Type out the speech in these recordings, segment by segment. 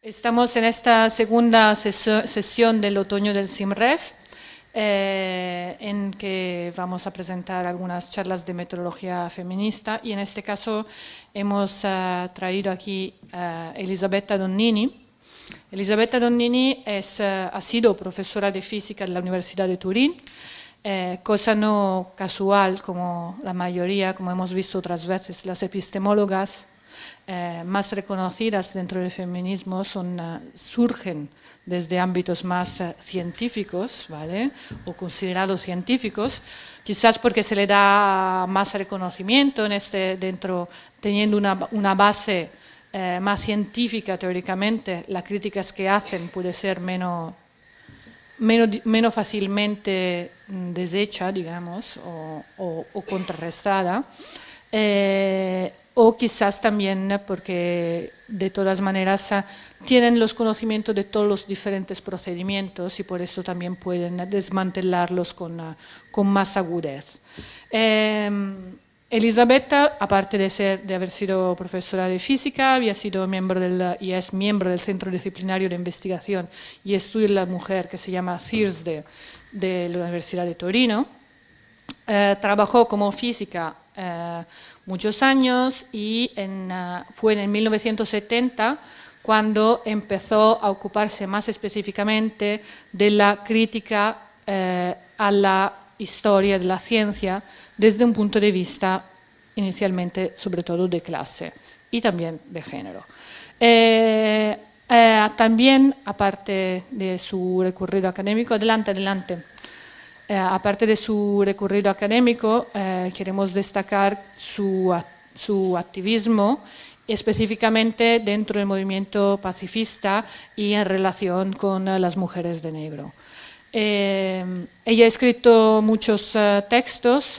Estamos en esta segunda sesión del otoño del CIMREF, eh, en que vamos a presentar algunas charlas de meteorología feminista y en este caso hemos eh, traído aquí a Elisabetta Donnini. Elisabetta Donnini es, eh, ha sido profesora de física de la Universidad de Turín, cosa no casual como la mayoría, como hemos visto otras veces, las epistemólogas eh, más reconocidas dentro del feminismo son, eh, surgen desde ámbitos más eh, científicos, ¿vale? O considerados científicos, quizás porque se le da más reconocimiento en este, dentro, teniendo una, una base más científica teóricamente, las críticas que hacen puede ser menos, menos, menos fácilmente mm, deshecha, digamos, o, o, contrarrestada o quizás también eh, porque de todas maneras eh, tienen los conocimientos de todos los diferentes procedimientos y por eso también pueden eh, desmantelarlos con, con más agudez. Em, Elisabetta, aparte de, ser, de haber sido profesora de física, había sido miembro del, y es miembro del Centro Disciplinario de Investigación y Estudio de la Mujer, que se llama CIRSDE, de la Universidad de Torino. trabajó como física muchos años y ah, fue en 1970 cuando empezó a ocuparse más específicamente de la crítica eh, a la historia de la ciencia desde un punto de vista inicialmente sobre todo de clase y también de género. Eh, eh, también, aparte de su recorrido académico, adelante, adelante. Eh, aparte de su recorrido académico, eh, queremos destacar su, activismo específicamente dentro del movimiento pacifista y en relación con eh, las mujeres de negro. ella ha escrito muchos textos,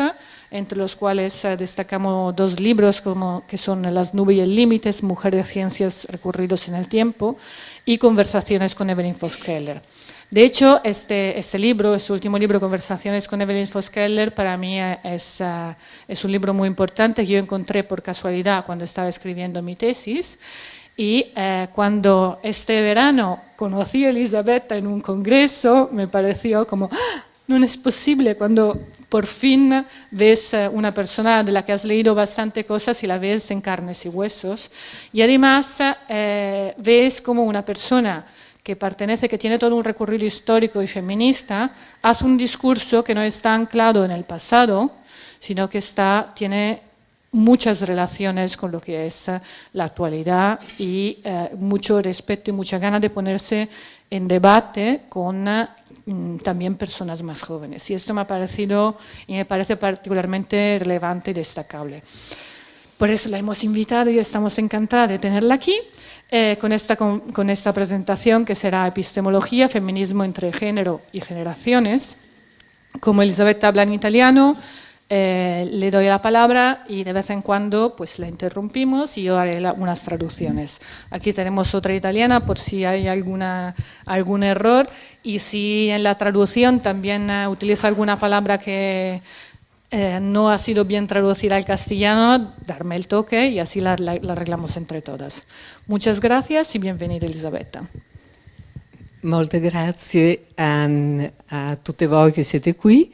entre los cuales destacamos dos libros que son Las nubes y el límites, Mujeres de Ciencias recorridos en el tiempo y Conversaciones con Evelyn Fox Keller. De hecho, este, este libro, su este último libro, Conversaciones con Evelyn Foskeller, para mí eh, eh, es, un libro muy importante que yo encontré por casualidad cuando estaba escribiendo mi tesis. Y eh, cuando este verano conocí a Elisabetta en un congreso, me pareció como, ah, no es posible cuando por fin ves una persona de la que has leído bastante cosas y la ves en carnes y huesos. Y además ves como una persona que pertenece, que tiene todo un recorrido histórico y feminista, hace un discurso que no está anclado en el pasado, sino que está, tiene muchas relaciones con lo que es eh, la actualidad y eh, mucho respeto y mucha gana de ponerse en debate con eh, mm, también personas más jóvenes. Y esto me ha parecido y me parece particularmente relevante y destacable. Por eso la hemos invitado y estamos encantadas de tenerla aquí eh, con, esta, con, esta presentación que será Epistemología, Feminismo entre Género y Generaciones. Como Elizabeth habla en italiano, eh, le doy la palabra y de vez en cuando pues la interrumpimos y yo haré unas traducciones. Aquí tenemos otra italiana por si hay alguna, algún error y si en la traducción también eh, utiliza alguna palabra que Eh, no ha sido bien traducida al castellano, darme el toque y así la, la, la arreglamos entre todas. Muchas gracias y bienvenida Elisabetta. Molte grazie a, a, tutte voi che siete qui,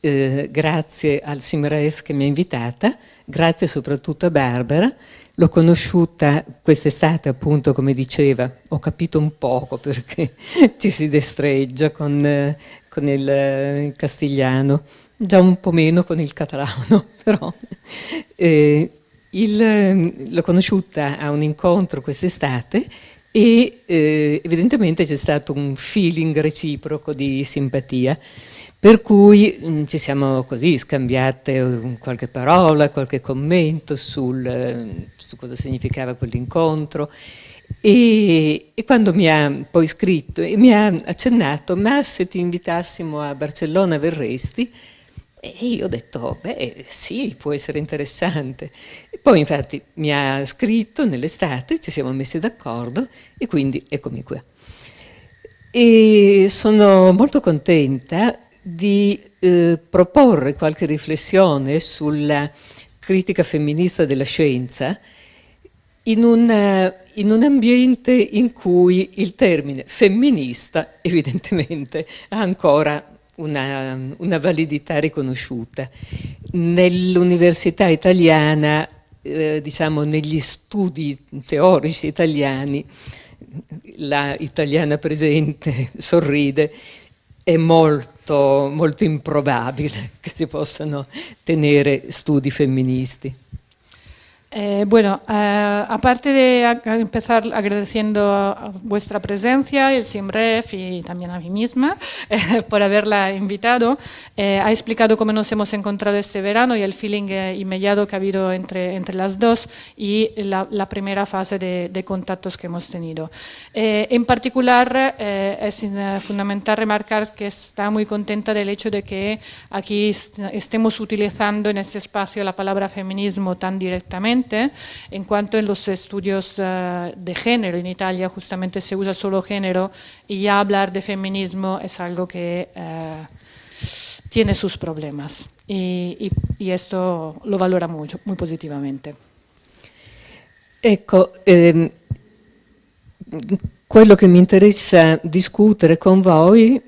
eh, grazie al Simref che mi ha invitata, grazie soprattutto a Barbara. L'ho conosciuta quest'estate appunto, come diceva, ho capito un poco perché ci si destreggia con, eh, con il, eh, il castigliano già un po' meno con il catalano, però. Eh, il, l'ho conosciuta a un incontro quest'estate e eh, evidentemente c'è stato un feeling reciproco di simpatia, per cui mh, mm, ci siamo così scambiate qualche parola, qualche commento sul, eh, su cosa significava quell'incontro. E, e, quando mi ha poi scritto e mi ha accennato, ma se ti invitassimo a Barcellona verresti? E io ho detto, beh sì, può essere interessante. E poi infatti mi ha scritto nell'estate, ci siamo messi d'accordo e quindi eccomi qua. E sono molto contenta di eh, proporre qualche riflessione sulla critica femminista della scienza in, una, eh, in un ambiente in cui il termine femminista evidentemente ha ancora una, una validità riconosciuta. Nell'università italiana, eh, diciamo negli studi teorici italiani, la italiana presente sorride, è molto, molto improbabile che si possano tenere studi femministi. Eh, bueno, eh, aparte de empezar agradeciendo vuestra presencia, el SIMREF y también a mí misma eh, por haberla invitado, ha explicado cómo nos hemos encontrado este verano y el feeling inmediato que ha habido entre, entre las dos y la, primera fase de, contactos que hemos tenido. en particular, es fundamental remarcar que está muy contenta del hecho de que aquí estemos utilizando en este espacio la palabra feminismo tan directamente presente, en cuanto en los estudios eh, de género. En Italia justamente se usa solo género y ya hablar de feminismo es algo que uh, tiene sus problemas. Y, y, y, esto lo valora mucho, muy positivamente. Ecco, ehm, quello che mi interessa discutere con voi,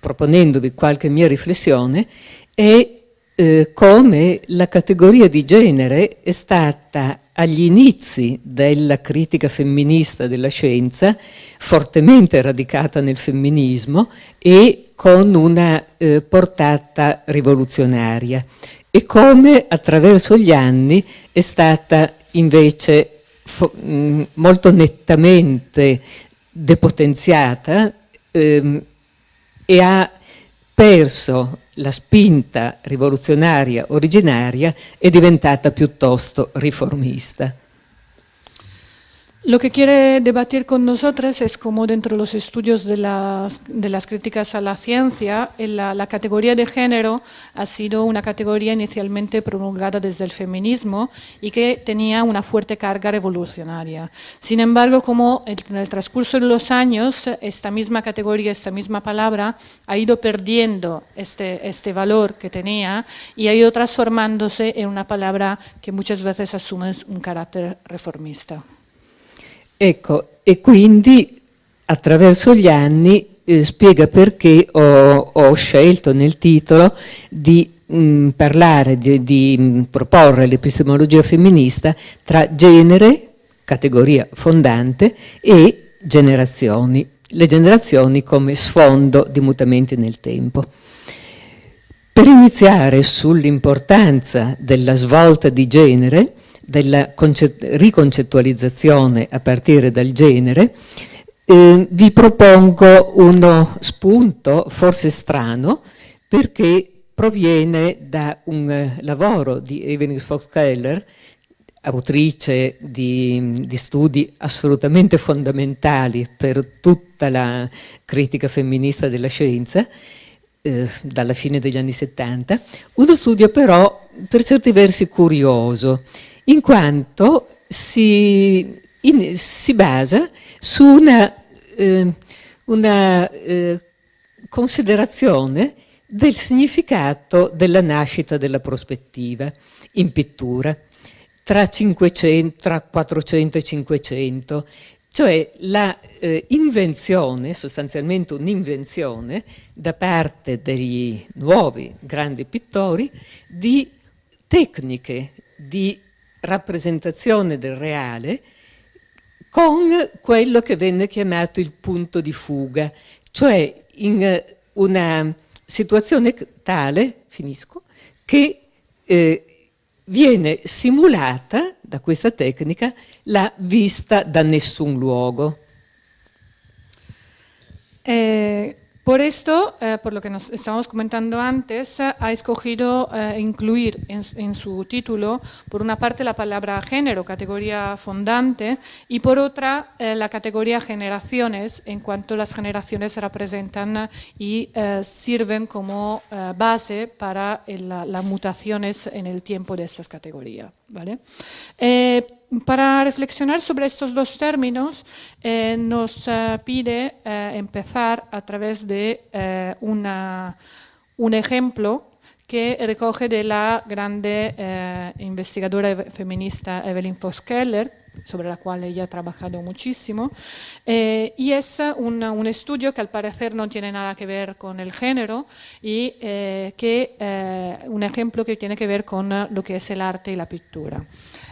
proponendovi qualche mia riflessione, è eh, come la categoria di genere è stata agli inizi della critica femminista della scienza, fortemente radicata nel femminismo e con una eh, portata rivoluzionaria, e come attraverso gli anni è stata invece mh, mm, molto nettamente depotenziata ehm, e ha perso la spinta rivoluzionaria originaria è diventata piuttosto riformista. Lo que quiere debatir con nosotras es cómo dentro de los estudios de las, críticas a la ciencia, la, categoría de género ha sido una categoría inicialmente promulgada desde el feminismo y que tenía una fuerte carga revolucionaria. Sin embargo, como en el transcurso de los años, esta misma categoría, esta misma palabra, ha ido perdiendo este, este valor que tenía y ha ido transformándose en una palabra que muchas veces asume un carácter reformista. Ecco, e quindi attraverso gli anni eh, spiega perché ho, ho, scelto nel titolo di mh, mm, parlare, di, di mh, mm, proporre l'epistemologia femminista tra genere, categoria fondante, e generazioni, le generazioni come sfondo di mutamenti nel tempo. Per iniziare sull'importanza della svolta di genere, della riconcettualizzazione a partire dal genere, eh, vi propongo uno spunto forse strano perché proviene da un eh, lavoro di Evening Fox Keller, autrice di, di, studi assolutamente fondamentali per tutta la critica femminista della scienza, eh, dalla fine degli anni 70, uno studio però per certi versi curioso, in quanto si, in, si basa su una, eh, una eh, considerazione del significato della nascita della prospettiva in pittura tra, 500, tra 400 e 500, cioè l'invenzione, eh, sostanzialmente un'invenzione da parte degli nuovi grandi pittori di tecniche di rappresentazione del reale con quello che venne chiamato il punto di fuga, cioè in eh, una situazione tale, finisco, che eh, viene simulata da questa tecnica la vista da nessun luogo. Eh, Por esto, eh, por lo que nos estábamos comentando antes, eh, ha escogido eh, incluir en, su título, por una parte, la palabra género, categoría fundante, y por otra, la categoría generaciones, en cuanto las generaciones se representan y sirven como base para las mutaciones en el tiempo de estas categorías. Eh, para reflexionar sobre estos dos términos, eh, nos eh, pide empezar a través de un ejemplo que recoge de la grande investigadora e- feminista Evelyn Foskeller, sobre la cual ella ha trabajado muchísimo. Eh, y es un, estudio que al parecer no tiene nada que ver con el género y eh, que eh, un ejemplo que tiene que ver con lo que es el arte y la pintura.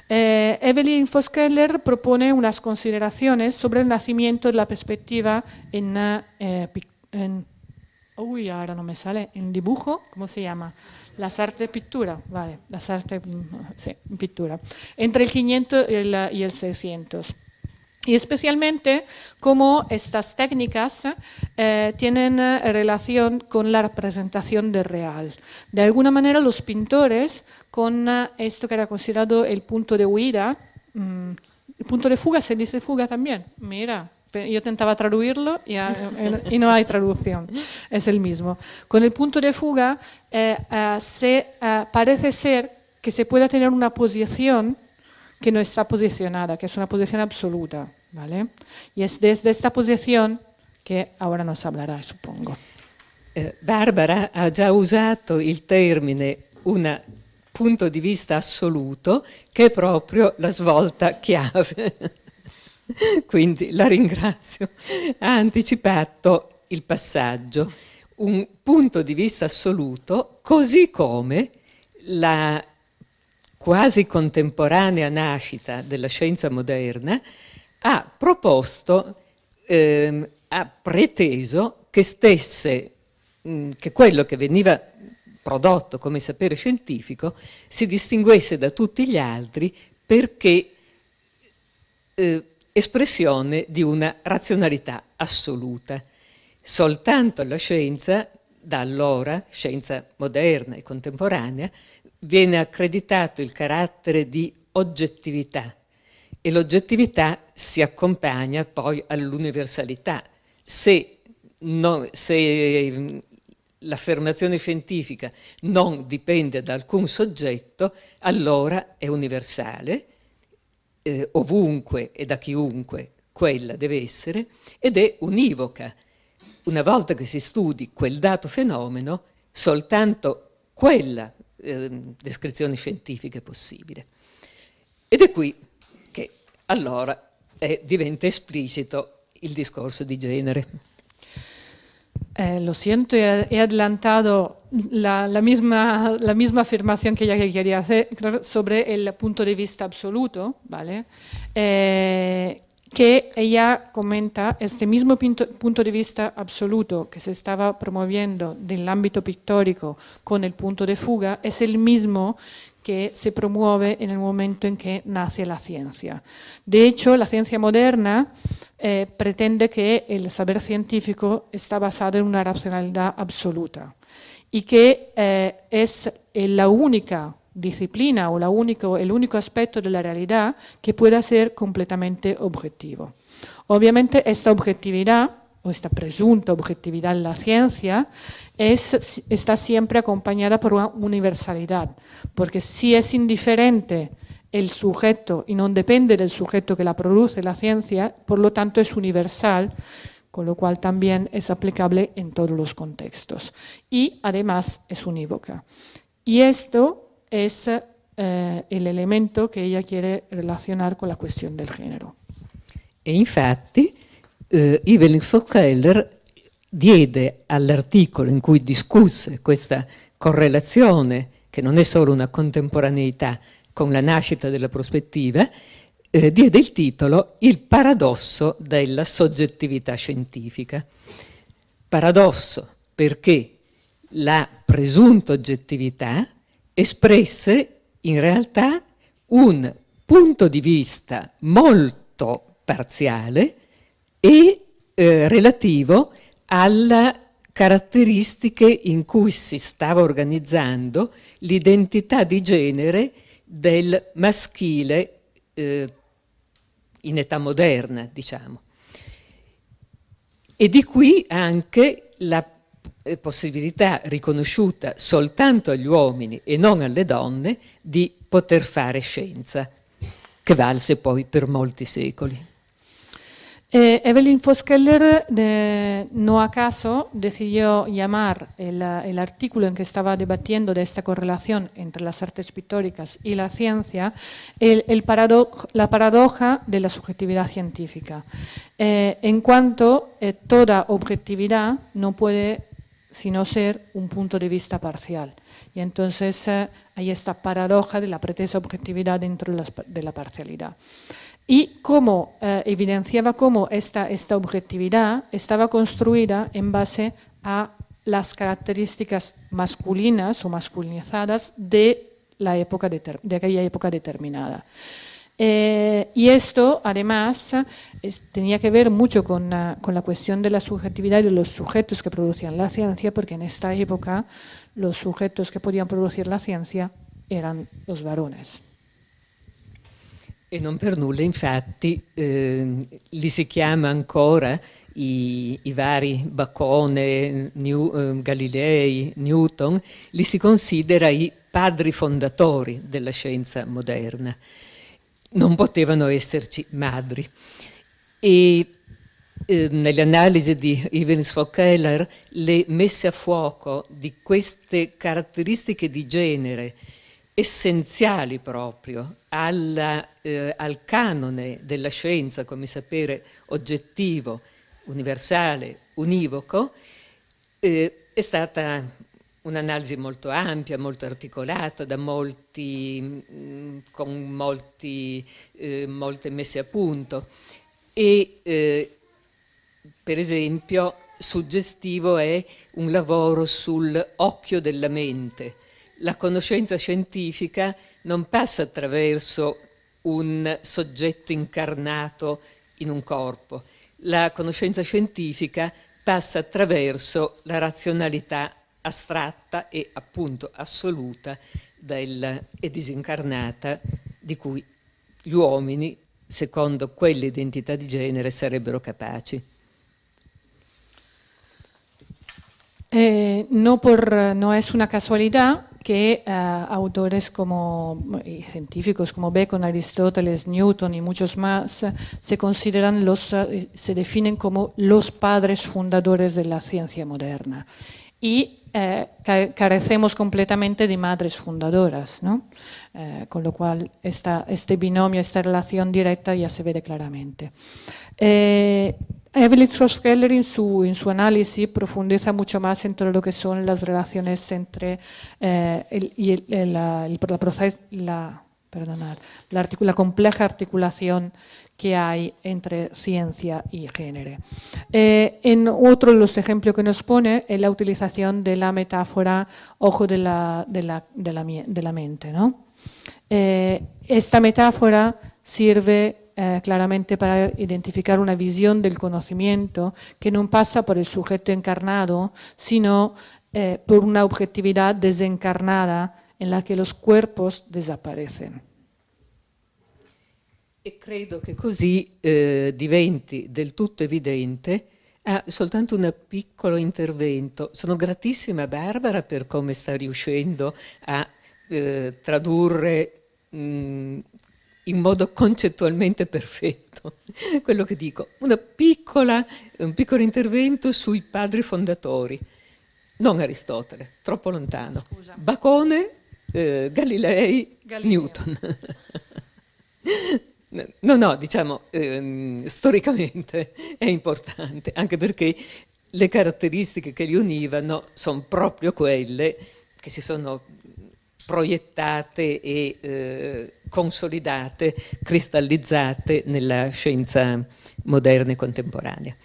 Eh, Evelyn Foskeller propone unas consideraciones sobre el nacimiento de la perspectiva en, en, uy, ahora no me sale, en dibujo, ¿cómo se llama? Las artes pintura, vale, las artes pintura. Entre el 500 eh, y el, 600. Y especialmente cómo estas técnicas eh, tienen eh, relación con la representación del real. De alguna manera los pintores, con esto que era considerado el punto de huida, mm, el punto de fuga se dice fuga también, mira, yo intentaba traduirlo y, y, no hay traducción, es el mismo. Con el punto de fuga, eh, eh, se, eh, parece ser que se pueda tener una posición que no está posicionada, que es una posición absoluta, ¿vale? Y es desde esta posición che ora nos hablará, suppongo. Eh, Barbara ha già usato il termine un punto di vista assoluto, che è proprio la svolta chiave. Quindi la ringrazio. Ha anticipato il passaggio, un punto di vista assoluto, così come la quasi contemporanea nascita della scienza moderna ha proposto, ehm, ha preteso che stesse, mh, mm, che quello che veniva prodotto come sapere scientifico si distinguesse da tutti gli altri perché eh, espressione di una razionalità assoluta. Soltanto la scienza, da allora, scienza moderna e contemporanea, viene accreditato il carattere di oggettività e l'oggettività si accompagna poi all'universalità. Se, no, se mm, l'affermazione scientifica non dipende da alcun soggetto, allora è universale eh, ovunque e da chiunque quella deve essere ed è univoca. Una volta che si studi quel dato fenomeno, soltanto quella eh, descrizione scientifica è possibile. Ed è qui che allora eh, diventa esplicito il discorso di genere. Eh, lo siento, he, adelantado la, misma, la misma afirmación que ella quería hacer sobre el punto de vista absoluto, ¿vale? Eh, que ella comenta este mismo punto de vista absoluto que se estaba promoviendo del ámbito pictórico con el punto de fuga es el mismo que se promueve en el momento en que nace la ciencia. De hecho, la ciencia moderna eh, pretende que el saber científico está basado en una racionalidad absoluta y que eh, es eh, la única disciplina o la el único aspecto de la realidad que pueda ser completamente objetivo. Obviamente esta objetividad o esta presunta objetividad en la ciencia está siempre acompañada por una universalidad, porque si es indiferente el sujeto y no depende del sujeto que la produce la ciencia, por lo tanto es universal, con lo cual también es aplicable en todos los contextos. Y además es unívoca. Y esto es eh, el elemento que ella quiere relacionar con la cuestión del género. E infatti eh, Evelyn diede all'articolo in cui discusse questa correlazione che non è solo una contemporaneità con la nascita della prospettiva, eh, diede il titolo Il paradosso della soggettività scientifica. Paradosso perché la presunta oggettività espresse in realtà un punto di vista molto parziale e eh, relativo alle caratteristiche in cui si stava organizzando l'identità di genere del maschile eh, in età moderna, diciamo. E di qui anche la eh, possibilità riconosciuta soltanto agli uomini e non alle donne di poter fare scienza, che valse poi per molti secoli. Eh, Evelyn Foskeller, no acaso, decidió llamar eh, el, artículo en que estaba debatiendo de esta correlación entre las artes pictóricas y la ciencia el, la paradoja de la subjetividad científica, eh, en cuanto toda objetividad no puede sino ser un punto de vista parcial. Y entonces hay esta paradoja de la pretesa objetividad dentro de la parcialidad y cómo eh, evidenciaba cómo esta, objetividad estaba construida en base a las características masculinas o masculinizadas de, la época aquella época determinada. Eh, y esto, además, tenía que ver mucho con, con, la cuestión de la subjetividad y de los sujetos que producían la ciencia, porque en esta época los sujetos que podían producir la ciencia eran los varones. E non per nulla, infatti, eh, li si chiama ancora i, i vari Bacone, New, eh, Galilei, Newton, li si considera i padri fondatori della scienza moderna. Non potevano esserci madri. E eh, di Ivens Keller, le messe a fuoco di queste caratteristiche di genere essenziali proprio alla, eh, al canone della scienza come sapere oggettivo, universale, univoco, eh, è stata un'analisi molto ampia, molto articolata, molti, mm, con molti, eh, molte messe a punto. E eh, per esempio suggestivo è un lavoro sull'occhio della mente, la conoscenza scientifica non passa attraverso un soggetto incarnato in un corpo. La conoscenza scientifica passa attraverso la razionalità astratta e appunto assoluta del, e disincarnata di cui gli uomini, secondo quell'identità di genere, sarebbero capaci. Eh, no, por, no es una casualidad que eh, autores como científicos como Bacon, Aristóteles, Newton y muchos más eh, se consideran los eh, se definen como los padres fundadores de la ciencia moderna y carecemos completamente de madres fundadoras, ¿no? con lo cual este binomio, esta relación directa ya se ve claramente. Evelyn Schroeder en su, en su análisis profundiza mucho más en lo que son las relaciones entre eh, el, la, la, la, la, compleja articulación que hay entre ciencia y género. Eh, en otro de los ejemplos que nos pone es la utilización de la metáfora ojo de la, de la, de la mente. ¿no? Eh, esta metáfora sirve eh, claramente para identificar una visión del conocimiento que no pasa por el sujeto encarnado, sino eh, por una objetividad desencarnada en la que los cuerpos desaparecen. E credo che così eh, diventi del tutto evidente Ah, soltanto un piccolo intervento. Sono gratissima a Barbara per come sta riuscendo a eh, tradurre mh, mm, in modo concettualmente perfetto quello che dico. Piccola, un piccolo intervento sui padri fondatori, non Aristotele, troppo lontano. Scusa. Bacone, eh, Galilei, Galileo. Newton. no, no, diciamo ehm, storicamente è importante, anche perché le caratteristiche che li univano sono proprio quelle che si sono proiettate e eh, consolidate, cristallizzate nella scienza moderna e contemporanea.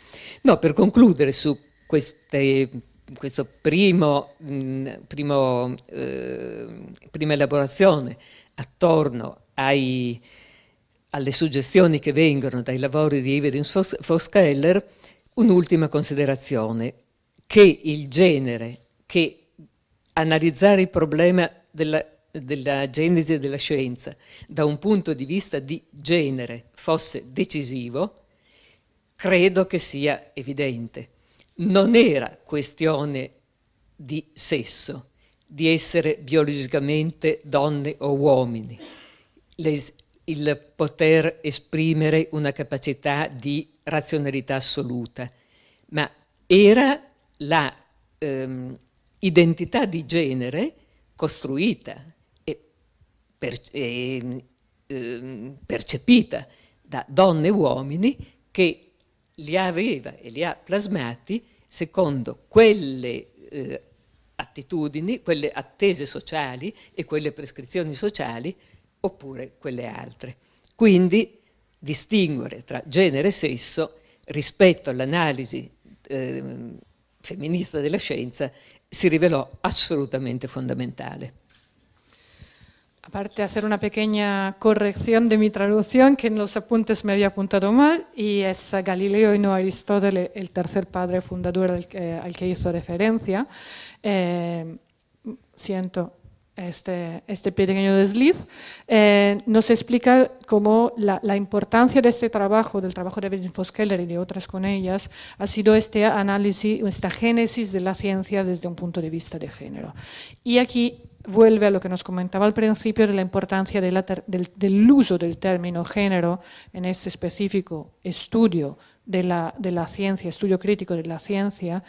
No, per concludere su queste, questo primo, mh, mm, primo, eh, prima elaborazione attorno ai, alle suggestioni che vengono dai lavori di Iverin Foskeller, un'ultima considerazione, che il genere, che analizzare il problema della della genesi della scienza da un punto di vista di genere fosse decisivo, credo che sia evidente. Non era questione di sesso, di essere biologicamente donne o uomini, Les, il poter esprimere una capacità di razionalità assoluta, ma era la ehm, identità di genere costruita per, eh, eh, percepita da donne e uomini che li aveva e li ha plasmati secondo quelle eh, attitudini, quelle attese sociali e quelle prescrizioni sociali oppure quelle altre. Quindi distinguere tra genere e sesso rispetto all'analisi eh, femminista della scienza si rivelò assolutamente fondamentale. aparte hacer una pequeña corrección de mi traducción, que en los apuntes me había apuntado mal, y es Galileo y no Aristóteles, el tercer padre fundador al, que hizo referencia. Eh, siento este, este, pequeño desliz, eh, nos explica cómo la, importancia de este trabajo, del trabajo de Virgin Foskeller y de otras con ellas, ha sido este análisis, esta génesis de la ciencia desde un punto de vista de género. Y aquí vuelve a lo que nos comentaba al principio de la importancia del, uso del término género en este específico estudio de la, ciencia, estudio crítico de la ciencia,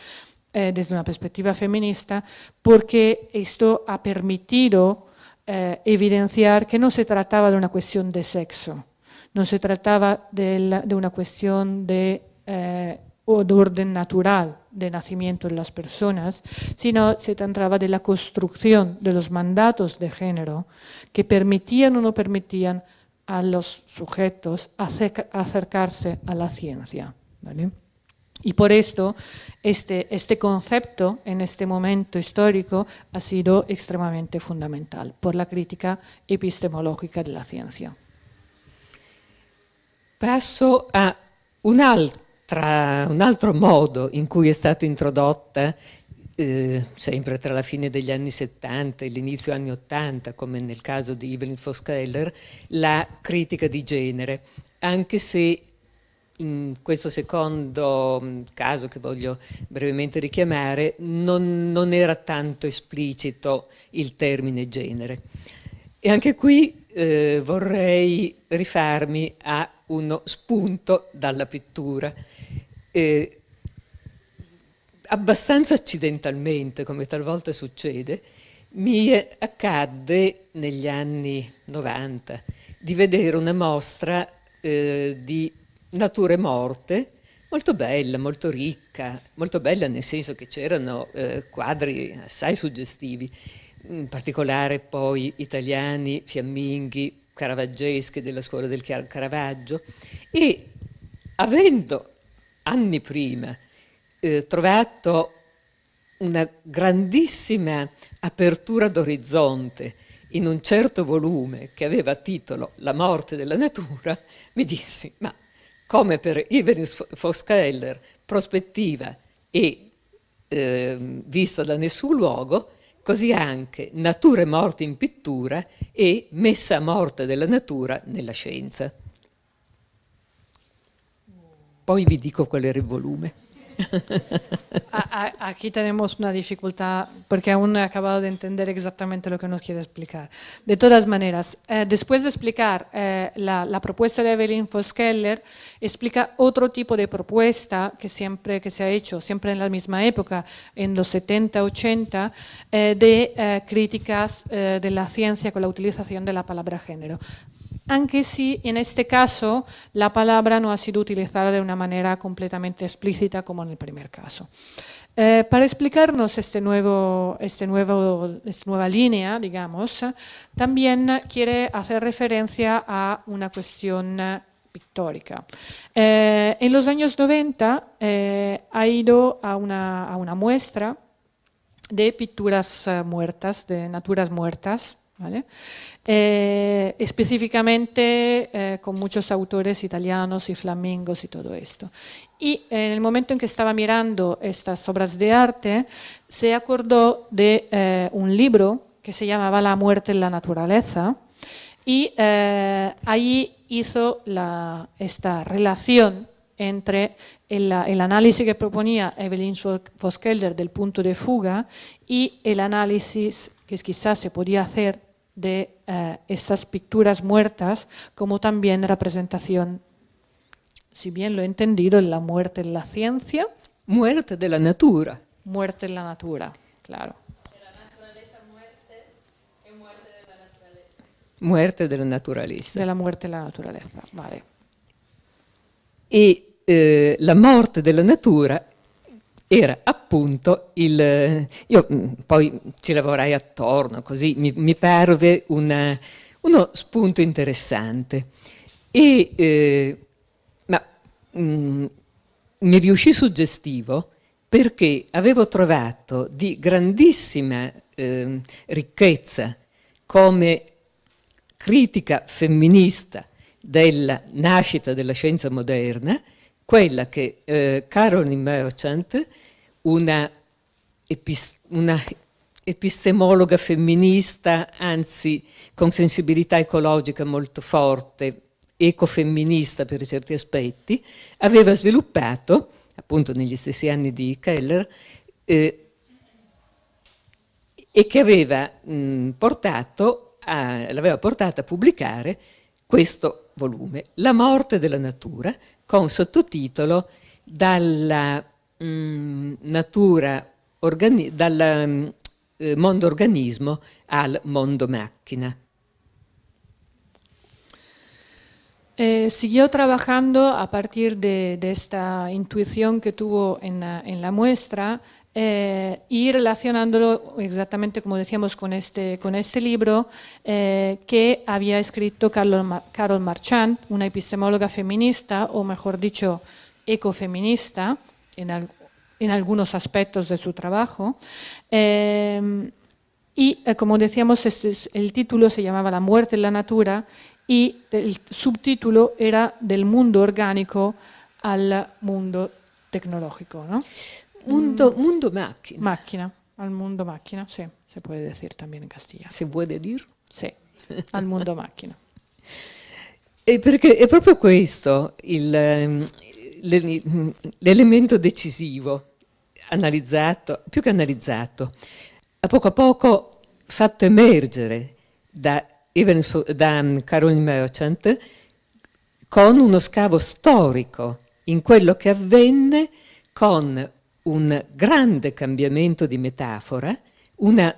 eh, desde una perspectiva feminista, porque esto ha permitido eh, evidenciar que no se trataba de una cuestión de sexo, no se trataba de, una cuestión de... Eh, o de orden natural de nacimiento en las personas, sino se trataba de la construcción de los mandatos de género que permitían o no permitían a los sujetos acercarse a la ciencia. ¿vale? Y por esto este, este concepto en este momento histórico ha sido extremadamente fundamental por la crítica epistemológica de la ciencia. Paso a un alto tra un altro modo in cui è stata introdotta eh, sempre tra la fine degli anni 70 e l'inizio anni 80, come nel caso di Evelyn Foskeller, la critica di genere, anche se in questo secondo mm, caso che voglio brevemente richiamare non, non era tanto esplicito il termine genere. E anche qui eh, vorrei rifarmi a uno spunto dalla pittura eh, abbastanza accidentalmente, come talvolta succede, mi accadde negli anni 90 di vedere una mostra eh, di nature morte, molto bella, molto ricca, molto bella nel senso che c'erano eh, quadri assai suggestivi, in particolare poi italiani, fiamminghi, caravaggeschi della scuola del Caravaggio e avendo anni prima, eh, trovato una grandissima apertura d'orizzonte in un certo volume che aveva titolo La morte della natura, mi dissi, ma come per Ivenis Foskeller, prospettiva e eh, vista da nessun luogo, così anche natura e morte in pittura e messa a morte della natura nella scienza. Hoy vi dico cuál era el volumen. Aquí tenemos una dificultad porque aún no he acabado de entender exactamente lo que nos quiere explicar. De todas maneras, eh, después de explicar eh, la, propuesta de Evelyn Foskeller, explica otro tipo de propuesta que siempre que se ha hecho, siempre en la misma época, en los 70, 80, eh, de críticas de la ciencia con la utilización de la palabra género. Aunque si en este caso la palabra no ha sido utilizada de una manera completamente explícita como en el primer caso. Eh, para explicarnos este este esta nueva línea, digamos, también quiere hacer referencia a una cuestión eh, pictórica. Eh, en los años 90 ha ido a una, a una muestra de pinturas muertas, de naturas muertas, ¿Vale? Eh, específicamente eh, con muchos autores italianos y flamingos y todo esto. Y en el momento en que estaba mirando estas obras de arte, se acordó de eh, un libro que se llamaba La muerte en la naturaleza y ahí hizo esta relación entre el, análisis que proponía Evelyn Voskelder del punto de fuga y el análisis que quizás se podía hacer de eh, estas pinturas muertas, como también representación, si bien lo he entendido, en la muerte en la ciencia. Muerte de la natura. Muerte en la natura, claro. De la naturaleza muerte muerte de la naturaleza. Muerte de la naturaleza. De la muerte de la naturaleza, vale. Y eh, de la natura era appunto il... Eh, io mm, poi ci lavorai attorno, così mi, mi parve una, eh, uno spunto interessante. E, eh, ma mh, mm, mi riuscì suggestivo perché avevo trovato di grandissima eh, ricchezza come critica femminista della nascita della scienza moderna quella che eh, Carolyn Merchant, una, epist una epistemologa femminista, anzi con sensibilità ecologica molto forte, ecofemminista per certi aspetti, aveva sviluppato, appunto negli stessi anni di Keller, eh, e che aveva, mh, portato a, l'aveva portata a pubblicare questo volume La morte della natura con sottotitolo Dalla mh, mm, natura organi- dal mh, mm, eh, mondo organismo al mondo macchina. Eh, siguió trabajando a partir de, de, esta intuición que tuvo en la, en la muestra Eh, y relacionándolo exactamente como decíamos con este, este libro eh, que había escrito Carol, Marchand, una epistemóloga feminista, o mejor dicho, ecofeminista, en, algunos aspectos de su trabajo. Eh, y como decíamos, este el título se llamaba La muerte en la natura y el subtítulo era Del mundo orgánico al mundo tecnológico. ¿no? Mundo, mm. mundo máquina. Máquina, al mondo macchina, sí, se puede decir también in castellano. ¿Se puede dire? Sì, al mondo macchina. E perché è proprio questo il, ehm, l'elemento decisivo, analizzato, più che analizzato, a poco a poco fatto emergere da, da mm, Caroline Merchant con uno scavo storico in quello che avvenne con un grande cambiamento di metafora, una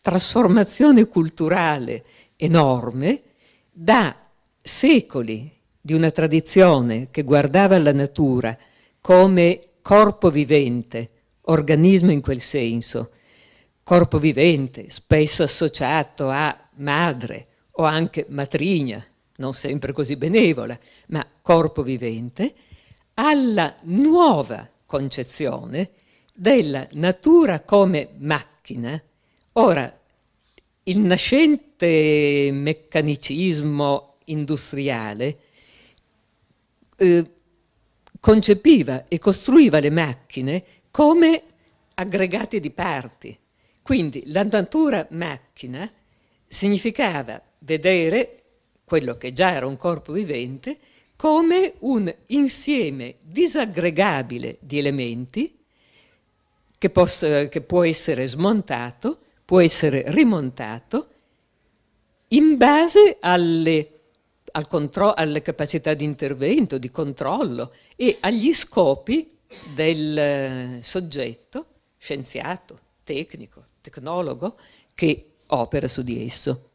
trasformazione culturale enorme da secoli di una tradizione che guardava la natura come corpo vivente, organismo in quel senso, corpo vivente spesso associato a madre o anche matrigna, non sempre così benevola, ma corpo vivente, alla nuova concezione della natura come macchina. Ora, il nascente meccanicismo industriale eh, concepiva e costruiva le macchine come aggregati di parti. Quindi la natura macchina significava vedere quello che già era un corpo vivente, come un insieme disaggregabile di elementi che, possa, che può essere smontato, può essere rimontato in base alle, al alle capacità di intervento, di controllo e agli scopi del eh, soggetto scienziato, tecnico, tecnologo che opera su di esso.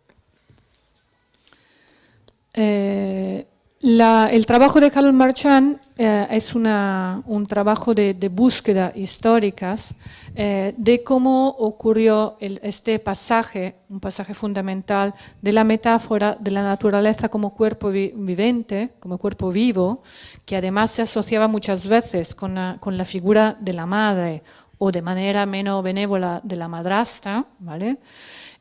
Eh, el trabajo de Carlos Marchand eh, es un trabajo de, búsqueda históricas eh, de cómo ocurrió este pasaje, un pasaje fundamental de la metáfora de la naturaleza como cuerpo vivente, como cuerpo vivo, que además se asociaba muchas veces con la, figura de la madre o de manera menos benévola de la madrastra, ¿vale?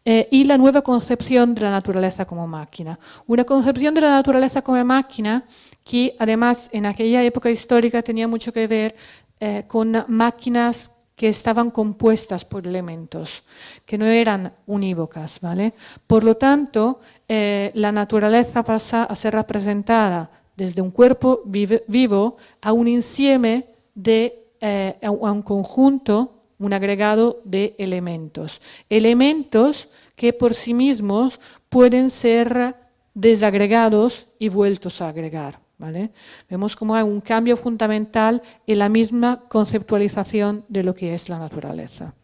Eh, y la nueva concepción de la naturaleza como máquina. Una concepción de la naturaleza como máquina que además en aquella época histórica tenía mucho que ver eh, con máquinas que estaban compuestas por elementos, que no eran unívocas. ¿vale? Por lo tanto, eh, la naturaleza pasa a ser representada desde un cuerpo vivo a un insieme de a un conjunto un agregado de elementos. Elementos que por sí mismos pueden ser desagregados y vueltos a agregar. ¿vale? Vemos cómo hay un cambio fundamental en la misma conceptualización de lo que es la naturaleza.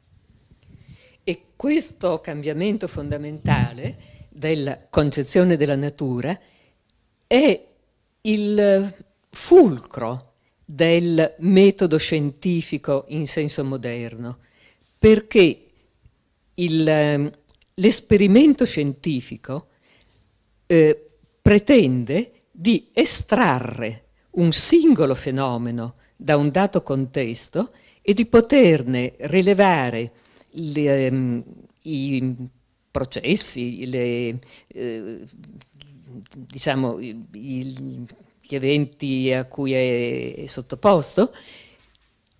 E fundamental de la concepción de la natura es el fulcro del metodo scientifico in senso moderno, perché ehm, l'esperimento scientifico eh, pretende di estrarre un singolo fenomeno da un dato contesto e di poterne rilevare le, um, i processi, le, eh, diciamo, il, gli eventi a cui è sottoposto,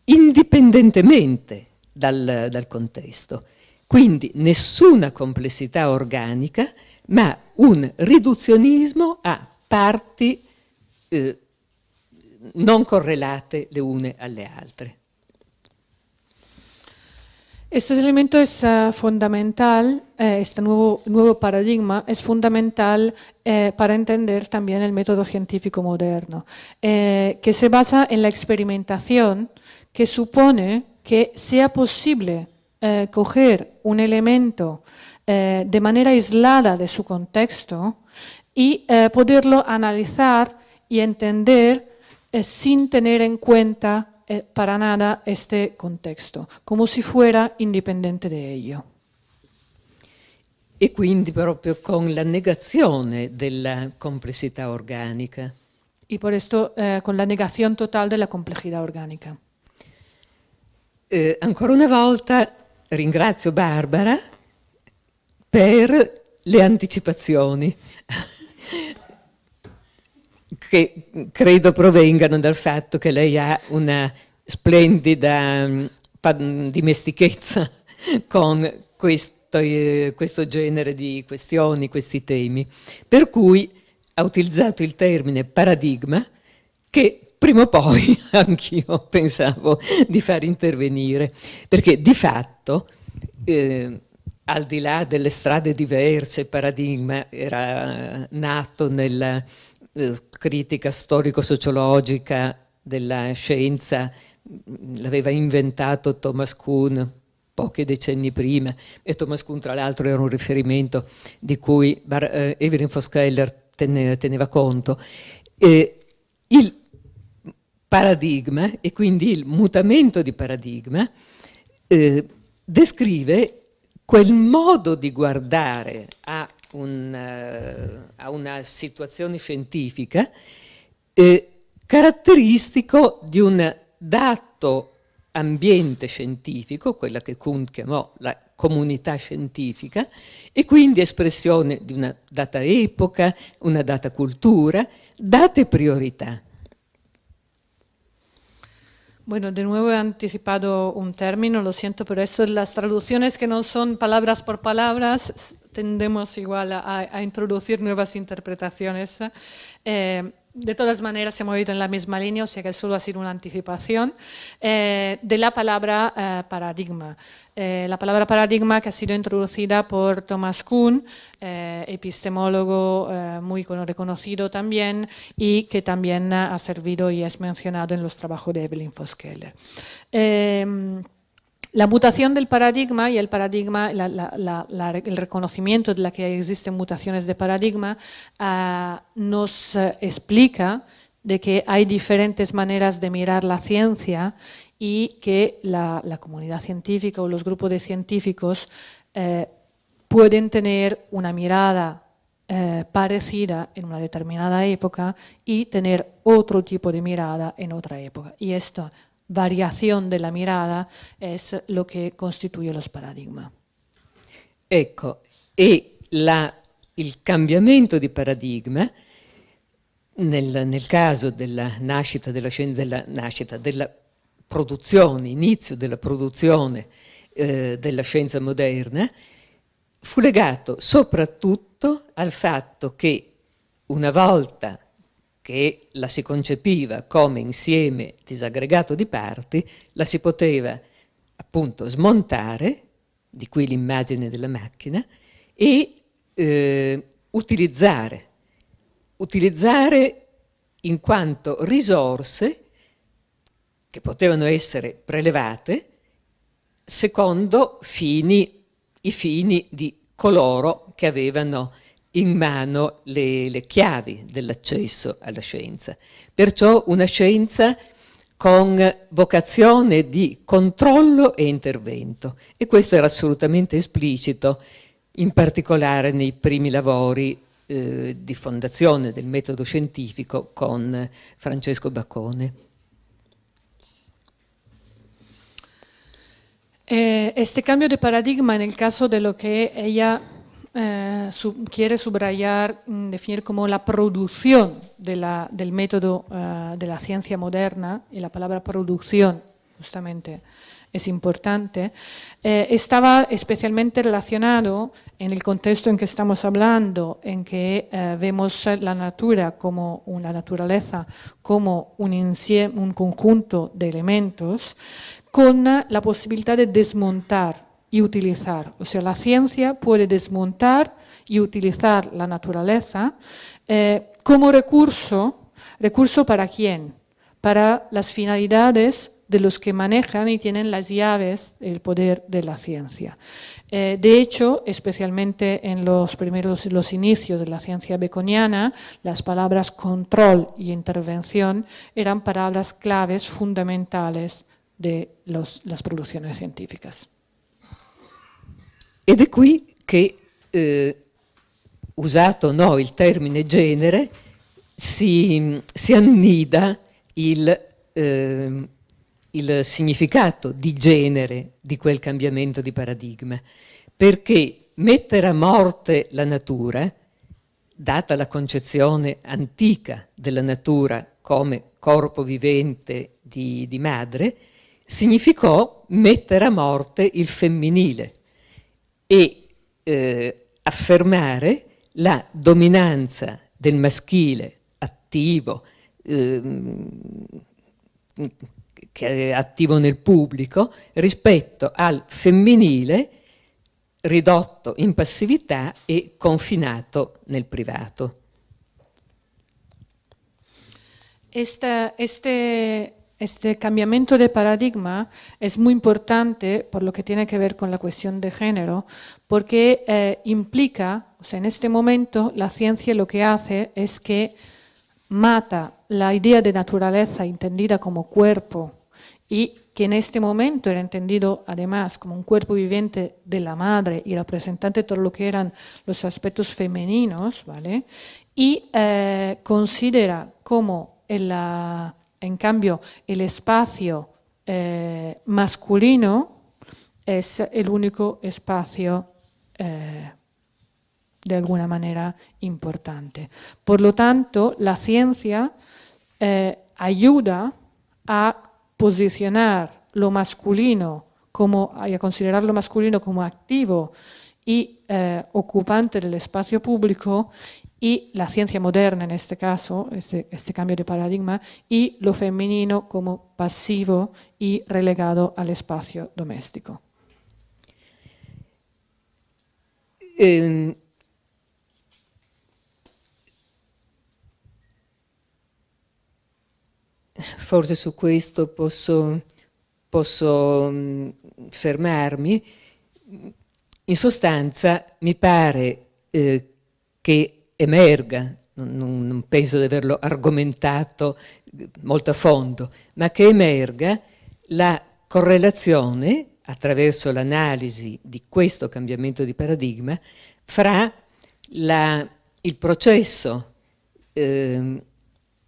indipendentemente dal, dal contesto. Quindi nessuna complessità organica, ma un riduzionismo a parti eh, non correlate le une alle altre. Este elemento es eh, fundamental, eh, este nuevo, paradigma es fundamental eh, para entender también el método científico moderno, que se basa en la experimentación que supone que sea posible coger un elemento de manera aislada de su contexto y poderlo analizar y entender sin tener en cuenta Eh, para nada este contexto, come se fuera indipendente de ello. E quindi proprio con la negazione della complessità organica. E per questo eh, con la negazione totale della la organica. Eh, ancora una volta ringrazio Barbara per le anticipazioni. che credo provengano dal fatto che lei ha una splendida mm, dimestichezza con questo, eh, questo genere di questioni, questi temi. Per cui ha utilizzato il termine paradigma che prima o poi anch'io pensavo di far intervenire, perché di fatto, eh, al di là delle strade diverse, paradigma era nato nel eh, critica storico-sociologica della scienza l'aveva inventato Thomas Kuhn pochi decenni prima e Thomas Kuhn tra l'altro era un riferimento di cui eh, Evelyn Foskeller teneva, teneva conto. E il paradigma e quindi il mutamento di paradigma eh, descrive quel modo di guardare a un, eh, a una situazione scientifica, eh, caratteristico di un dato ambiente scientifico, quella che Kuhn chiamò la comunità scientifica, e quindi espressione di una data epoca, una data cultura, date priorità. Bueno, de nuevo he anticipado un término, lo siento, pero esto de las traducciones que no son palabras por palabras, tendemos igual a, introducir nuevas interpretaciones. Eh. Eh, de todas maneras, se ha movido en la misma línea, o sea que solo ha sido una anticipación eh, de la palabra paradigma. la palabra paradigma que ha sido introducida por Thomas Kuhn, epistemólogo muy reconocido también y que también ha servido y es mencionado en los trabajos de Evelyn Foskeller. La mutación del paradigma y el paradigma, el reconocimiento de la que existen mutaciones de paradigma, ah, nos eh, explica de que hay diferentes maneras de mirar la ciencia y que la, comunidad científica o los grupos de científicos eh, pueden tener una mirada eh, parecida en una determinada época y tener otro tipo de mirada en otra época. Y esto variación de la mirada es lo que costituye los paradigmas. Ecco, e la, il cambiamento di paradigma nel, nel caso della nascita della, della nascita della produzione, inizio della produzione eh, della scienza moderna, fu legato soprattutto al fatto che una volta che la si concepiva come insieme disaggregato di parti, la si poteva appunto smontare, di qui l'immagine della macchina, e eh, utilizzare, utilizzare in quanto risorse che potevano essere prelevate secondo fini, i fini di coloro che avevano in mano le, le chiavi dell'accesso alla scienza. Perciò una scienza con vocazione di controllo e intervento. E questo era assolutamente esplicito, in particolare nei primi lavori eh, di fondazione del metodo scientifico con Francesco Baccone. Eh, cambio di paradigma nel caso de lo que ella Eh, quiere subrayar, mm, definir como la producción de del método eh, de la ciencia moderna, y la palabra producción justamente es importante, eh, estaba especialmente relacionado en el contexto en que estamos hablando, en que vemos la natura como una naturaleza, como un, un conjunto de elementos, con la posibilidad de desmontar utilizar. O sea, la ciencia puede desmontar y utilizar la naturaleza eh, como recurso. ¿Recurso para quién? Para las finalidades de los que manejan y tienen las llaves, el poder de la ciencia. Eh, de hecho, especialmente en los primeros los inicios de la ciencia beconiana, las palabras control y intervención eran palabras claves fundamentales de las producciones científicas. Ed è qui che, eh, usato o no il termine genere, si, si annida il, eh, il significato di genere di quel cambiamento di paradigma, perché mettere a morte la natura, data la concezione antica della natura come corpo vivente di, di, madre, significò mettere a morte il femminile, e eh, affermare la dominanza del maschile attivo, ehm, che è attivo nel pubblico, rispetto al femminile ridotto in passività e confinato nel privato. Esta, este Este cambiamiento de paradigma es muy importante por lo que tiene que ver con la cuestión de género, porque eh, implica, o sea, en este momento la ciencia lo que hace es que mata la idea de naturaleza entendida como cuerpo y que en este momento era entendido además como un cuerpo viviente de la madre y representante de todo lo que eran los aspectos femeninos, ¿vale? Y eh, considera como en la... En cambio, el espacio eh, masculino es el único espacio eh, de alguna manera importante. Por lo tanto, la ciencia eh, ayuda a posicionar lo masculino como, y a considerar lo masculino como activo y ocupante del espacio público y la ciencia moderna en este caso, este, este cambio de paradigma, y lo femenino como pasivo y relegado al espacio doméstico. Eh, forse su questo posso, posso mm, fermarmi. In sostanza mi pare eh, che emerga, non, non penso di averlo argomentato molto a fondo, ma che emerga la correlazione attraverso l'analisi di questo cambiamento di paradigma fra la, il processo ehm,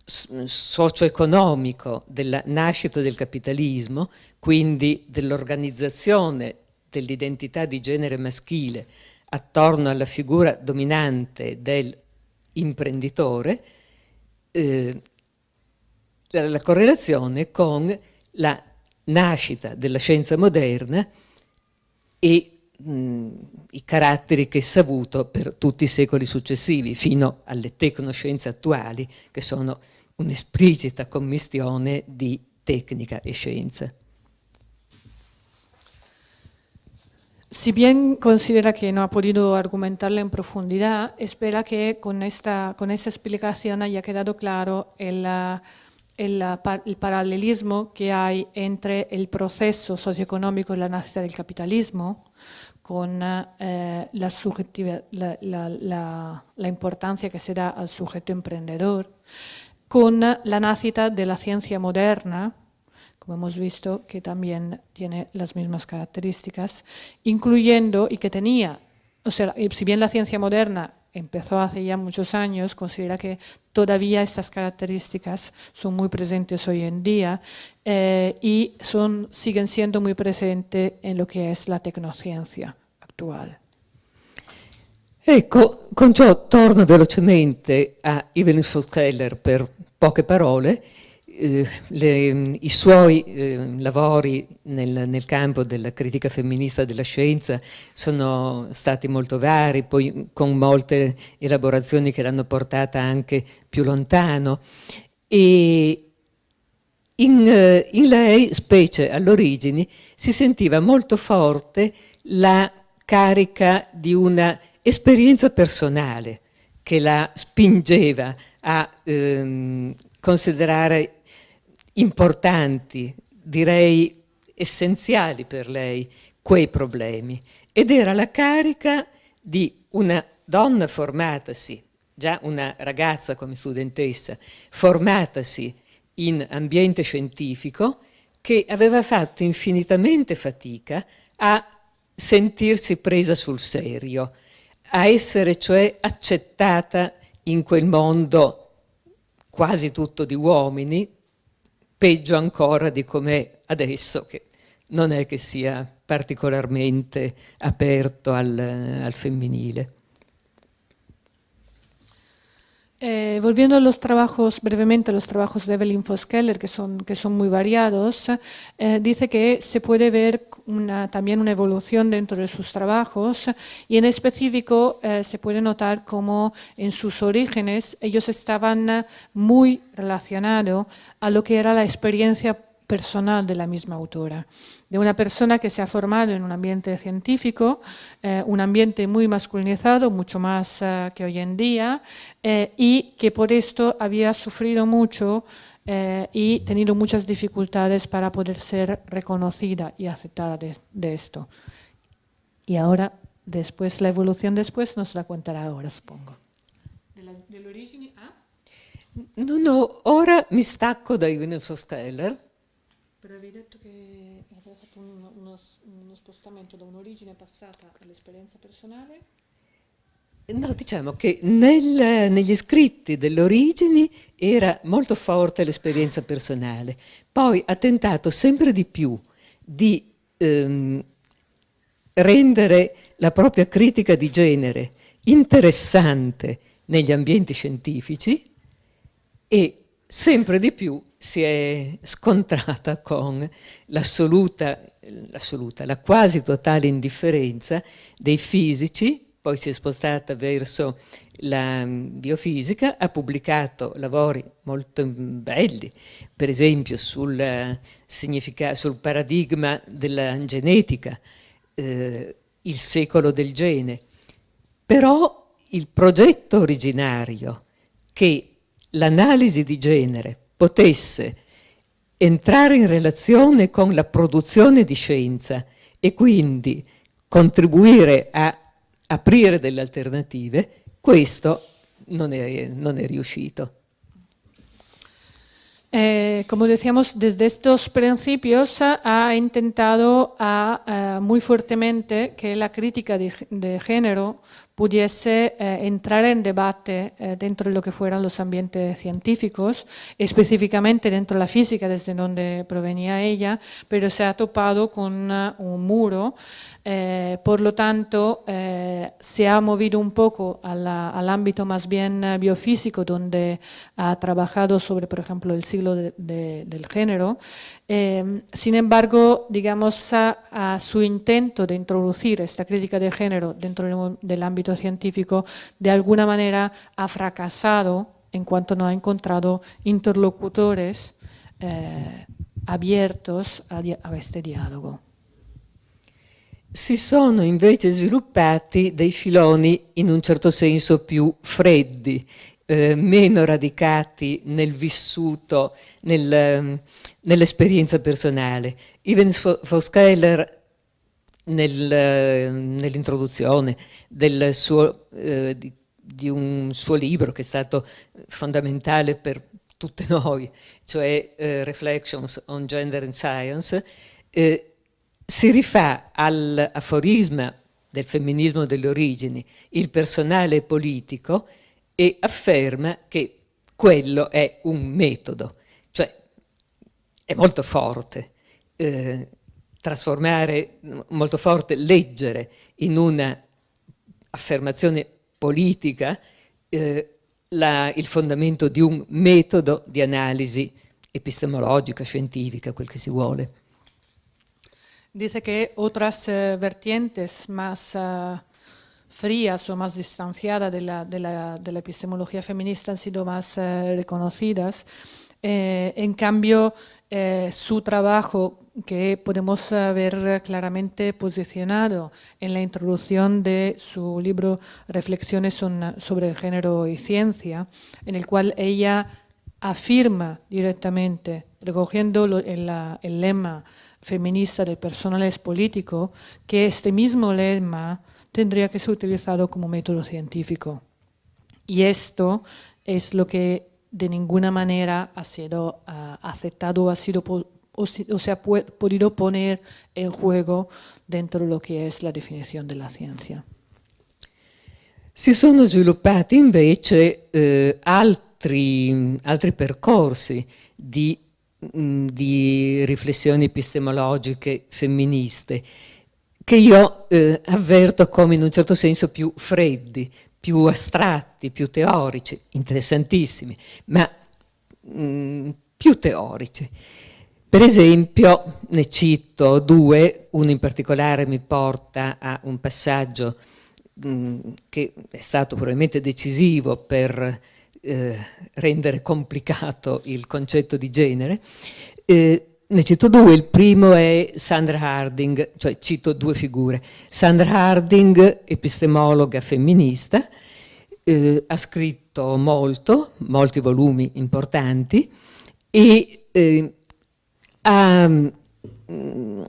socio-economico della nascita del capitalismo, quindi dell'organizzazione dell'identità di genere maschile attorno alla figura dominante dell'imprenditore eh, la, la correlazione con la nascita della scienza moderna e mh, mm, i caratteri che essa ha avuto per tutti i secoli successivi, fino alle tecnoscienze attuali, che sono un'esplicita commistione di tecnica e scienza. si bien considera que no ha podido argumentarla en profundidad, espera que con esta, con explicación haya quedado claro el, el, paralelismo que hay entre el proceso socioeconómico y la nacida del capitalismo con eh, la, la, importancia que se da al sujeto emprendedor, con la nacida de la ciencia moderna, como hemos visto, que también tiene las mismas características, incluyendo y que tenía, o sea, si bien la ciencia moderna empezó hace ya muchos años, considera que todavía estas características son muy presentes hoy en día eh, y son, siguen siendo muy presentes en lo que es la tecnociencia actual. con ciò torno velocemente a Ivenus Foskeller por poche parole eh, le, i suoi eh, lavori nel, nel, campo della critica femminista della scienza sono stati molto vari, poi con molte elaborazioni che l'hanno portata anche più lontano. E in, eh, in lei, specie all'origine, si sentiva molto forte la carica di una esperienza personale che la spingeva a ehm, considerare importanti, direi essenziali per lei, quei problemi. Ed era la carica di una donna formatasi, già una ragazza come studentessa, formatasi in ambiente scientifico, che aveva fatto infinitamente fatica a sentirsi presa sul serio, a essere cioè accettata in quel mondo quasi tutto di uomini, peggio ancora di come adesso, che non è che sia particolarmente aperto al, al femminile. Eh, volviendo a los trabajos, brevemente a los trabajos de Evelyn Foskeller, que son, que son muy variados, eh, dice que se puede ver también una evolución dentro de sus trabajos y en específico eh, se puede notar cómo en sus orígenes ellos estaban muy relacionados a lo que era la experiencia personal de la misma autora, de una persona que se ha formado en un ambiente científico, eh, un ambiente muy masculinizado, mucho más eh, que hoy en día, eh, y que por esto había sufrido mucho y tenido muchas dificultades para poder ser reconocida y aceptada de, esto. Y ahora, después, la evolución después nos la contará ahora, supongo. De origen ¿ah? No, no, ahora me stacco de Però avevi detto che avevi fatto un, uno, uno spostamento da un'origine passata all'esperienza personale? No, diciamo che nel, negli scritti delle origini era molto forte l'esperienza personale, poi ha tentato sempre di più di ehm, rendere la propria critica di genere interessante negli ambienti scientifici e sempre di più si è scontrata con l'assoluta, l'assoluta, la quasi totale indifferenza dei fisici, poi si è spostata verso la biofisica, ha pubblicato lavori molto belli, per esempio sul, eh, sul paradigma della genetica, eh, il secolo del gene. Però il progetto originario che l'analisi di genere potesse entrare in relazione con la produzione di scienza e quindi contribuire a aprire delle alternative, questo non è, non è riuscito. Eh, como decíamos, desde estos principios ha intentado a, a, eh, muy fuertemente que la crítica de, de género pudiese eh, entrar en debate eh, dentro de lo que fueran los ambientes científicos, específicamente dentro de la física, desde donde provenía ella, pero se ha topado con un muro eh, por lo tanto, eh, se ha movido un poco al ámbito más bien eh, biofísico, donde ha trabajado sobre, por ejemplo, el siglo del género. sin embargo, digamos, a, su intento de introducir esta crítica de género dentro del ámbito científico, de alguna manera ha fracasado en cuanto no ha encontrado interlocutores abiertos a este diálogo. Si sono invece sviluppati dei filoni in un certo senso più freddi, eh, meno radicati nel vissuto, nel, ehm, nell'esperienza personale. Ivens Foskeller nel, eh, nell'introduzione del suo, eh, di, di un suo libro che è stato fondamentale per tutti noi, cioè eh, Reflections on Gender and Science, eh, si rifà all'aforisma del femminismo delle origini, il personale politico, e afferma che quello è un metodo, cioè è molto forte. Eh, trasformare, molto forte, leggere in una affermazione politica eh, la, il fondamento di un metodo di analisi epistemologica, scientifica, quel che si vuole. Dice que otras eh, vertientes más eh, frías o más distanciadas de la, epistemología feminista han sido más eh, reconocidas. en cambio, su trabajo que podemos ver claramente posicionado en la introducción de su libro Reflexiones sobre el género y ciencia, en el cual ella afirma directamente, recogiendo el lema feminista del personal es político, que este mismo lema tendría que ser utilizado como método científico. Y esto es lo que de ninguna manera ha sido ah, aceptado ha sido o, se ha podido poner en juego dentro de lo que es la definición de la ciencia Si sono sviluppati invece eh, altri, altri percorsi Mm, di riflessioni epistemologiche femministe, che io eh, avverto come in un certo senso più freddi, più astratti, più teorici, interessantissimi, ma mh, mm, più teorici. Per esempio, ne cito due, uno in particolare mi porta a un passaggio mh, mm, che è stato probabilmente decisivo per eh, rendere complicato il concetto di genere. Eh, ne cito due, il primo è Sandra Harding, cioè cito due figure. Sandra Harding, epistemologa femminista, eh, ha scritto molto, molti volumi importanti e eh, ha, mm,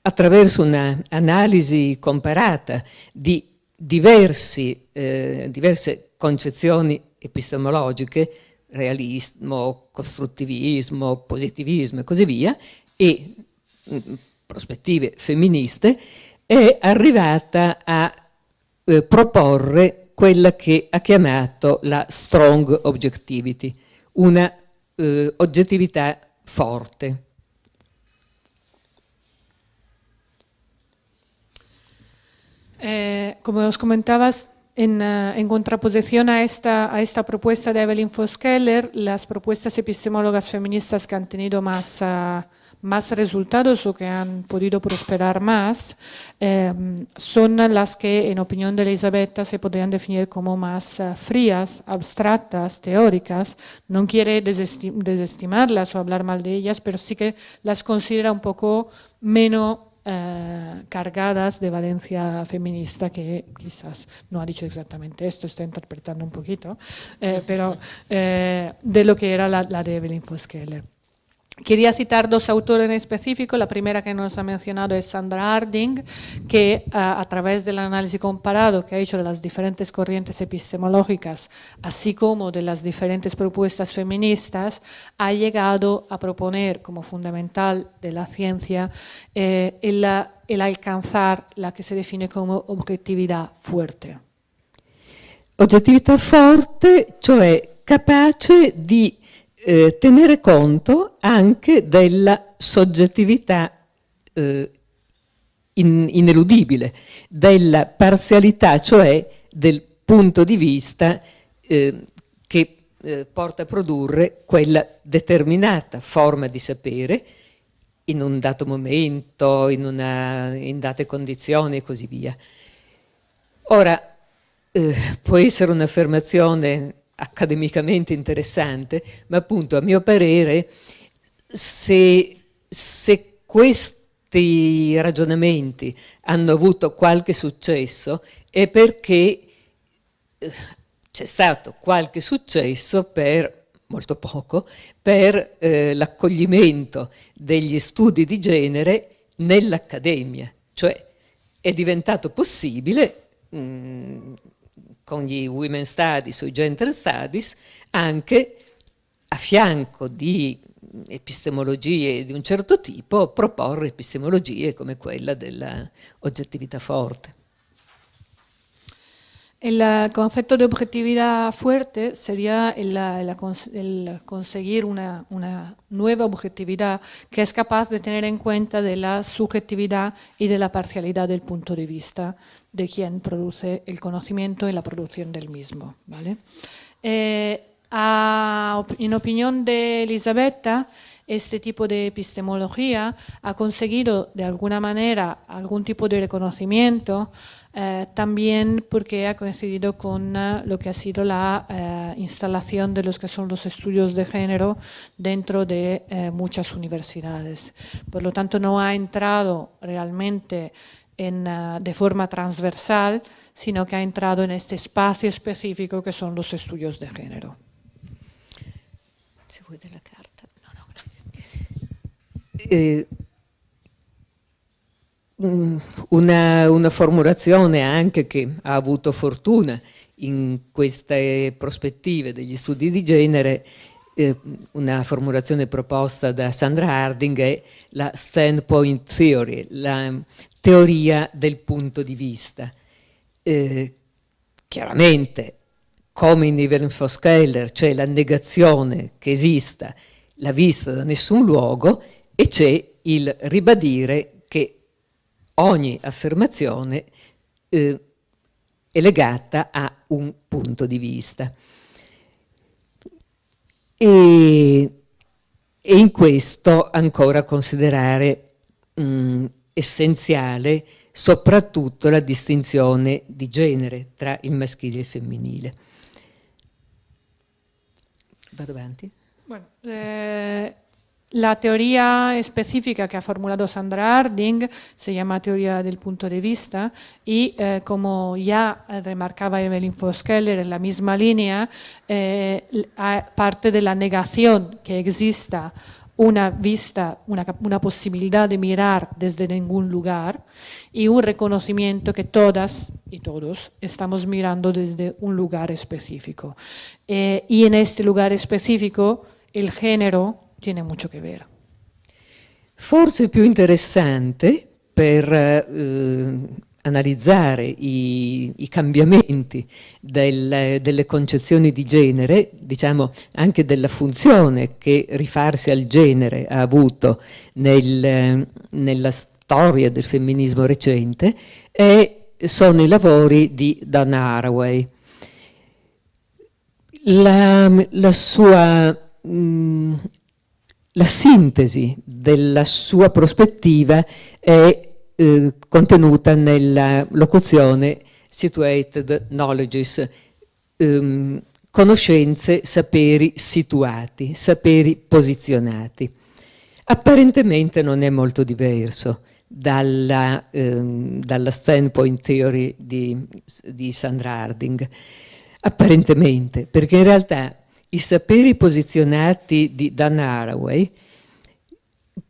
attraverso un'analisi comparata di diversi, eh, diverse concezioni epistemologiche, realismo, costruttivismo, positivismo e così via, e mm, prospettive femministe, è arrivata a eh, proporre quella che ha chiamato la strong objectivity, una eh, oggettività forte. Eh, como os comentabas, Eh, en, contraposición a esta, a esta propuesta de Evelyn Foskeller, las propuestas epistemólogas feministas que han tenido más, eh, más resultados o que han podido prosperar más eh, son las que, en opinión de Elisabetta, se podrían definir como más frías, abstractas, teóricas. No quiere desestimarlas o hablar mal de ellas, pero sí que las considera un poco menos eh, cargadas de valencia feminista, que quizás no ha dicho exactamente esto, estoy interpretando un poquito, eh, pero eh, de lo que era la, la de Evelyn Foskeller. Quería citar dos autores en específico. La primera que nos ha mencionado es Sandra Harding, que a, través del análisis comparado que ha hecho de las diferentes corrientes epistemológicas, así como de las diferentes propuestas feministas, ha llegado a proponer como fundamental de la ciencia eh, el, el alcanzar la que se define como objetividad fuerte. Objetividad fuerte, cioè capaz de... eh, tenere conto anche della soggettività eh, in, ineludibile, della parzialità, cioè del punto di vista eh, che eh, porta a produrre quella determinata forma di sapere in un dato momento, in, una, in date condizioni e così via. Ora, eh, può essere un'affermazione accademicamente interessante, ma appunto a mio parere se, se questi ragionamenti hanno avuto qualche successo è perché eh, c'è stato qualche successo per molto poco, per eh, l'accoglimento degli studi di genere nell'accademia, cioè è diventato possibile mh, mm, con gli Women Studies o i Gender Studies, anche a fianco di epistemologie di un certo tipo, proporre epistemologie come quella dell'oggettività forte. El eh, concepto de objetividad fuerte sería el, eh, el, el conseguir una, una, nueva objetividad que es capaz de tener en cuenta de la subjetividad y de la parcialidad del punto de vista. de quien produce el conocimiento y la producción del mismo. ¿vale? Eh, en opinión de Elisabetta, este tipo de epistemología ha conseguido de alguna manera algún tipo de reconocimiento, eh, también porque ha coincidido con eh, lo que ha sido la instalación de los que son los estudios de género dentro de muchas universidades. Por lo tanto, no ha entrado realmente en, eh, de forma transversal, sino que ha entrado en este espacio específico que son los estudios de género. Eh, mm, una, una formulazione anche che ha avuto fortuna in queste prospettive degli studi di genere eh, una formulazione proposta da Sandra Harding è la standpoint theory, la, teoria del punto di vista. Eh, chiaramente, come in Iverenfoskeller, c'è la negazione che esista la vista da nessun luogo e c'è il ribadire che ogni affermazione eh, è legata a un punto di vista. E, e in questo ancora considerare mh, mm, essenziale soprattutto la distinzione di genere tra il maschile e il femminile. Vado avanti. Bueno, eh, la teoria specifica che ha formulato Sandra Harding si chiama teoria del punto di vista e eh, como ya remarcaba Evelyn Foskeller nella la misma línea, eh, parte della negazione che esista una vista, una, posibilidad de mirar desde ningún lugar y un reconocimiento que todas y todos estamos mirando desde un lugar específico. Eh, y en este lugar específico el género tiene mucho que ver. Forse più interessante per eh, analizzare i, i cambiamenti del, delle concezioni di genere, diciamo anche della funzione che rifarsi al genere ha avuto nel, nella storia del femminismo recente, sono i lavori di Donna Haraway. La, la sua mh, mm, la sintesi della sua prospettiva è eh, contenuta nella locuzione situated knowledges, ehm, conoscenze, saperi situati, saperi posizionati. Apparentemente non è molto diverso dalla, ehm, dalla standpoint theory di, di Sandra Harding. Apparentemente, perché in realtà i saperi posizionati di Dan Haraway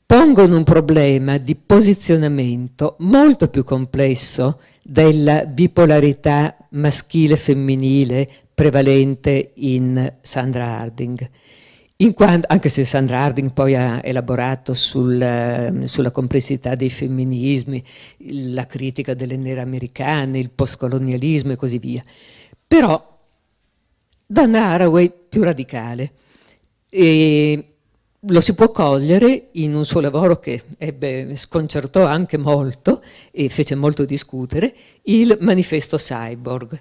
pongono un problema di posizionamento molto più complesso della bipolarità maschile-femminile prevalente in Sandra Harding. In quanto, anche se Sandra Harding poi ha elaborato sul, ehm, sulla complessità dei femminismi, la critica delle nere americane, il postcolonialismo e così via. Però Donna Haraway più radicale. E lo si può cogliere in un suo lavoro che ebbe, sconcertò anche molto e fece molto discutere, il Manifesto Cyborg,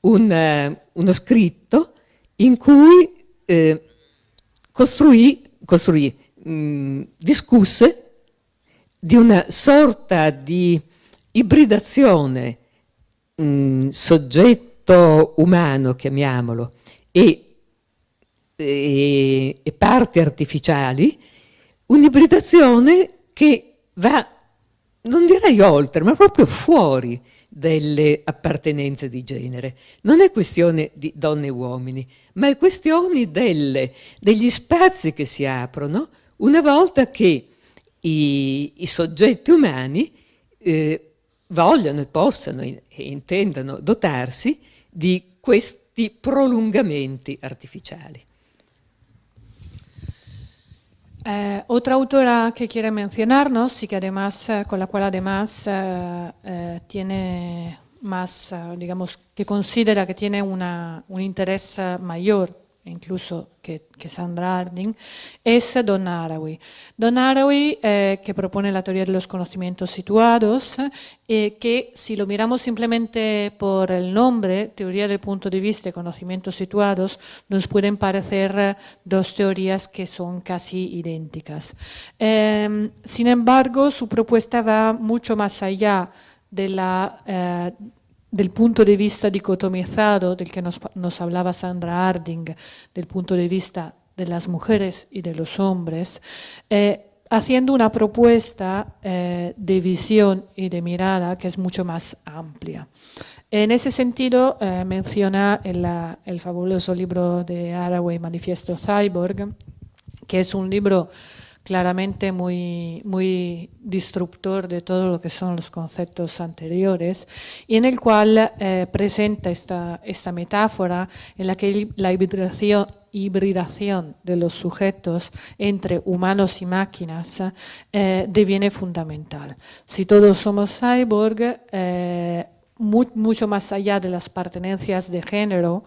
un, eh, uno scritto in cui eh, costruì, costruì mh, mm, discusse di una sorta di ibridazione mh, mm, soggetto umano, chiamiamolo, e e, e parti artificiali, un'ibridazione che va, non direi oltre, ma proprio fuori delle appartenenze di genere. Non è questione di donne e uomini, ma è questione delle, degli spazi che si aprono una volta che i, i soggetti umani eh, vogliano e possano e intendano dotarsi di questi prolungamenti artificiali. Eh, otra autora que quiere mencionarnos y que además, eh, con la cual además eh, tiene más, digamos, que considera que tiene un interés mayor e incluso que Sandra Harding, es Don Arawi. Don Arawi que eh, propone la teoría de los conocimientos situados, que eh, si lo miramos simplemente por el nombre, teoría del punto de vista de conocimientos situados, nos pueden parecer dos teorías que son casi idénticas. Em, sin embargo, su propuesta va mucho más allá de la, eh, del punto de vista dicotomizado del que nos, hablaba Sandra Harding, del punto de vista de las mujeres y de los hombres, eh, haciendo una propuesta eh, de visión y de mirada que es mucho más amplia. En ese sentido, eh, menciona el, el fabuloso libro de Haraway, Manifiesto Cyborg, que es un libro claramente muy, muy disruptor de todo lo que son los conceptos anteriores, y en el cual eh, presenta esta, metáfora en la que la hibridación, de los sujetos entre humanos y máquinas eh, deviene fundamental. Si todos somos cyborg, eh, mucho más allá de las pertenencias de género,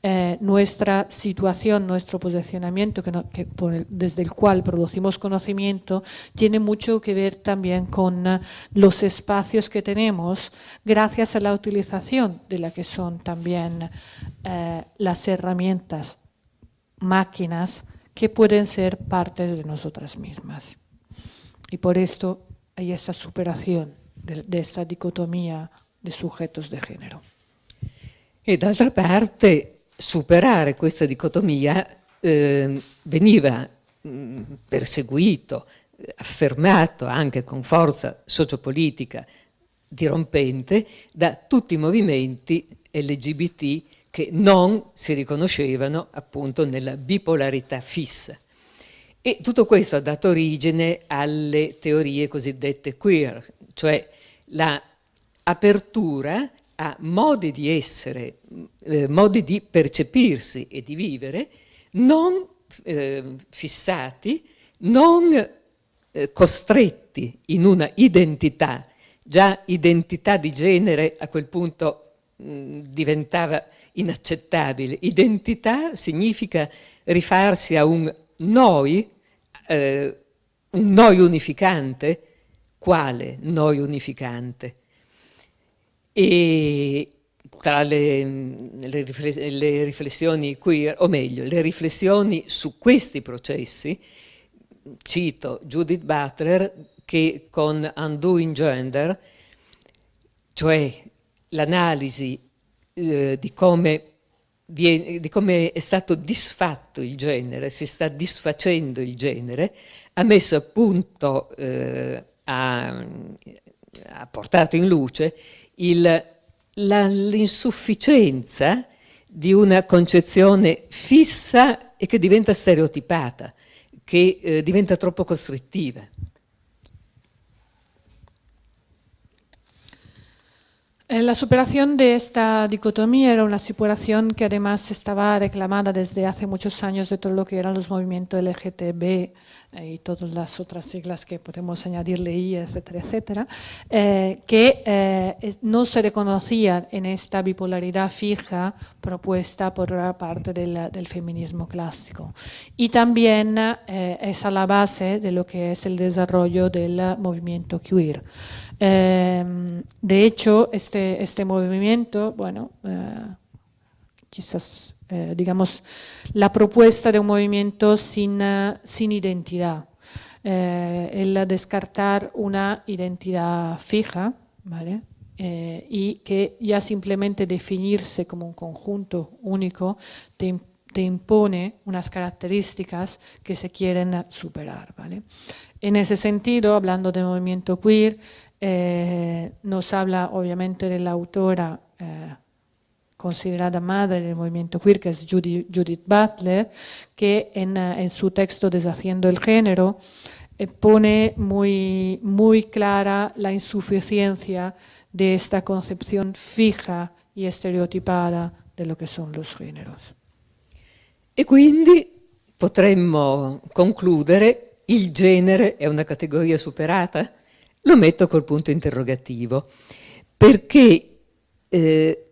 eh, nuestra situación, nuestro posicionamiento que, desde el cual producimos conocimiento, tiene mucho que ver también con eh, los espacios que tenemos gracias a la utilización de la que son también eh, las herramientas, máquinas que pueden ser partes de nosotras mismas. Y por esto hay esta superación de, de esta dicotomía de sujetos de género. Y de otra parte, superare questa dicotomia eh, veniva mh, mm, perseguito, affermato anche con forza sociopolitica dirompente da tutti i movimenti LGBT che non si riconoscevano appunto nella bipolarità fissa. E tutto questo ha dato origine alle teorie cosiddette queer, cioè l'apertura la a modi di essere, eh, modi di percepirsi e di vivere non eh, fissati, non eh, costretti in una identità, già identità di genere a quel punto mh, mm, diventava inaccettabile. Identità significa rifarsi a un noi, eh, un noi unificante, quale noi unificante? E tra le, le riflessioni queer, o meglio, le riflessioni su questi processi, cito Judith Butler che con Undoing Gender, cioè l'analisi eh, di, di, come è stato disfatto il genere, si sta disfacendo il genere, ha messo a punto, eh, ha, ha portato in luce il, la, l'insufficienza di una concezione fissa e che diventa stereotipata, che eh, diventa troppo costrittiva. Eh, la superación de esta dicotomía era una superación que además estaba reclamada desde hace muchos años de todo lo que eran los movimientos LGTB, Eh, y todas las otras siglas que podemos añadirle y etcétera, etcétera, eh, que eh, no se reconocían en esta bipolaridad fija propuesta por parte del, feminismo clásico. Y también es a la base de lo que es el desarrollo del movimiento queer. Em, de hecho, este, este movimiento, bueno, quizás eh, digamos, la propuesta de un movimiento sin, eh, sin identidad, eh, el descartar una identidad fija, ¿vale? y que ya simplemente definirse como un conjunto único te, impone unas características que se quieren superar. ¿vale? En ese sentido, hablando de movimiento queer, nos habla obviamente de la autora eh, considerada madre del movimiento queer, que es Judith, Butler, que en, en, su texto Deshaciendo el Género pone muy, muy clara la insuficiencia de esta concepción fija y estereotipada de lo que son los géneros. E quindi potremmo concludere il genere è una categoria superata? Lo metto col punto interrogativo, perché eh,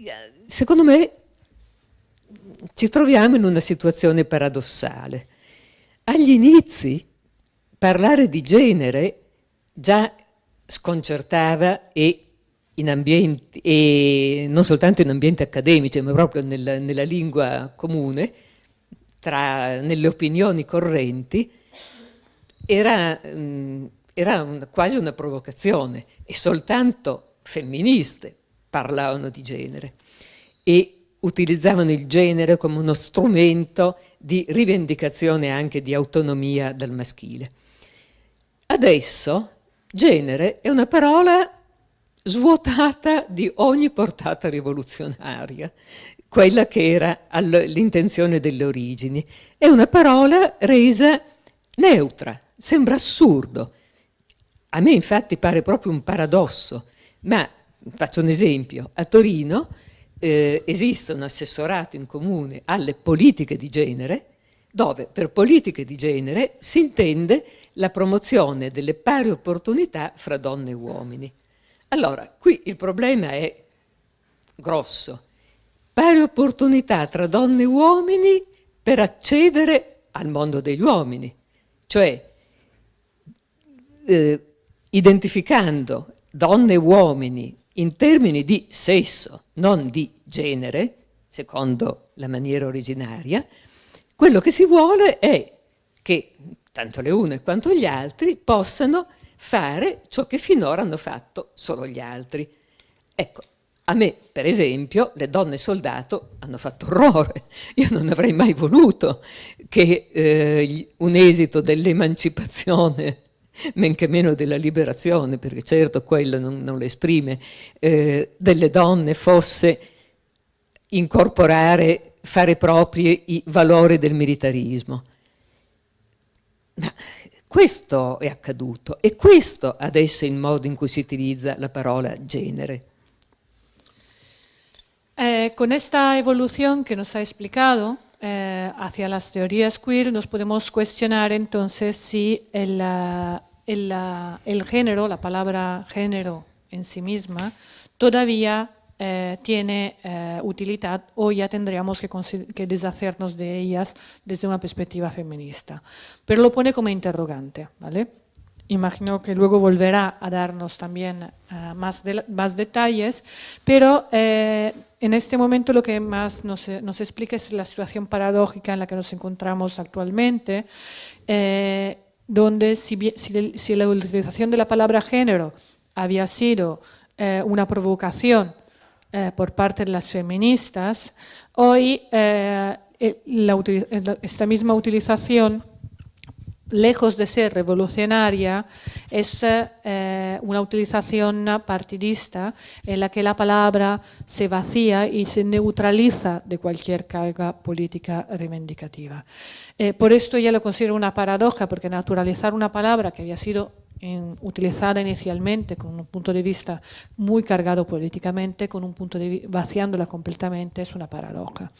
eh, secondo me ci troviamo in una situazione paradossale. Agli inizi parlare di genere già sconcertava e, ambienti, e non soltanto in ambienti accademici, ma proprio nella, nella lingua comune, tra, nelle opinioni correnti, era, mh, mm, era una, quasi una provocazione e soltanto femministe, parlavano di genere e utilizzavano il genere come uno strumento di rivendicazione anche di autonomia dal maschile. Adesso genere è una parola svuotata di ogni portata rivoluzionaria, quella che era l'intenzione delle origini. È una parola resa neutra, sembra assurdo. A me infatti pare proprio un paradosso, ma faccio un esempio, a Torino eh, esiste un assessorato in comune alle politiche di genere, dove per politiche di genere si intende la promozione delle pari opportunità fra donne e uomini. Allora, qui il problema è grosso. Pari opportunità tra donne e uomini per accedere al mondo degli uomini, cioè eh, identificando donne e uomini in termini di sesso, non di genere, secondo la maniera originaria, quello che si vuole è che tanto le une quanto gli altri possano fare ciò che finora hanno fatto solo gli altri. Ecco, a me, per esempio, le donne soldato hanno fatto orrore. Io non avrei mai voluto che eh, un esito dell'emancipazione men che meno della liberazione, perché certo quello non, non l'esprime, eh, delle donne fosse incorporare, fare propri i valori del militarismo. Ma questo è accaduto e questo adesso è il modo in cui si utilizza la parola genere. Eh, con questa evoluzione che nos ha explicado, Eh, hacia las teorías queer, nos podemos cuestionar entonces si el, la, el, género, la palabra género en sí misma, todavía eh, tiene eh, utilidad o ya tendríamos que, deshacernos de ellas desde una perspectiva feminista. Pero lo pone como interrogante, ¿vale? Imagino que luego volverá a darnos también eh, más, más detalles, pero en este momento lo que más nos, nos, explica es la situación paradójica en la que nos encontramos actualmente donde si, si la utilización de la palabra género había sido eh, una provocación eh, por parte de las feministas, hoy eh, esta misma utilización lejos de ser revolucionaria, es eh, una utilización partidista en la que la palabra se vacía y se neutraliza de cualquier carga política reivindicativa. Eh, por esto ya lo considero una paradoja, porque naturalizar una palabra que había sido utilizada inicialmente con un punto de vista muy cargado políticamente, con un punto de vaciándola completamente, es una paradoja.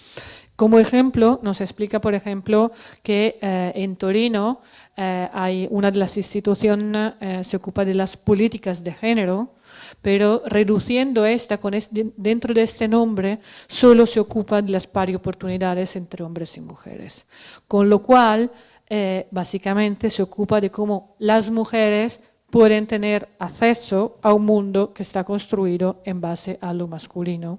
Como ejemplo, nos explica, por ejemplo, que eh, en Torino eh, hay una de las instituciones que eh, se ocupa de las políticas de género, pero reduciendo esta con dentro de este nombre solo se ocupa de las pari oportunidades entre hombres y mujeres, con lo cual eh, básicamente se ocupa de cómo las mujeres pueden tener acceso a un mundo que está construido en base a lo masculino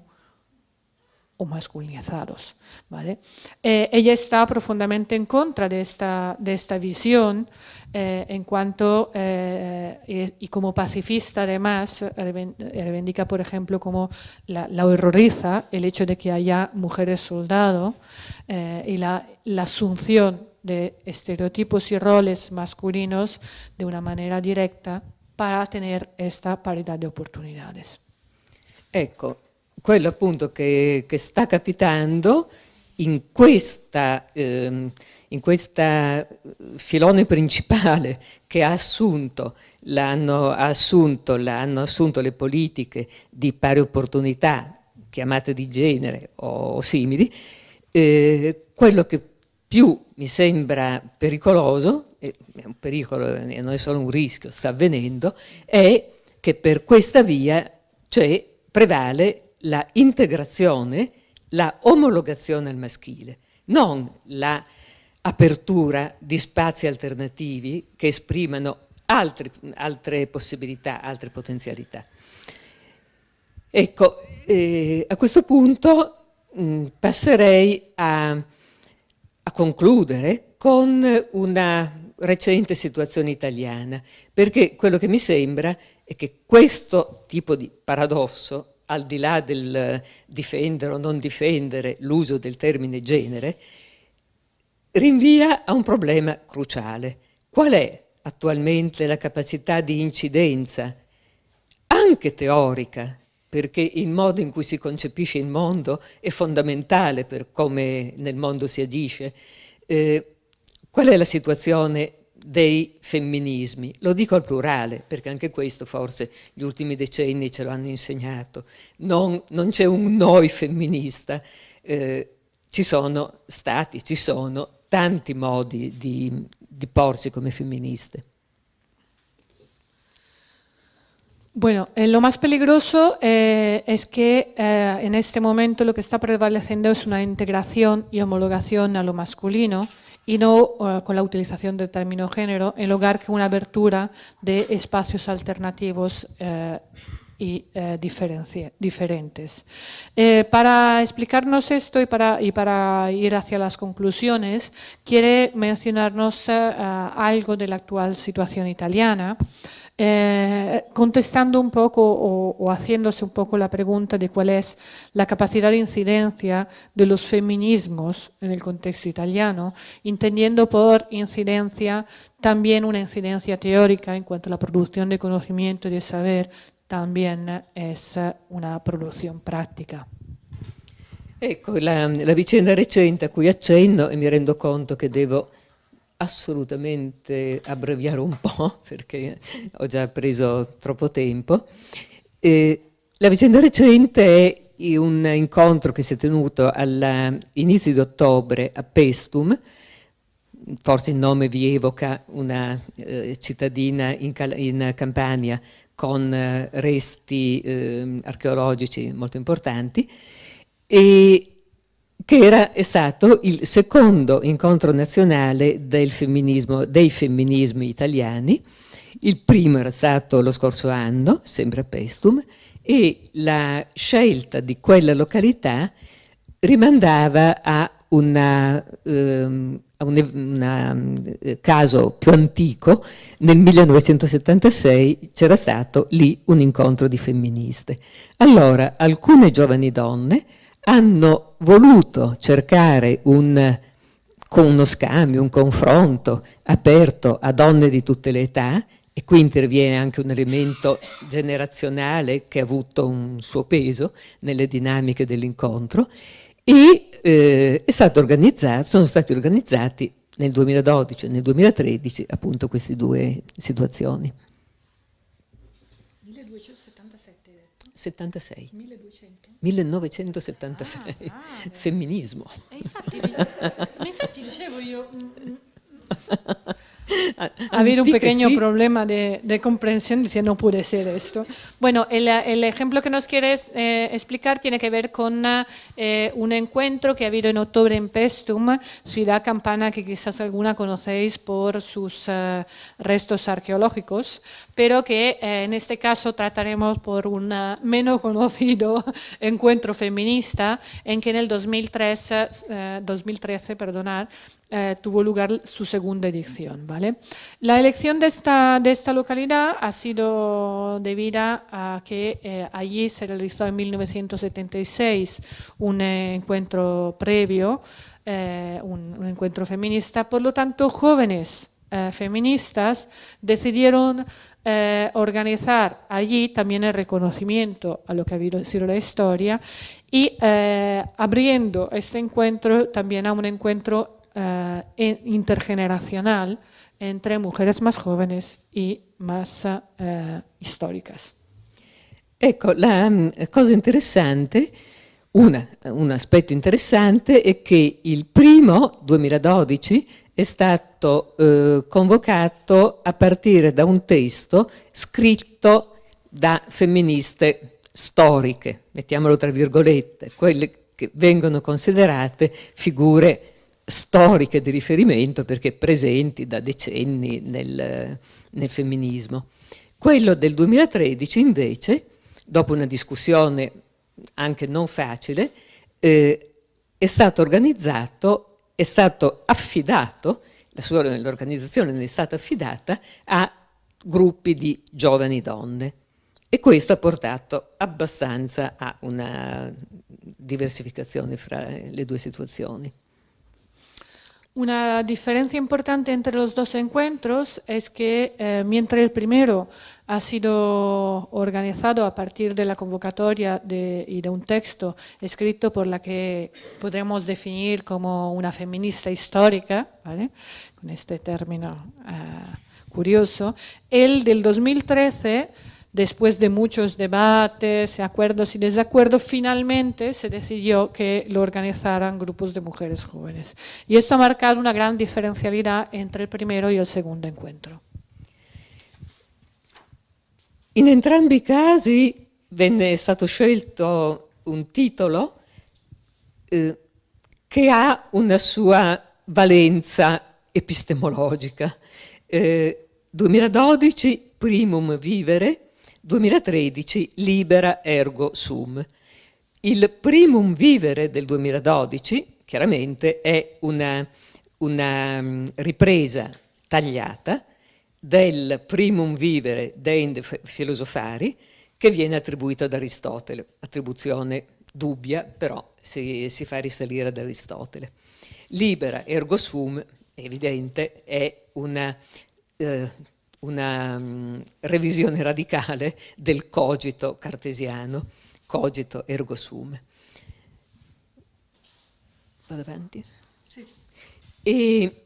o masculinizados. ¿vale? Eh, ella está profundamente en contra de esta, de esta visión eh, en cuanto, y, como pacifista además, reivindica, por ejemplo, como la, horroriza el hecho de que haya mujeres soldado y la asunción de estereotipos y roles masculinos de una manera directa para tener esta paridad de oportunidades. Ecco, quello appunto che, che sta capitando in questa, eh, in questa, eh, filone principale che ha assunto, l'hanno assunto, l'hanno assunto le politiche di pari opportunità, chiamate di genere o simili, eh, quello che più mi sembra pericoloso, è un pericolo, non è solo un rischio, sta avvenendo, è che per questa via cioè, prevale la integrazione, la omologazione al maschile, non la di spazi alternativi che esprimano altri, altre possibilità, altre potenzialità. Ecco, eh, a questo punto mh, mm, passerei a concludere con una recente situazione italiana, perché quello che mi sembra è che questo tipo di paradosso, al di là del difendere o non difendere l'uso del termine genere, rinvia a un problema cruciale. Qual è attualmente la capacità di incidenza, anche teorica, perché il modo in cui si concepisce il mondo è fondamentale per come nel mondo si agisce. Eh, qual è la situazione dei femminismi? Lo dico al plurale, perché anche questo forse gli ultimi decenni ce lo hanno insegnato. Non, non c'è un noi femminista, eh, ci sono stati, ci sono tanti modi di, di porsi come femministe. Bueno, eh, lo más peligroso eh, es que eh, en este momento lo que está prevaleciendo es una integración y homologación a lo masculino y no con la utilización del término género, en lugar que una abertura de espacios alternativos y diferentes. para explicarnos esto y para, ir hacia las conclusiones, quiere mencionarnos algo de la actual situación italiana, eh, contestando un poco o, haciéndose un poco la pregunta de cuál es la capacidad de incidencia de los feminismos en el contexto italiano, entendiendo por incidencia también una incidencia teórica en cuanto a la producción de conocimiento y de saber, también es una producción práctica. Ecco, la, la vicenda recente a cui accenno y e me rendo conto que debo... assolutamente abbreviare un po' perché ho già preso troppo tempo. Eh, la vicenda recente è un incontro che si è tenuto all'inizio di ottobre a Pestum, forse il nome vi evoca una eh, cittadina in, in, Campania con eh, resti ehm, archeologici molto importanti, e che era, è stato il secondo incontro nazionale del femminismo, dei femminismi italiani. Il primo era stato lo scorso anno, sempre a Pestum, e la scelta di quella località rimandava a, una, ehm, a un una, eh, caso più antico. Nel 1976 c'era stato lì un incontro di femministe. Allora, alcune giovani donne hanno voluto cercare un, con uno scambio, un confronto aperto a donne di tutte le età e qui interviene anche un elemento generazionale che ha avuto un suo peso nelle dinamiche dell'incontro e eh, sono stati organizzati nel 2012 e nel 2013 appunto queste due situazioni. 1277. 76. 1200. 1976, ah, ah femminismo. E infatti, infatti dicevo io, mm, mm. ha, habido un pequeño problema de, comprensión, dice no puede ser esto. Bueno, el, ejemplo que nos quieres eh, explicar tiene que ver con eh, un encuentro que ha habido en octubre en Pestum, ciudad campana que quizás alguna conocéis por sus eh, restos arqueológicos, pero que en este caso trataremos por un menos conocido encuentro feminista en que en el 2003, 2013, perdonad, eh, tuvo lugar su segunda edición. ¿vale? La elección de esta, de esta localidad ha sido debida a que eh, allí se realizó en 1976 un encuentro previo, eh, un, un, encuentro feminista, por lo tanto jóvenes feministas decidieron organizar allí también el reconocimiento a lo que ha sido la historia y abriendo este encuentro también a un encuentro eh, intergeneracional entre mujeres más jóvenes y más eh, históricas. Ecco, la mm, cosa interessante, una, un aspetto interessante è che il primo, 2012, è stato eh, convocato a partire da un testo scritto da femministe storiche, mettiamolo tra virgolette, quelle che vengono considerate figure storiche di riferimento perché presenti da decenni nel, nel femminismo. Quello del 2013 invece, dopo una discussione anche non facile, eh, è stato organizzato, è stato affidato, la sua organizzazione è stata affidata a gruppi di giovani donne e questo ha portato abbastanza a una diversificazione fra le due situazioni. Una diferencia importante entre los dos encuentros es que eh, mientras el primero ha sido organizado a partir de la convocatoria y de un texto escrito por la que podremos definir como una feminista histórica, con este término eh, curioso, el del 2013 después de muchos debates, acuerdos y desacuerdos, finalmente se decidió que lo organizaran grupos de mujeres jóvenes. Y esto ha marcado una gran diferencialidad entre el primero y el secondo encuentro. In entrambi i casi venne stato scelto un titolo eh, che ha una sua valenza epistemologica. Eh, 2012, primum vivere, 2013 Libera Ergo Sum. Il primum vivere del 2012 chiaramente è una, una mm, ripresa tagliata del primum vivere Deinde Filosofari che viene attribuito ad Aristotele, attribuzione dubbia, però si, si fa risalire ad Aristotele. Libera ergo sum, evidente, è una eh, una um, revisione radicale del cogito cartesiano, cogito ergo sum. Vado avanti? Sì. E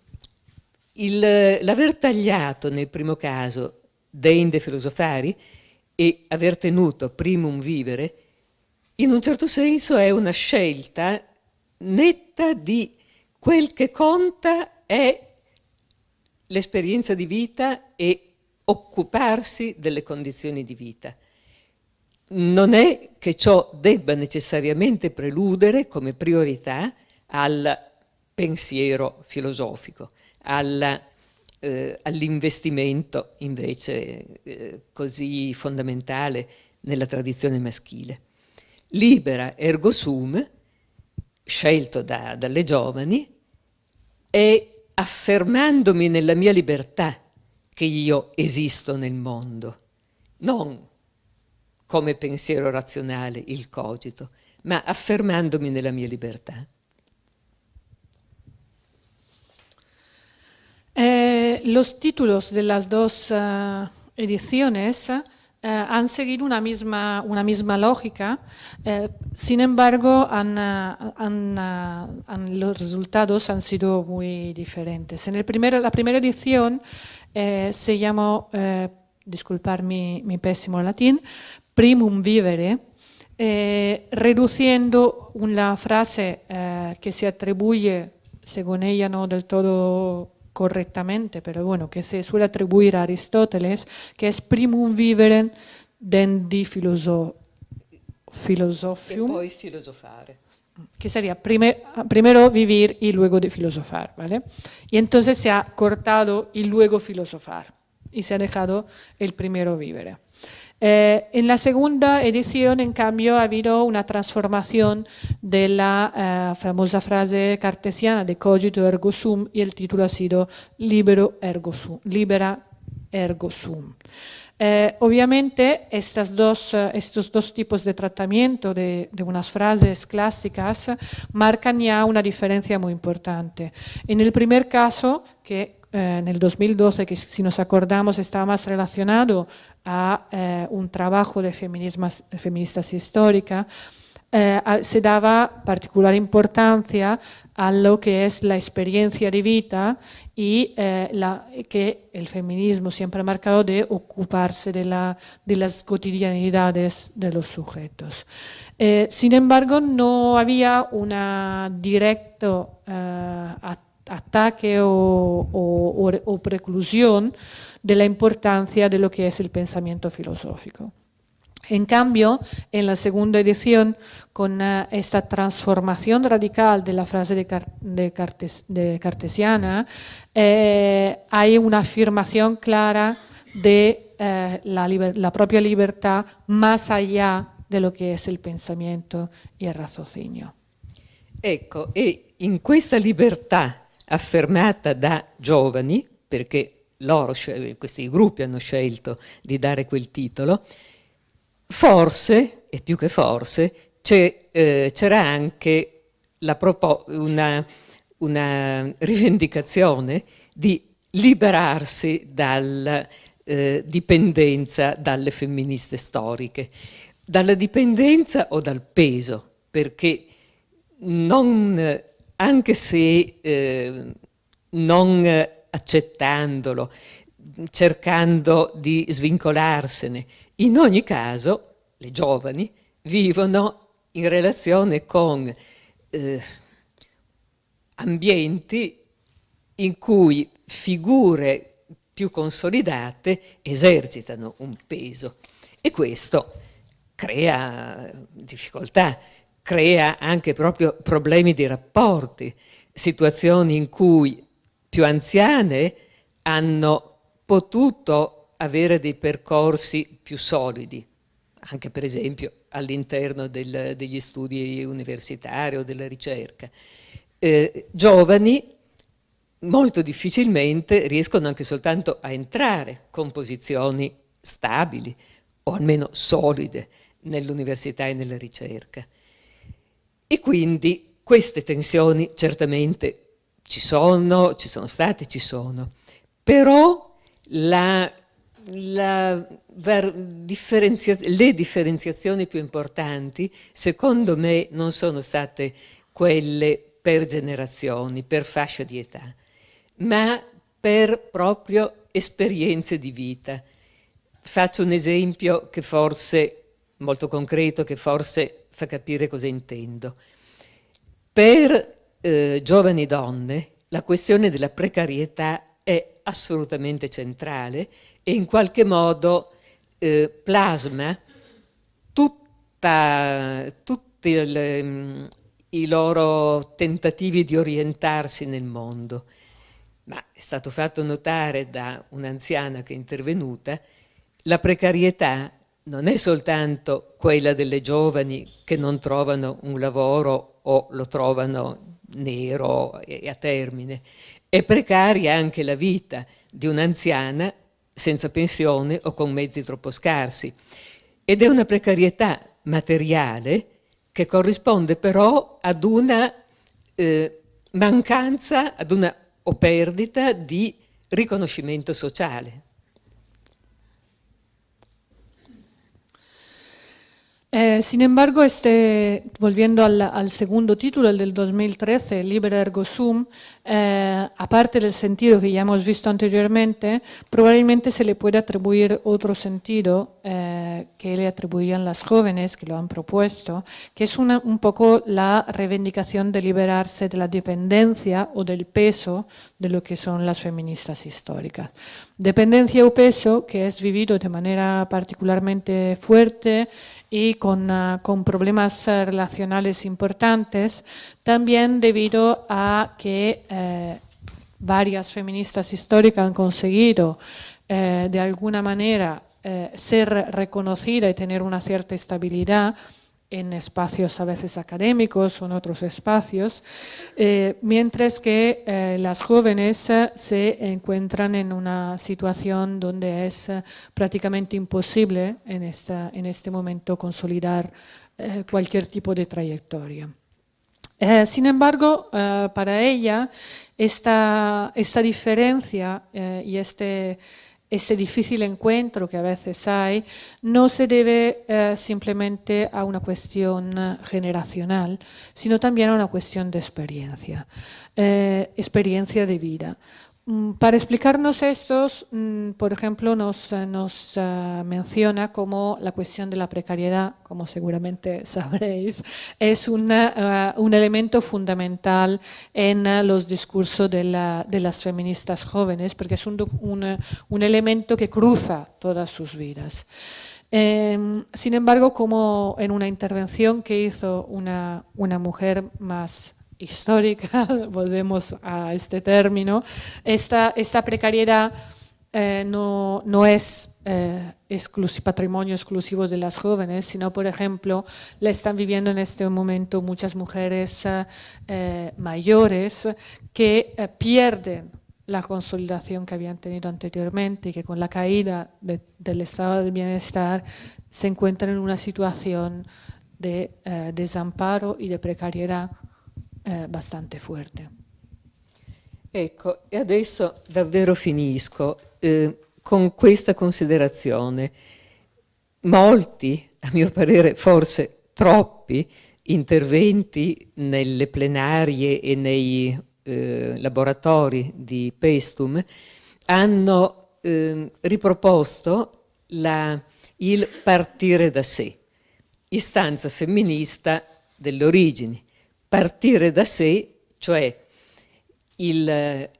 il, l'aver tagliato nel primo caso deinde filosofari e aver tenuto primum vivere, in un certo senso è una scelta netta di quel che conta è l'esperienza di vita e occuparsi delle condizioni di vita. Non è che ciò debba necessariamente preludere come priorità al pensiero filosofico, alla, eh, all'investimento invece eh, così fondamentale nella tradizione maschile. Libera ergo sum, scelto da, dalle giovani, è affermandomi nella mia libertà che io esisto nel mondo, non come pensiero razionale il cogito, ma affermandomi nella mia libertà. Eh, los títulos de las dos uh, ediciones Eh, han seguido una misma, una misma lógica, eh, sin embargo eh, los resultados han sido muy diferentes. En el la primera edición se llamó, disculpar mi, pésimo latín, primum vivere, reduciendo una frase que se atribuye, según ella no del todo correctamente, pero bueno, que se suele atribuir a Aristóteles, que es primum vivere, dendi di e filosofium. filosofar. Que sería primero vivir y luego de filosofar, ¿vale? Y entonces se ha cortado y luego filosofar, y se ha dejado el primero vivere. Eh, en la segunda edición, en cambio, ha habido una transformación de la eh, famosa frase cartesiana de cogito ergo sum y el título ha sido libero ergo sum, libera ergo sum. Eh, obviamente, estas dos, estos dos tipos de tratamiento de, de, unas frases clásicas marcan ya una diferencia muy importante. En el primer caso, que eh, en el 2012, que si nos acordamos estaba más relacionado a eh, un trabajo de feministas histórica, eh, se daba particular importancia a lo que es la experiencia de vida y que el feminismo siempre ha marcado de ocuparse de, la, de las cotidianidades de los sujetos. sin embargo, no había una directo ataque o, o, preclusión de la importancia de lo que es el pensamiento filosófico. En cambio, en la segunda edición, con eh, esta transformación radical de la frase de, cartesiana, eh, hay una afirmación clara de eh, la, propia libertad más allá de lo que es el pensamiento y el raciocinio. Ecco, e in questa affermata da giovani, perché loro, questi gruppi hanno scelto di dare quel titolo, forse, e più che forse, eh, c'era anche una, una, rivendicazione di liberarsi dalla eh, dipendenza dalle femministe storiche, dalla dipendenza o dal peso, perché non anche se eh, non accettandolo, cercando di svincolarsene. In ogni caso, le giovani vivono in relazione con eh, ambienti in cui figure più consolidate esercitano un peso e questo crea difficoltà crea anche proprio problemi di rapporti, situazioni in cui più anziane hanno potuto avere dei percorsi più solidi, anche per esempio all'interno degli studi universitari o della ricerca. Eh, giovani molto difficilmente riescono anche soltanto a entrare con posizioni stabili o almeno solide nell'università e nella ricerca. E quindi queste tensioni certamente ci sono, ci sono state, ci sono, però la, la differenzia le differenziazioni più importanti secondo me non sono state quelle per generazioni, per fascia di età, ma per proprio esperienze di vita. Faccio un esempio che forse molto concreto, che forse fa capire cosa intendo. Per eh, giovani donne la questione della precarietà è assolutamente centrale e in qualche modo eh, plasma tutta, tutti le, mm, i loro tentativi di orientarsi nel mondo. Ma è stato fatto notare da un'anziana che è intervenuta, la precarietà non è soltanto quella delle giovani che non trovano un lavoro o lo trovano nero e a termine, è precaria anche la vita di un'anziana senza pensione o con mezzi troppo scarsi. Ed è una precarietà materiale che corrisponde però ad una eh, mancanza, ad una o perdita di riconoscimento sociale. Eh, sin embargo, este, volviendo al, segundo título, el del 2013, Liber Ergo Sum, eh, aparte del sentido que ya hemos visto anteriormente, probablemente se le puede atribuir otro sentido eh, que le atribuían las jóvenes que lo han propuesto, que es un poco la reivindicación de liberarse de la dependencia o del peso de lo que son las feministas históricas. Dependencia o peso que es vivido de manera particularmente fuerte y con ah, problemas eh, relacionales importantes también debido a que eh, varias feministas históricas han conseguido eh, de alguna manera eh, ser reconocida y tener una cierta estabilidad en espacios a veces académicos o en otros espacios, mientras que las jóvenes se encuentran en una situación donde es prácticamente imposible en este momento consolidar cualquier tipo de trayectoria. Eh, sin embargo, eh, para ella, esta, diferencia eh, y este, este, difícil encuentro que a veces hay no se debe simplemente a una cuestión generacional, sino también a una cuestión de experiencia, experiencia de vida. Mm, para explicarnos esto, mm, por ejemplo, nos, eh, eh, menciona cómo la cuestión de la precariedad, como seguramente sabréis, es eh, un elemento fundamental en los discursos de, las feministas jóvenes, porque es un, elemento que cruza todas sus vidas. Em, sin embargo, como en una intervención que hizo una, una mujer más histórica, volvemos a este término, esta, esta precariedad eh, no, no, es eh, patrimonio exclusivo de las jóvenes, sino, por ejemplo, la están viviendo en este momento muchas mujeres eh, mayores que pierden la consolidación que habían tenido anteriormente y que con la caída del estado del bienestar se encuentran en una situación de desamparo y de precariedad eh, bastante fuerte. Ecco, e adesso davvero finisco eh, con questa considerazione. Molti, a mio parere forse troppi, interventi nelle plenarie e nei eh, laboratori di Pestum hanno ehm, riproposto la, il partire da sé, istanza femminista delle origini partire da sé, cioè il,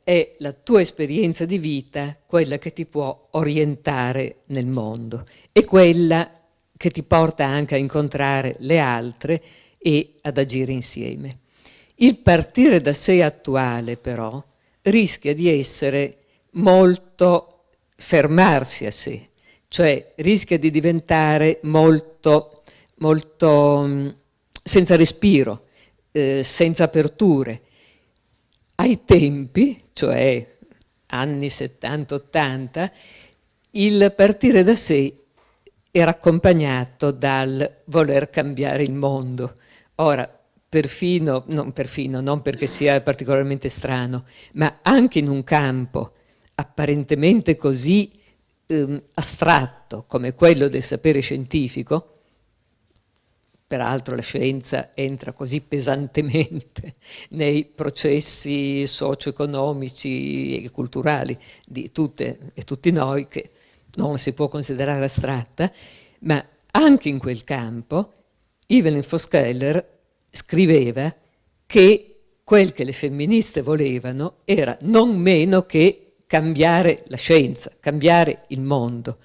è la tua esperienza di vita quella che ti può orientare nel mondo e quella che ti porta anche a incontrare le altre e ad agire insieme. Il partire da sé attuale però rischia di essere molto fermarsi a sé, cioè rischia di diventare molto, molto senza respiro, eh, senza aperture. Ai tempi, cioè anni 70-80, il partire da sé era accompagnato dal voler cambiare il mondo. Ora, perfino, non perfino, non perché sia particolarmente strano, ma anche in un campo apparentemente così ehm, astratto come quello del sapere scientifico, Peraltro la scienza entra così pesantemente nei processi socio-economici e culturali di tutte e tutti noi che non si può considerare astratta, ma anche in quel campo Evelyn Foskeller scriveva che quel che le femministe volevano era non meno che cambiare la scienza, cambiare il mondo.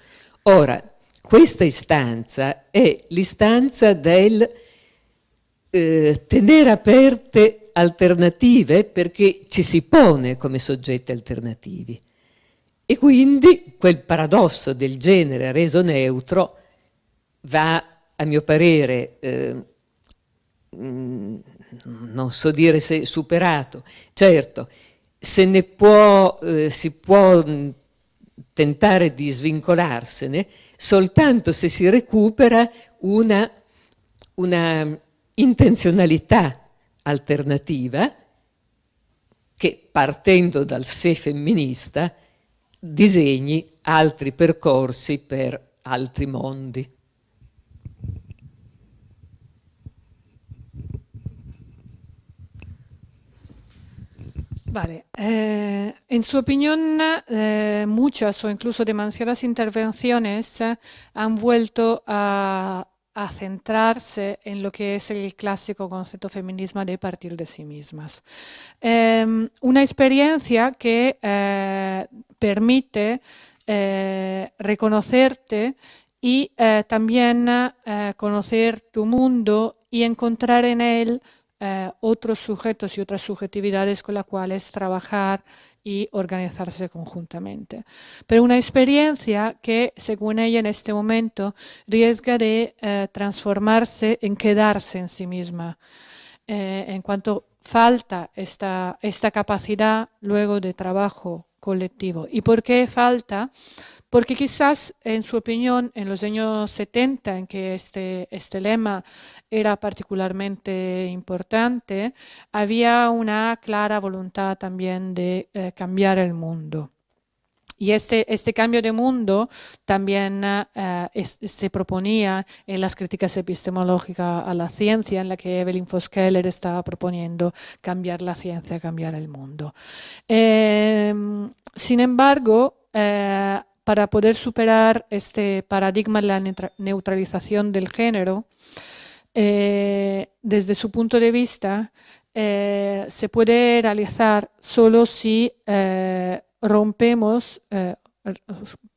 Ora, questa istanza è l'istanza del eh, tenere aperte alternative perché ci si pone come soggetti alternativi. E quindi quel paradosso del genere reso neutro va, a mio parere, eh, non so dire se superato. Certo, se ne può, eh, si può mh, mm, tentare di svincolarsene soltanto se si recupera una, una intenzionalità alternativa che partendo dal sé femminista disegni altri percorsi per altri mondi. Vale. Eh, en su opinión, eh, muchas o incluso demasiadas intervenciones eh, han vuelto a, centrarse en lo que es el clásico concepto feminismo de partir de sí mismas. Em, una experiencia que permite reconocerte y también conocer tu mundo y encontrar en él eh, otros sujetos y otras subjetividades con las cuales trabajar y organizarse conjuntamente. Pero una experiencia que, según ella en este momento, riesga de eh, transformarse en quedarse en sí misma. Eh, en cuanto falta esta, esta capacidad luego de trabajo colectivo. ¿Y por qué falta? Porque quizás, en su opinión, en los años 70, en que este, este lema era particularmente importante, había una clara voluntad también de eh, cambiar el mundo. Y este, este cambio de mundo también eh, eh, se proponía en las críticas epistemológicas a la ciencia, en la que Evelyn Foskeller estaba proponiendo cambiar la ciencia, cambiar el mundo. Em, sin embargo, eh, para poder superar este paradigma de la neutralización del género, desde su punto de vista, se puede realizar solo si rompemos, eh,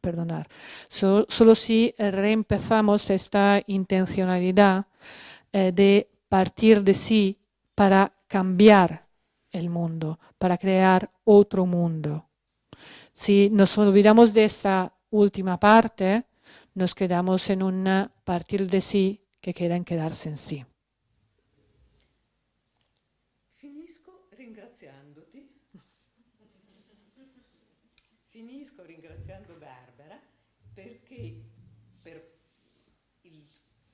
perdonar, solo si reempezamos esta intencionalidad eh, de partir de sí para cambiar el mundo, para crear otro mundo. Si nos olvidamos de esta última parte, nos quedamos en un partir de sí que quieren quedarse en sí.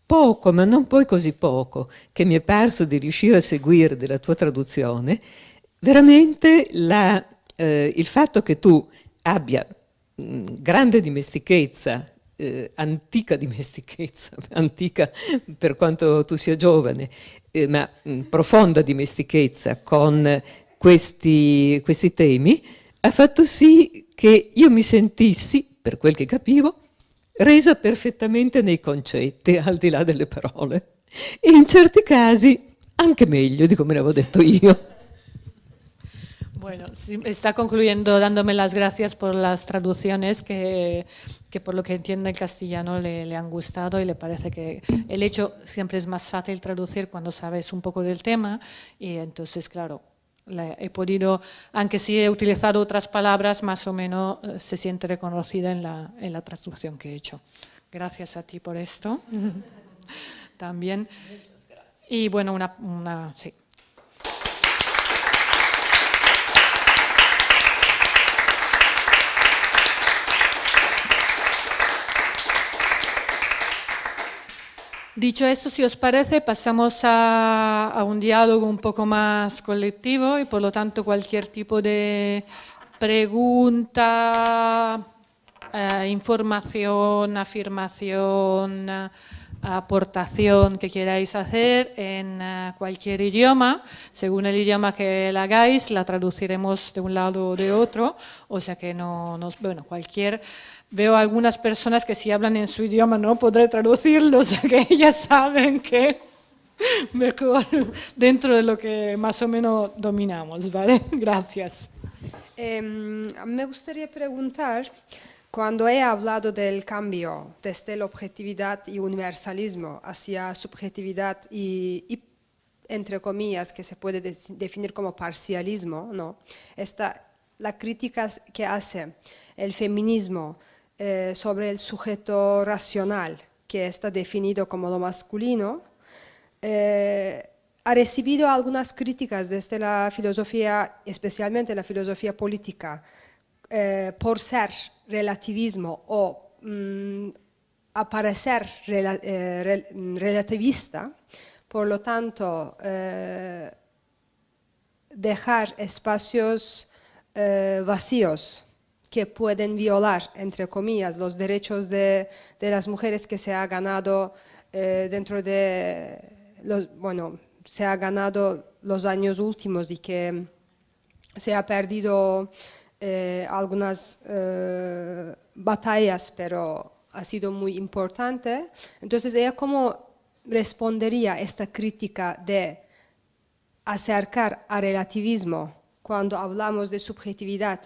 poco, ma non poi così poco, che mi è parso di riuscire a seguire della tua traduzione, veramente la, eh, il fatto che tu abbia mh, mm, grande dimestichezza, eh, antica dimestichezza, antica per quanto tu sia giovane, eh, ma mh, mm, profonda dimestichezza con questi, questi temi, ha fatto sì che io mi sentissi, per quel che capivo, resa perfettamente nei concetti, al di là delle parole, En in certi casi anche meglio di come l'avevo detto io. Bueno, está concluyendo dándome las gracias por las traducciones que, que por lo que entiende el castellano le, le, han gustado y le parece que el hecho siempre es más fácil traducir cuando sabes un poco del tema y entonces, claro, he podido, aunque sí he utilizado otras palabras, más o menos eh, se siente reconocida en la, en la traducción que he hecho. Gracias a ti por esto. También. Y bueno, una, una sí, Dicho esto, si os parece, pasamos a, un diálogo un poco más colectivo y por lo tanto cualquier tipo de pregunta, eh, información, afirmación, aportación que queráis hacer en eh, cualquier idioma. Según el idioma que la hagáis, la traduciremos de un lado o de otro. O sea que no nos... Bueno, cualquier... Veo algunas personas que si hablan en su idioma no podré traducirlo, o sea que ellas saben que mejor dentro de lo que más o menos dominamos, ¿vale? Gracias. Em, me gustaría preguntar... Cuando he hablado del cambio desde la objetividad y universalismo hacia subjetividad y, entre comillas, que se puede definir como parcialismo, ¿no? Esta, la crítica que hace el feminismo eh, sobre el sujeto racional, que está definido como lo masculino, eh, ha recibido algunas críticas desde la filosofía, especialmente la filosofía política, eh, por ser relativismo o mm, aparecer eh, relativista, por lo tanto, eh, dejar espacios eh, vacíos que pueden violar, entre comillas, los derechos de, las mujeres que se ha ganado dentro de, los, bueno, se ha ganado los años últimos y que se ha perdido eh, algunas eh, batallas, pero ha sido muy importante. Entonces, ella cómo respondería esta crítica de acercar al relativismo cuando hablamos de subjetividad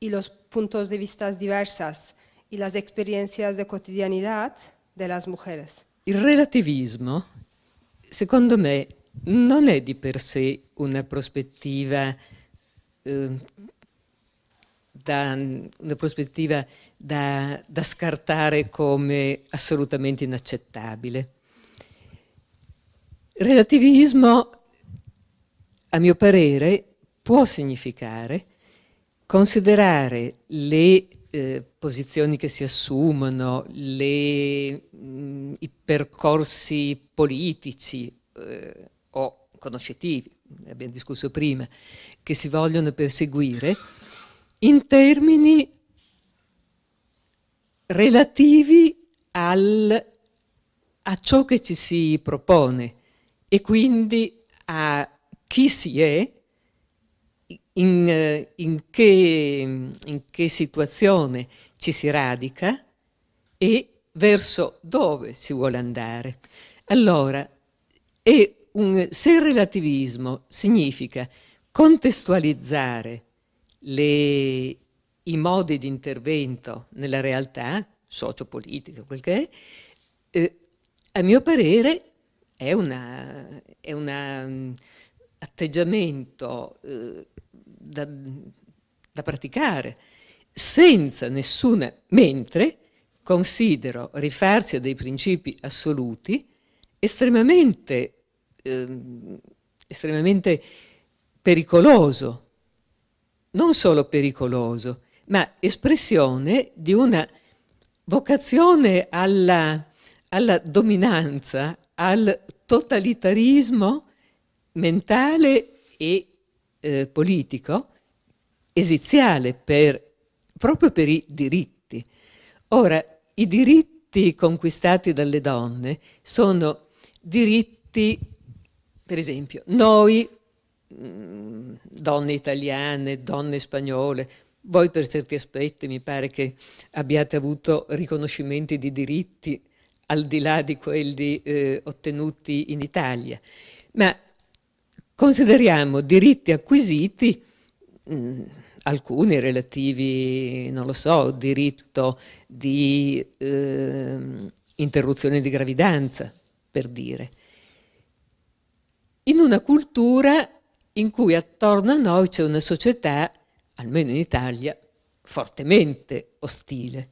y los puntos de vista diversas y las experiencias de cotidianidad de las mujeres. El relativismo, según me, no es de per se una perspectiva eh, da una prospettiva da, da scartare come assolutamente inaccettabile. Relativismo, a mio parere, può significare considerare le eh, posizioni che si assumono, le, mh, mm, i percorsi politici eh, o conoscitivi, ne abbiamo discusso prima, che si vogliono perseguire, in termini relativi al, a ciò che ci si propone e quindi a chi si è, in, in, che, in che situazione ci si radica e verso dove si vuole andare. Allora, un, se il relativismo significa contestualizzare le, i modi di intervento nella realtà, sociopolitica, quel che è, eh, a mio parere è un um, atteggiamento eh, da, da praticare, senza nessuna, mentre considero rifarsi a dei principi assoluti estremamente, eh, estremamente pericoloso non solo pericoloso, ma espressione di una vocazione alla, alla dominanza, al totalitarismo mentale e eh, politico esiziale per, proprio per i diritti. Ora, i diritti conquistati dalle donne sono diritti, per esempio, noi Mm, donne italiane, donne spagnole. Voi per certi aspetti mi pare che abbiate avuto riconoscimenti di diritti al di là di quelli eh, ottenuti in Italia, ma consideriamo diritti acquisiti mh, mm, alcuni relativi, non lo so, diritto di eh, interruzione di gravidanza, per dire. In una cultura in cui attorno a noi c'è una società, almeno in Italia, fortemente ostile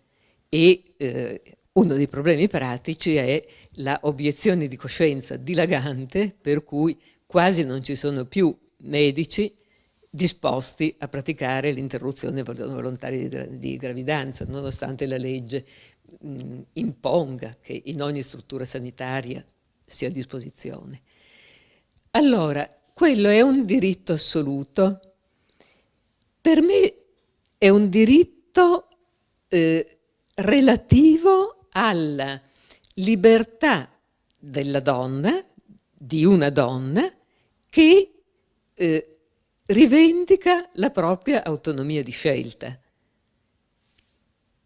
e eh, uno dei problemi pratici è la obiezione di coscienza dilagante per cui quasi non ci sono più medici disposti a praticare l'interruzione volontaria di, di gravidanza, nonostante la legge mh, mm, imponga che in ogni struttura sanitaria sia a disposizione. Allora, quello è un diritto assoluto. Per me è un diritto eh, relativo alla libertà della donna, di una donna, che eh, rivendica la propria autonomia di scelta.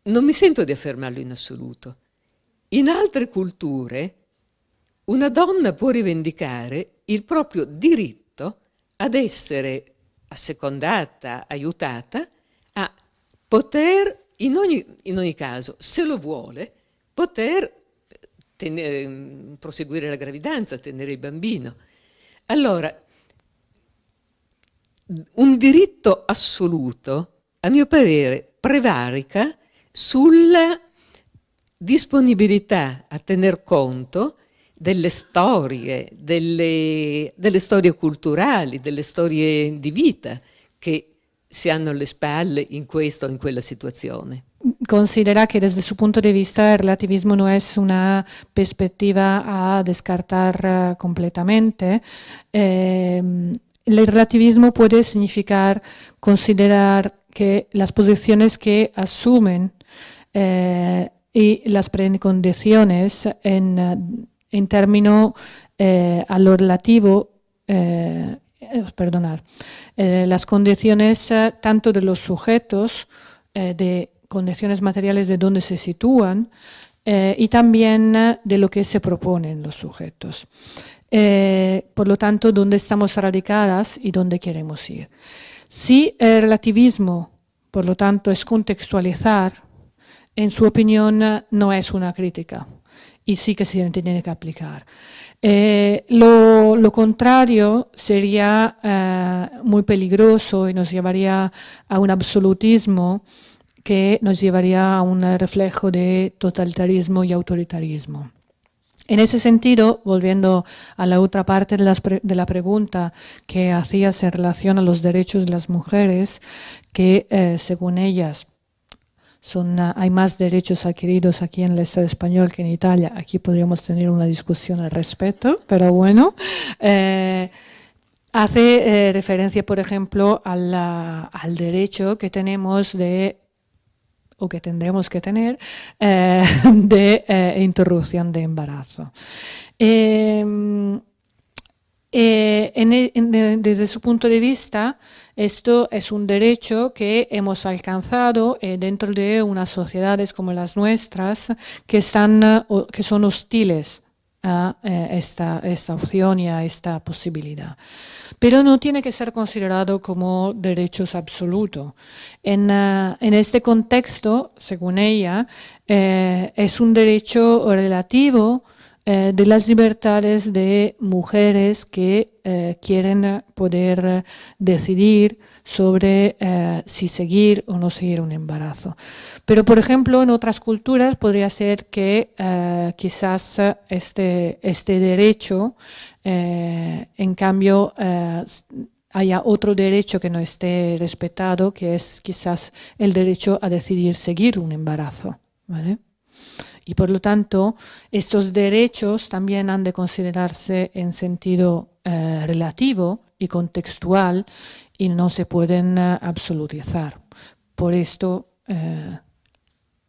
Non mi sento di affermarlo in assoluto. In altre culture una donna può rivendicare il proprio diritto ad essere assecondata, aiutata a poter, in ogni, in ogni caso, se lo vuole, poter eh, tenere, ehm, proseguire la gravidanza, tenere il bambino. Allora, un diritto assoluto, a mio parere, prevarica sulla disponibilità a tener conto delle storie, delle, delle storie culturali, delle storie di vita che si hanno alle spalle in questa o in quella situazione. Considera che dal suo punto di vista il relativismo non è una perspectiva a descartare eh, completamente. Eh, el relativismo può significare considerare che le posizioni che assumono eh, le precondizioni precondiciones en En términos eh, a lo relativo, eh, eh, perdonar, las condiciones tanto de los sujetos, de condiciones materiales de donde se sitúan y también de lo que se proponen los sujetos. por lo tanto, dónde estamos radicadas y dónde queremos ir. Si el relativismo, por lo tanto, es contextualizar, en su opinión no es una crítica, y sí que se tiene que aplicar. Eh, lo, contrario sería eh, muy peligroso y nos llevaría a un absolutismo que nos llevaría a un reflejo de totalitarismo y autoritarismo. En ese sentido, volviendo a la otra parte de, la pregunta que hacías en relación a los derechos de las mujeres, que eh, según ellas Ah, hay más derechos adquiridos aquí en el Estado español que en Italia. Aquí podríamos tener una discusión al respecto, pero bueno. Eh, hace eh, referencia, por ejemplo, al derecho que tenemos de o que tendremos que tener eh, de interrupción de embarazo. Em, e, desde su punto de vista, esto es un derecho que hemos alcanzado eh, dentro de unas sociedades como las nuestras que, eh, que son hostiles a eh, esta, opción y a esta posibilidad. Pero no tiene que ser considerado como derechos absolutos. En, este contexto, según ella, es un derecho relativo eh, de las libertades de mujeres que eh, quieren poder decidir sobre eh, si seguir o no seguir un embarazo. Pero, por ejemplo, en otras culturas podría ser que quizás este, este derecho, en cambio, haya otro derecho que no esté respetado, que es quizás el derecho a decidir seguir un embarazo. ¿vale? y por lo tanto estos derechos también han de considerarse en sentido eh, relativo y contextual y no se pueden eh, absolutizar. Por esto eh,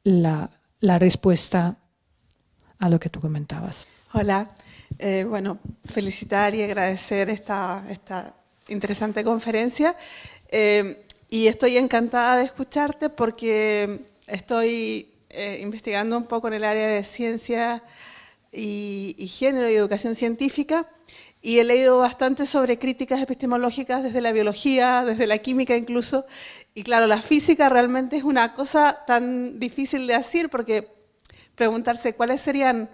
la, respuesta a lo que tú comentabas. Hola, bueno, felicitar y agradecer esta, esta interesante conferencia y estoy encantada de escucharte porque estoy eh, investigando un poco en el área de ciencia y, género y educación científica y he leído bastante sobre críticas epistemológicas desde la biología, desde la química incluso. Y claro, la física realmente es una cosa tan difícil de decir porque preguntarse cuáles serían,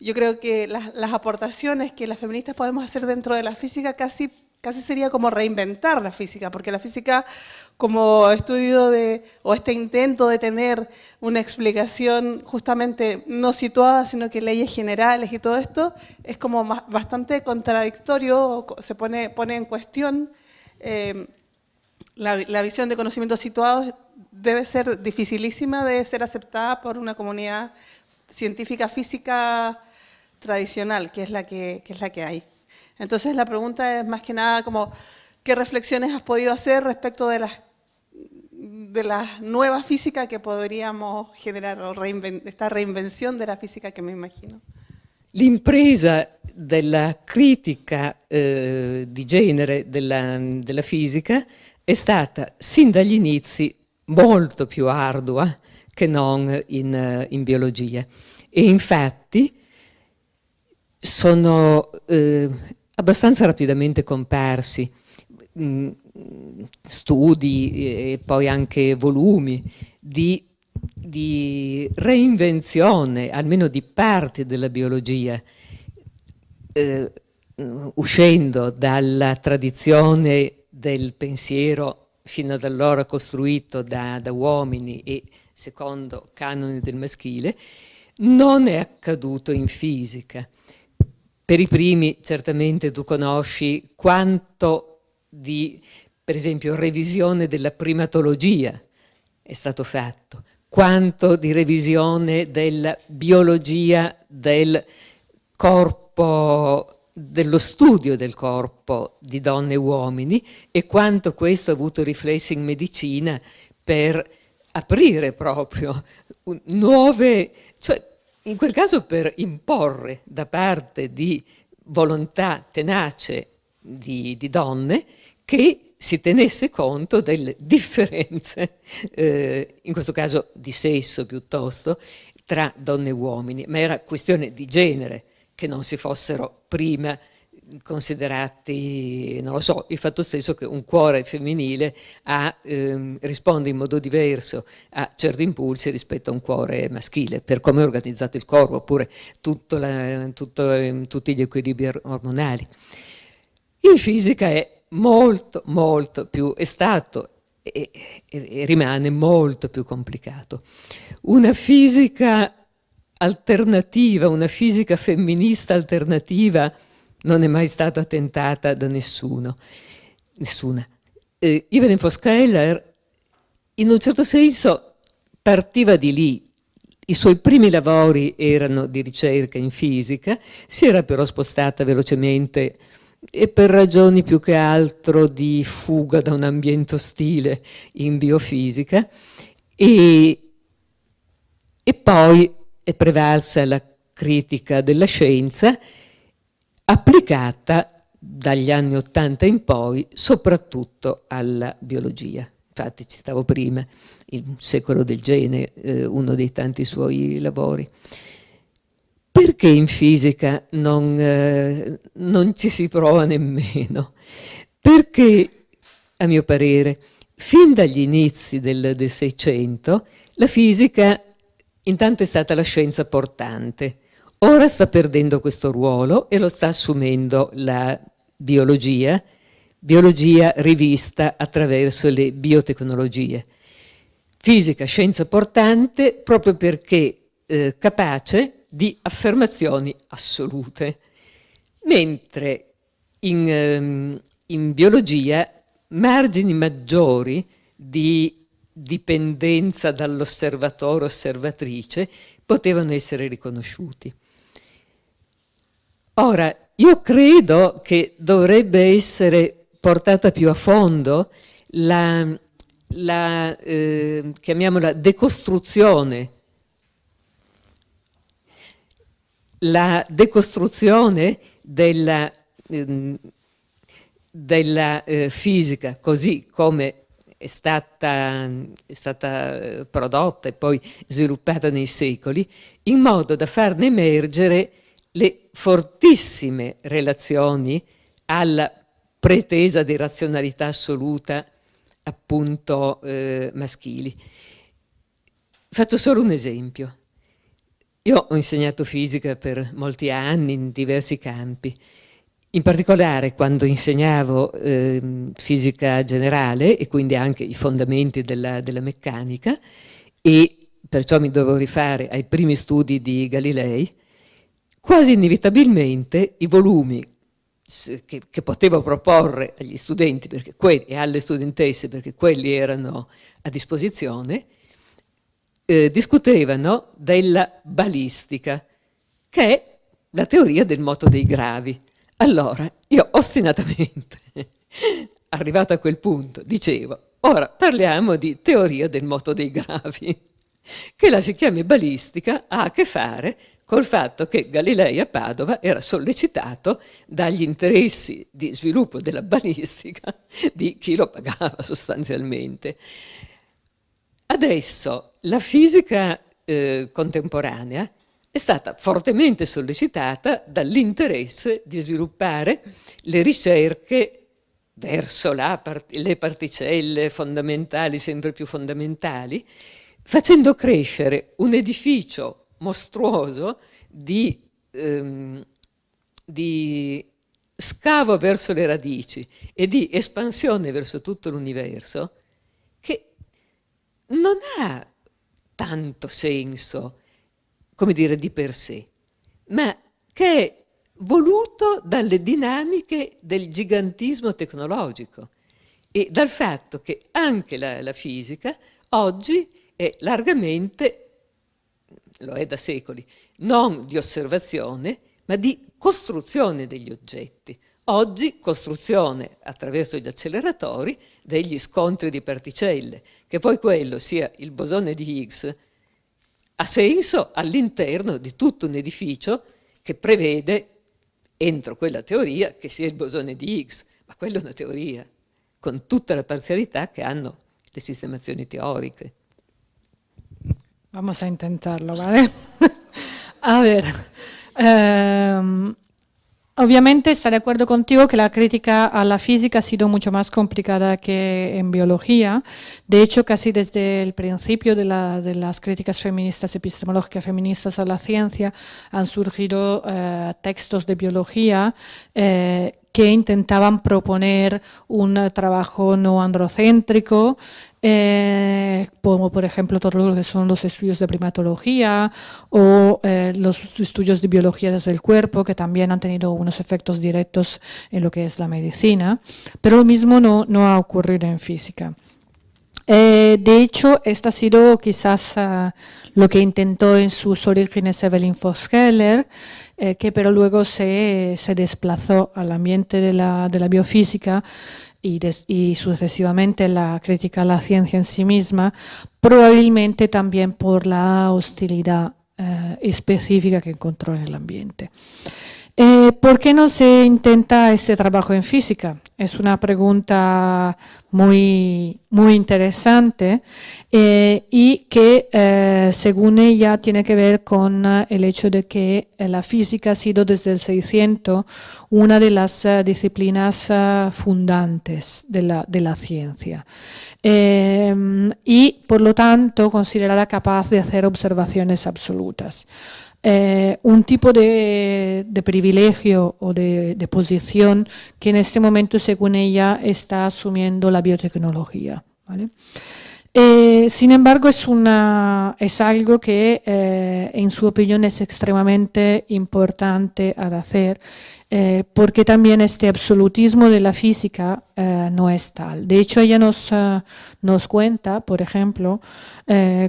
yo creo que las, las aportaciones que las feministas podemos hacer dentro de la física casi Casi sería como reinventar la física, porque la física como estudio de, o este intento de tener una explicación justamente no situada, sino que leyes generales y todo esto, es como bastante contradictorio, se pone, en cuestión. Eh, la, visión de conocimiento situados debe ser dificilísima de ser aceptada por una comunidad científica física tradicional, que es la que, es la que hay. Entonces la pregunta es más que nada como, ¿qué reflexiones has podido hacer respecto de las de la nueva física que podríamos generare o reinven esta reinvenzione della fisica che mi immagino. L'impresa della critica eh, di genere della, della, fisica è stata sin dagli inizi molto più ardua che non in, in biologia. E infatti sono eh, abbastanza rapidamente compersi, mm, studi e poi anche volumi di, di, reinvenzione, almeno di parti della biologia, eh, uscendo dalla tradizione del pensiero fino ad allora costruito da, da uomini e secondo canoni del maschile, non è accaduto in fisica. Per i primi, certamente tu conosci quanto di, per esempio, revisione della primatologia è stato fatto, quanto di revisione della biologia del corpo, dello studio del corpo di donne e uomini e quanto questo ha avuto riflessi in medicina per aprire proprio nuove, cioè in quel caso per imporre da parte di volontà tenace di, di donne che si tenesse conto delle differenze, eh, in questo caso di sesso piuttosto, tra donne e uomini, ma era questione di genere che non si fossero prima considerati, non lo so, il fatto stesso che un cuore femminile ha, ehm, risponde in modo diverso a certi impulsi rispetto a un cuore maschile, per come è organizzato il corpo, oppure la, tutto, ehm, tutti gli equilibri ormonali. In fisica è molto, molto più, è stato e, e, e rimane molto più complicato. Una fisica alternativa, una fisica femminista alternativa, non è mai stata tentata da nessuno, nessuna. Eh, Ivan Foskeller in un certo senso partiva di lì, i suoi primi lavori erano di ricerca in fisica, si era però spostata velocemente e per ragioni più che altro di fuga da un ambiente ostile in biofisica e, e poi è prevalsa la critica della scienza applicata dagli anni Ottanta in poi soprattutto alla biologia. Infatti citavo prima il secolo del gene, eh, uno dei tanti suoi lavori. Perché in fisica non, eh, non ci si prova nemmeno? Perché, a mio parere, fin dagli inizi del Seicento, la fisica intanto è stata la scienza portante Ora sta perdendo questo ruolo e lo sta assumendo la biologia, biologia rivista attraverso le biotecnologie. Fisica, scienza portante, proprio perché eh, capace di affermazioni assolute. Mentre in, ehm, in biologia margini maggiori di dipendenza dall'osservatore osservatrice potevano essere riconosciuti. Ora, io credo che dovrebbe essere portata più a fondo la, la eh, chiamiamola, decostruzione. La decostruzione della, ehm, della eh, fisica, così come è stata, è stata eh, prodotta e poi sviluppata nei secoli, in modo da farne emergere le fortissime relazioni alla pretesa di razionalità assoluta appunto eh, maschili. Faccio solo un esempio. Io ho insegnato fisica per molti anni in diversi campi, in particolare quando insegnavo eh, fisica generale e quindi anche i fondamenti della, della meccanica e perciò mi dovevo rifare ai primi studi di Galilei, quasi inevitabilmente i volumi che, che poteva proporre agli studenti quelli, e alle studentesse, perché quelli erano a disposizione, eh, discutevano della balistica, che è la teoria del moto dei gravi. Allora, io ostinatamente, arrivato a quel punto, dicevo, ora parliamo di teoria del moto dei gravi, che la si chiami balistica, ha a che fare col fatto che Galilei a Padova era sollecitato dagli interessi di sviluppo della dell'abbanistica di chi lo pagava sostanzialmente. Adesso la fisica eh, contemporanea è stata fortemente sollecitata dall'interesse di sviluppare le ricerche verso part le particelle fondamentali, sempre più fondamentali, facendo crescere un edificio mostruoso di, ehm, di scavo verso le radici e di espansione verso tutto l'universo che non ha tanto senso, come dire, di per sé, ma che è voluto dalle dinamiche del gigantismo tecnologico e dal fatto che anche la, la fisica oggi è largamente lo è da secoli, non di osservazione, ma di costruzione degli oggetti. Oggi costruzione attraverso gli acceleratori degli scontri di particelle, che poi quello sia il bosone di Higgs, ha senso all'interno di tutto un edificio che prevede, entro quella teoria, che sia il bosone di Higgs, ma quella è una teoria, con tutta la parzialità che hanno le sistemazioni teoriche. Vamos a intentarlo, ¿vale? a ver. Em, obviamente está de acuerdo contigo que la crítica a la física ha sido mucho más complicada que en biología. De hecho, casi desde el principio de, las críticas feministas, epistemológicas feministas a la ciencia, han surgido eh, textos de biología eh, que intentaban proponer un trabajo no androcéntrico, eh, como por ejemplo todo lo que son los estudios de primatología o eh, los estudios de biología desde el cuerpo, que también han tenido unos efectos directos en lo que es la medicina, pero lo mismo no ha ocurrido en física. Eh, de hecho, esta ha sido quizás ah, lo que intentó en sus orígenes Evelyn Fox-Keller, eh, que pero luego se, desplazó al ambiente de la, biofísica y, sucesivamente la crítica a la ciencia en sí misma, probablemente también por la hostilidad eh, específica que encontró en el ambiente. Eh, ¿Por qué no se intenta este trabajo en física? Es una pregunta muy, muy interesante eh, y que, eh, según ella, tiene que ver con el hecho de que la física ha sido desde el 600 una de las disciplinas fundantes de la ciencia y, por lo tanto, considerada capaz de hacer observaciones absolutas. Eh, un tipo de, privilegio o de, de posición que en este momento, según ella, está asumiendo la biotecnología. ¿vale? Eh, sin embargo, es, es algo que eh, en su opinión es extremadamente importante hacer, eh, porque también este absolutismo de la física no es tal. De hecho, ella nos, nos cuenta, por ejemplo,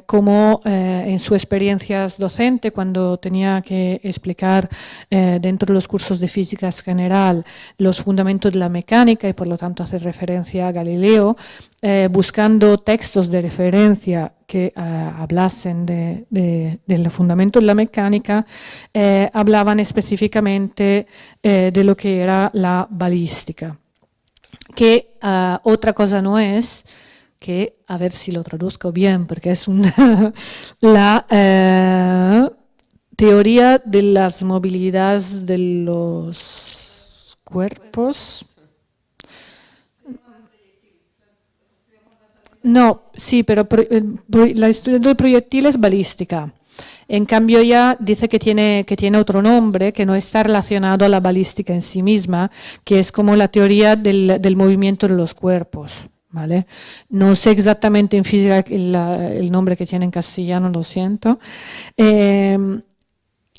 cómo en sus experiencias docente, cuando tenía que explicar dentro de los cursos de física general los fundamentos de la mecánica y por lo tanto hacer referencia a Galileo, eh, buscando textos de referencia que eh, hablasen de, del fundamento de la mecánica, eh, hablaban específicamente de lo que era la balística, que otra cosa no es que, a ver si lo traduzco bien, porque es una, la teoría de las movilidades de los cuerpos No, sí, pero la historia del proyectil es balística. En cambio, ya dice que tiene, que tiene otro nombre, que no está relacionado a la balística en sí misma, que es como la teoría del, movimiento de los cuerpos. ¿Vale? No sé exactamente en física el, nombre que tiene en castellano, lo siento. Eh,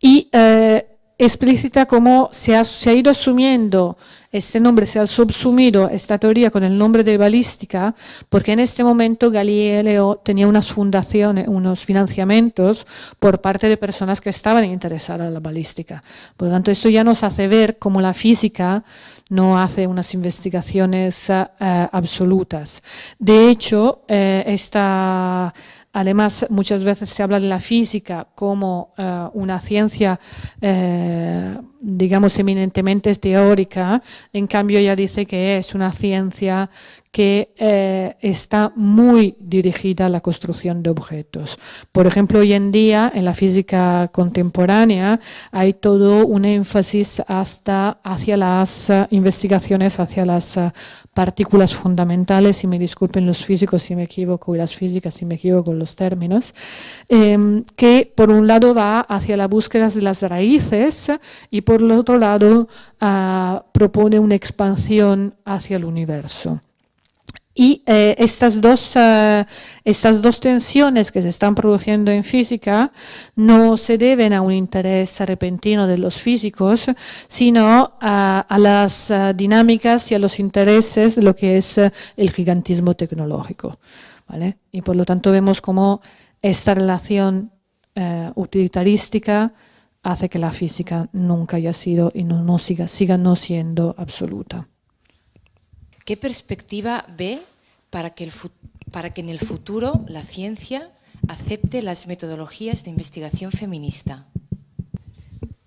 y eh, explícita cómo se ha, ido asumiendo este nombre, se ha subsumido esta teoría con el nombre de balística, porque en este momento Galileo tenía unas fundaciones, unos financiamientos por parte de personas que estaban interesadas en la balística. Por lo tanto, esto ya nos hace ver cómo la física no hace unas investigaciones eh, absolutas. De hecho, eh, esta Además, muchas veces se habla de la física como eh, una ciencia, eh, digamos, eminentemente teórica. En cambio, ya dice que es una ciencia que eh, está muy dirigida a la construcción de objetos. Por ejemplo, hoy en día en la física contemporánea hay todo un énfasis hasta hacia las eh, investigaciones, hacia las eh, partículas fundamentales, y me disculpen los físicos si me equivoco, y las físicas si me equivoco en los términos, em, que por un lado va hacia la búsqueda de las raíces y por el otro lado ah, propone una expansión hacia el universo. Y eh, eh, estas, dos, tensiones que se están produciendo en física no se deben a un interés repentino de los físicos, sino a, las eh, dinámicas y a los intereses de lo que es el gigantismo tecnológico. Y por lo tanto vemos cómo esta relación utilitarística hace que la física nunca haya sido y no siga, siga no siendo absoluta. ¿Qué perspectiva ve para que, el, para que en el futuro la ciencia acepte las metodologías de investigación feminista?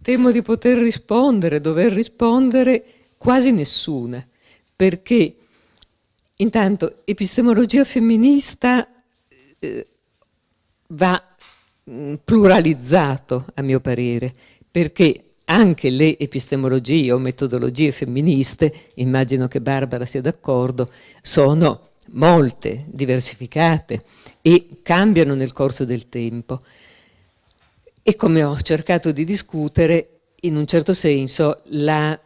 Temo di poter rispondere, dover rispondere quasi nessuna, perché intanto epistemologia femminista eh, va mm, pluralizzato, a mio parere, perché anche le epistemologie o metodologie femministe, immagino che Barbara sia d'accordo, sono molte, diversificate e cambiano nel corso del tempo. E come ho cercato di discutere, in un certo senso la,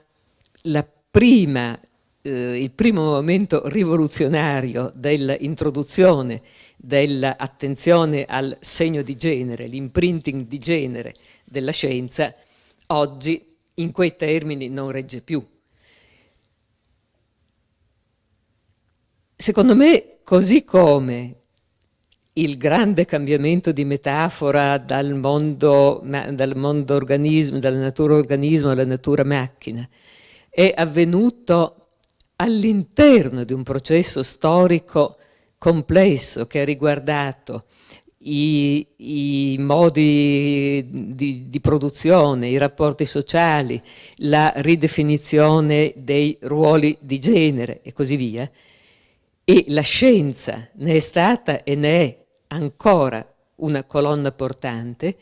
la prima, eh, il primo momento rivoluzionario dell'introduzione dell'attenzione al segno di genere, l'imprinting di genere della scienza, oggi in quei termini non regge più. Secondo me, così come il grande cambiamento di metafora dal mondo, dal mondo organismo, dalla natura organismo alla natura macchina, è avvenuto all'interno di un processo storico complesso che ha riguardato i, i modi di, di, produzione, i rapporti sociali, la ridefinizione dei ruoli di genere e così via. E la scienza ne è stata e ne è ancora una colonna portante.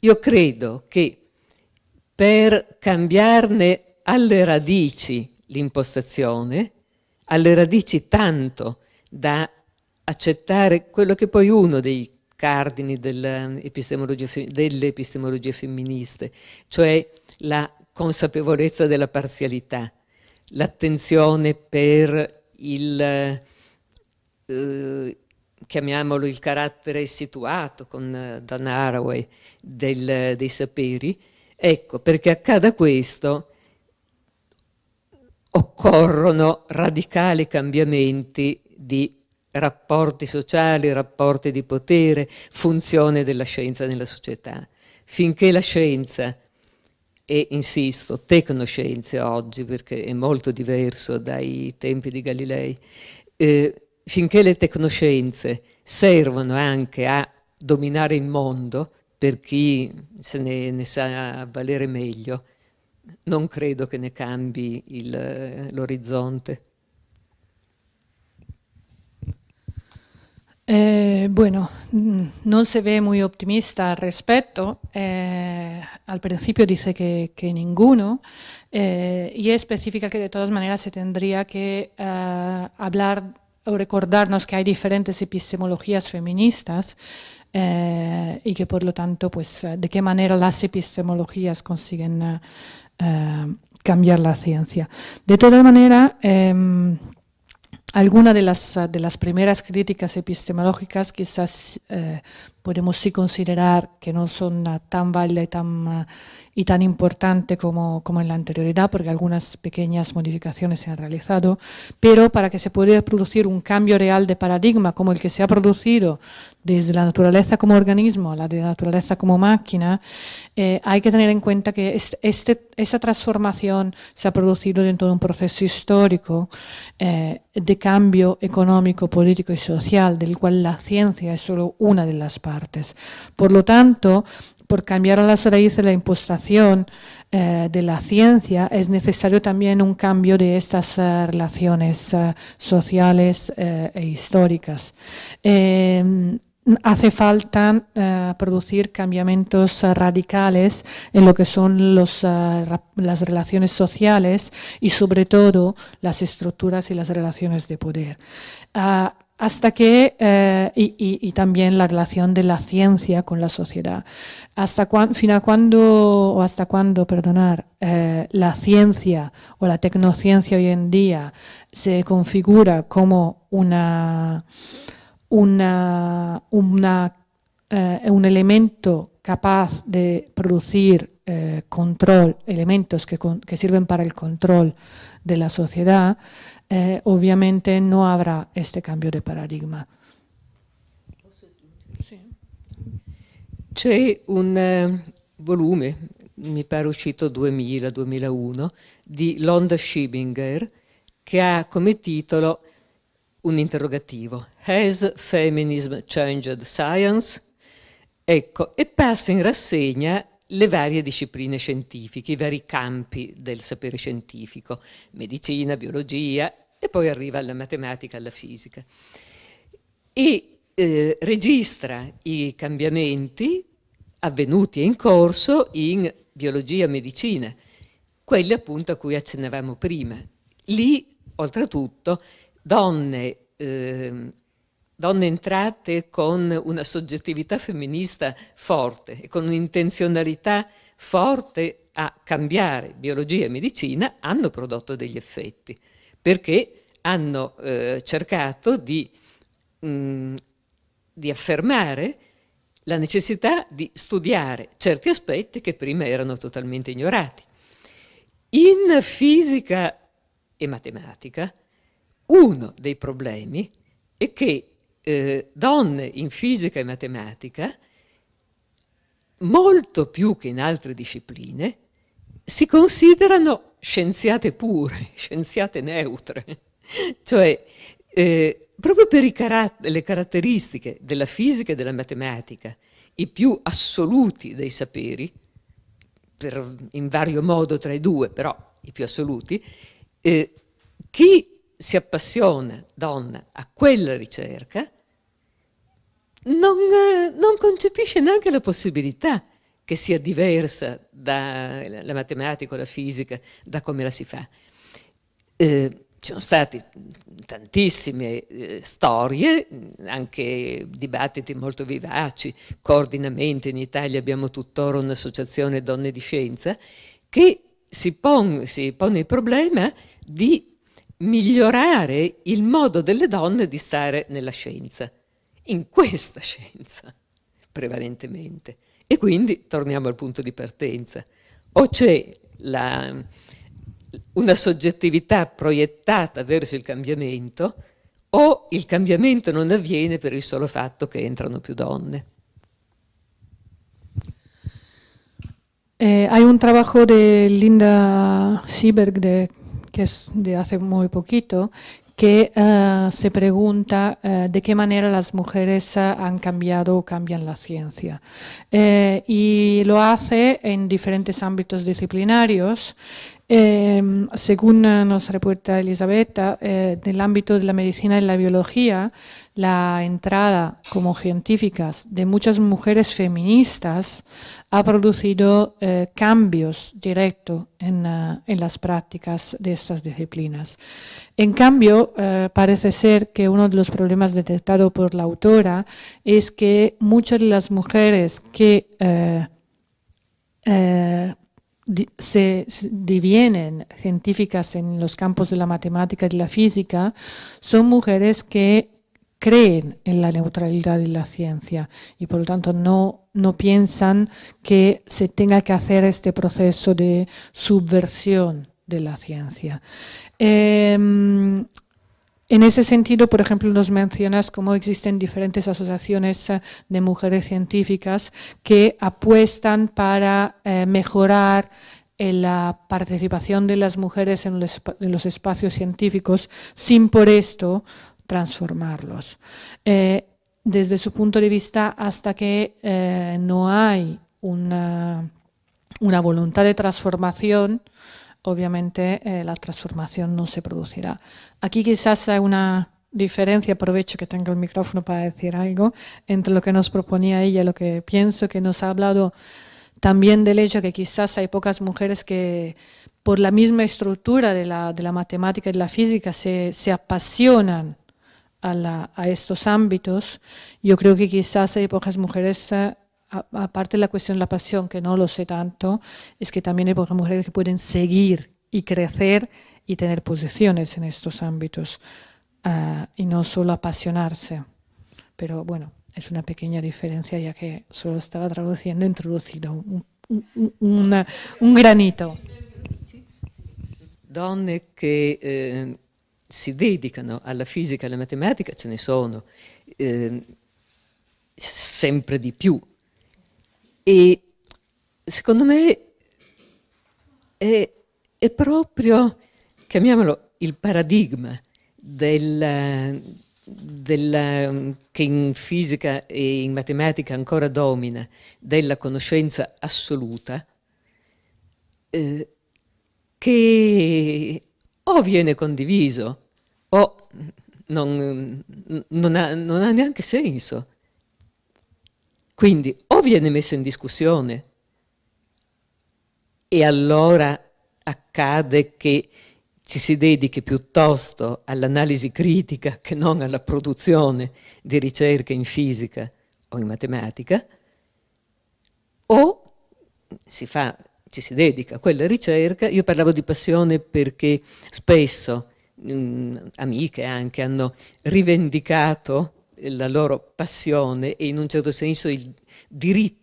Io credo che per cambiarne alle radici l'impostazione, alle radici tanto da accettare quello che poi uno dei cardini dell'epistemologia, delle epistemologie femministe, cioè la consapevolezza della parzialità, l'attenzione per il, eh, chiamiamolo, il carattere situato con eh, Dan Haraway del, dei saperi. Ecco, perché accada questo, occorrono radicali cambiamenti di rapporti sociali, rapporti di potere, funzione della scienza nella società. Finché la scienza, e insisto, tecnoscienze oggi, perché è molto diverso dai tempi di Galilei, eh, finché le tecnoscienze servono anche a dominare il mondo, per chi se ne, ne sa valere meglio, non credo che ne cambi l'orizzonte. Eh, bueno, no se ve muy optimista al respecto. Eh, al principio dice que, ninguno eh, y especifica que de todas maneras se tendría que hablar o recordarnos que hay diferentes epistemologías feministas y que por lo tanto, pues, de qué manera las epistemologías consiguen cambiar la ciencia. De todas maneras, alguna de las, de las primeras críticas epistemológicas quizás eh, podemos sí considerar que no son ah, tan válidas y tan, ah, y tan importantes como, como, en la anterioridad, porque algunas pequeñas modificaciones se han realizado, pero para que se pueda producir un cambio real de paradigma como el que se ha producido desde la naturaleza como organismo a la de la naturaleza como máquina, eh, hay que tener en cuenta que este, transformación se ha producido dentro de un proceso histórico eh, de cambio económico, político y social, del cual la ciencia es solo una de las partes. Por lo tanto, por cambiar a las raíces la impostación eh, de la ciencia, es necesario también un cambio de estas eh, relaciones eh, sociales e históricas. hace falta producir cambiamientos radicales en lo que son las relaciones sociales y sobre todo las estructuras y las relaciones de poder ah, hasta que, eh, y, también la relación de la ciencia con la sociedad, hasta cuan, fina, cuándo, o hasta cuándo, perdonar, eh, la ciencia o la tecnociencia hoy en día se configura como una, una, eh, un elemento capaz de producir control, elementos que, que sirven para el control de la sociedad, eh, obviamente no habrá este cambio di paradigma. C'è un eh, volume, mi pare uscito 2000-2001, di Londa Schibinger che ha come titolo un interrogativo. Has feminism changed science? Ecco, e passa in rassegna le varie discipline scientifiche, i vari campi del sapere scientifico, medicina, biologia e poi arriva alla matematica, alla fisica. E eh, registra i cambiamenti avvenuti e in corso in biologia e medicina, quelli appunto a cui accennavamo prima. Lì, oltretutto, donne eh, donne entrate con una soggettività femminista forte e con un'intenzionalità forte a cambiare biologia e medicina hanno prodotto degli effetti, perché hanno eh, cercato di, mh, mm, di affermare la necessità di studiare certi aspetti che prima erano totalmente ignorati. In fisica e matematica, uno dei problemi è che eh, donne in fisica e matematica, molto più che in altre discipline, si considerano scienziate pure, scienziate neutre, cioè eh, proprio per carat le caratteristiche della fisica e della matematica, i più assoluti dei saperi, per, in vario modo tra i due, però i più assoluti, eh, chi si appassiona donna a quella ricerca, non, eh, non concepisce neanche la possibilità che sia diversa dalla matematica o la fisica, da come la si fa. Eh, ci sono state tantissime eh, storie, anche dibattiti molto vivaci, coordinamenti, in Italia abbiamo tuttora un'associazione donne di scienza, che si, pon, si pone il problema di migliorare il modo delle donne di stare nella scienza, in questa scienza prevalentemente. E quindi torniamo al punto di partenza. O c'è la, una soggettività proiettata verso il cambiamento, o il cambiamento non avviene per il solo fatto che entrano più donne. Eh, hay un trabajo de Linda Sieberg de que es de hace muy poquito, que eh, se pregunta eh, de qué manera las mujeres eh, han cambiado o cambian la ciencia. y lo hace en diferentes ámbitos disciplinarios. según nos reporta Elisabetta, en el ámbito de la medicina y la biología, la entrada como científicas de muchas mujeres feministas ha producido eh, cambios directos eh, en, las prácticas de estas disciplinas. En cambio, eh, parece ser que uno de los problemas detectados por la autora es que muchas de las mujeres que se divienen científicas en los campos de la matemática y la física, son mujeres que creen en la neutralidad de la ciencia y por lo tanto no, no piensan que se tenga que hacer este proceso de subversión de la ciencia. Em, en ese sentido, por ejemplo, nos mencionas cómo existen diferentes asociaciones eh, de mujeres científicas que apuestan para eh, mejorar eh, la participación de las mujeres en los, espacios científicos, sin por esto transformarlos. Eh, desde su punto de vista, hasta que eh, no hay una, voluntad de transformación, obviamente eh, la transformación no se producirá. Aquí quizás hay una diferencia, aprovecho que tengo el micrófono para decir algo, entre lo que nos proponía ella, y lo que pienso que nos ha hablado también del hecho que quizás hay pocas mujeres que por la misma estructura de la, matemática y de la física se, se apasionan a, estos ámbitos, yo creo que quizás hay pocas mujeres eh, aparte de la cuestión de la pasión, que no lo sé tanto, es que también hay pocas mujeres que pueden seguir y crecer y tener posiciones en estos ámbitos ah, y no solo apasionarse. Pero bueno, es una pequeña diferencia ya que solo estaba traduciendo, introducido un, granito. ¿Dónde que eh, si dedicano alla fisica e alla matematica ce ne sono eh, sempre di più. E secondo me è, è proprio, chiamiamolo, il paradigma della, della, che in fisica e in matematica ancora domina, della conoscenza assoluta, eh, che o viene condiviso o oh, non, non, ha, non ha neanche senso. Quindi o viene messo in discussione e allora accade che ci si dedichi piuttosto all'analisi critica che non alla produzione di ricerche in fisica o in matematica, o si fa, ci si dedica a quella ricerca. Io parlavo di passione perché spesso mh, mm, amiche anche hanno rivendicato la loro passione e in un certo senso il diritto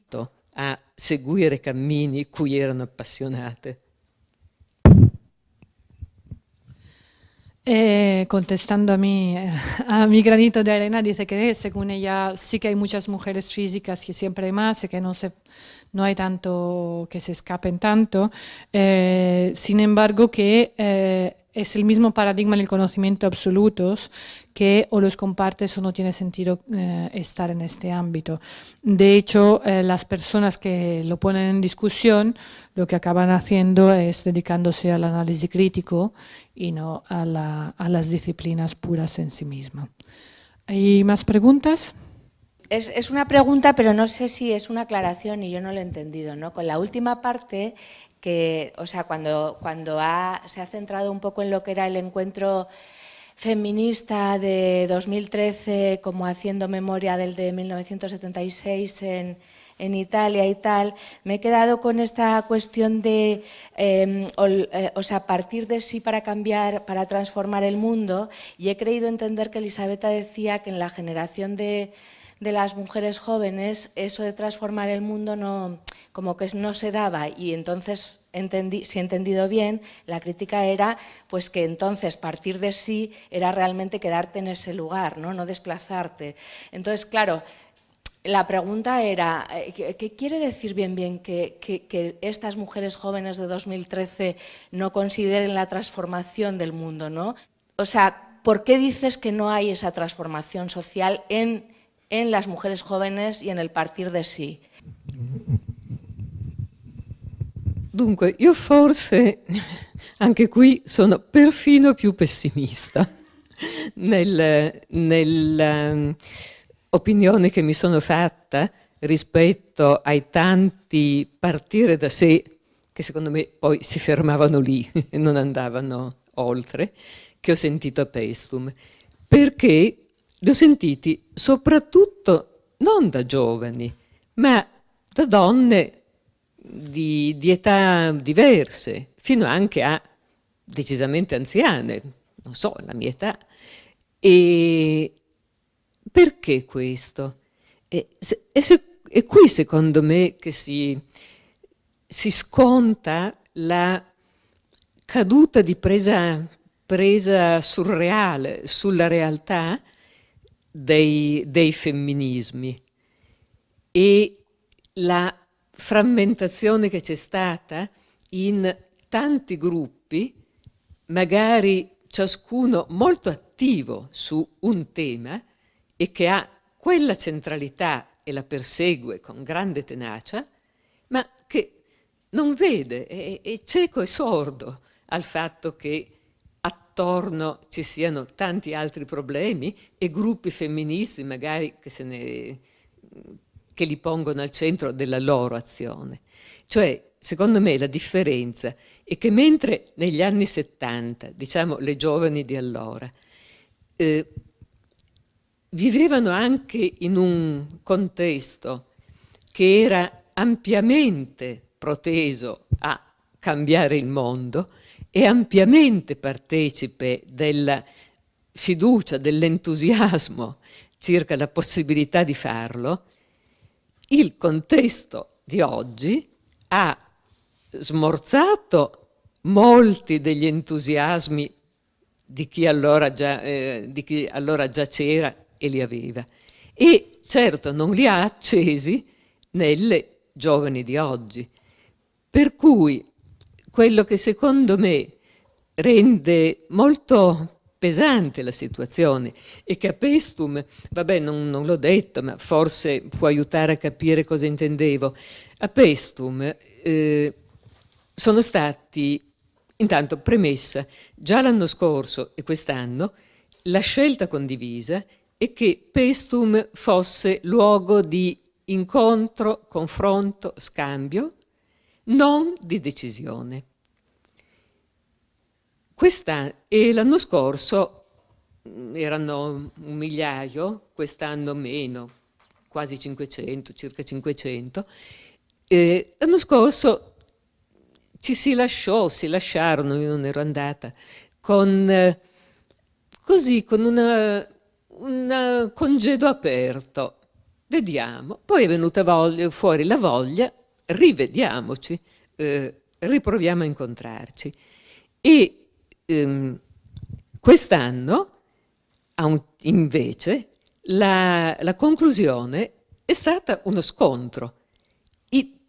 a seguire cammini cui erano appassionate. Eh, contestandomi a mi granito de arena, dice che eh, según ella sì che hay muchas mujeres físicas que siempre hay más, que no, se, no hay tanto que se escapen tanto. Eh, sin embargo, que eh, es el mismo paradigma en el conocimiento absolutos que o los compartes o no tiene sentido eh, estar en este ámbito. De hecho, eh, las personas que lo ponen en discusión lo que acaban haciendo es dedicándose al análisis crítico y no a, las disciplinas puras en sí misma. ¿Hay más preguntas? Es, es, una pregunta, pero no sé si es una aclaración y yo no lo he entendido. ¿no? Con la última parte, que, o sea, cuando, cuando se ha centrado un poco en lo que era el encuentro feminista de 2013, como haciendo memoria del de 1976 en, en Italia y tal, me he quedado con esta cuestión de, em, eh, o, partir de sí para cambiar, para transformar el mundo, y he creído entender que Elisabetta decía que en la generación de de las mujeres jóvenes, eso de transformar el mundo no, como que no se daba y entonces, entendí, si he entendido bien, la crítica era pues que entonces partir de sí era realmente quedarte en ese lugar, no, no desplazarte. Entonces, claro, la pregunta era, eh, ¿qué, quiere decir bien bien que, estas mujeres jóvenes de 2013 no consideren la transformación del mundo? ¿no? O sea, ¿por qué dices que no hay esa transformación social en en las mujeres jóvenes y en el partir de sí. Dunque, io forse anche qui sono perfino più pessimista nell'opinione nel, ehm, che mi sono fatta rispetto ai tanti partire da sé che secondo me poi si fermavano lì e non andavano oltre, che ho sentito a Pestum, perché li ho sentiti soprattutto non da giovani, ma da donne di, di età diverse, fino anche a decisamente anziane, non so, la mia età. E perché questo? E, se, e se, è qui, secondo me, che si, si sconta la caduta di presa, presa surreale sulla realtà dei, dei femminismi e la frammentazione che c'è stata in tanti gruppi, magari ciascuno molto attivo su un tema e che ha quella centralità e la persegue con grande tenacia, ma che non vede, è, è cieco e sordo al fatto che attorno ci siano tanti altri problemi e gruppi femministi magari che, ne, che li pongono al centro della loro azione. Cioè, secondo me la differenza è che mentre negli anni 70, diciamo le giovani di allora, eh, vivevano anche in un contesto che era ampiamente proteso a cambiare il mondo, è ampiamente partecipe della fiducia, dell'entusiasmo circa la possibilità di farlo, il contesto di oggi ha smorzato molti degli entusiasmi di chi allora già, eh, chi allora già c'era e li aveva e certo non li ha accesi nelle giovani di oggi. Per cui quello che secondo me rende molto pesante la situazione e Capestum, vabbè non, non l'ho detto ma forse può aiutare a capire cosa intendevo, a Pestum eh, sono stati, intanto premessa, già l'anno scorso e quest'anno la scelta condivisa è che Pestum fosse luogo di incontro, confronto, scambio non di decisione. Questa, e l'anno scorso mm, erano un migliaio, quest'anno meno, quasi 500, circa 500. E l'anno scorso ci si lasciò, si lasciarono, io non ero andata, con, eh, così, con una, un congedo aperto. Vediamo. Poi è venuta voglia, fuori la voglia rivediamoci, eh, riproviamo a incontrarci. E ehm, quest'anno, invece, la, la, conclusione è stata uno scontro. I,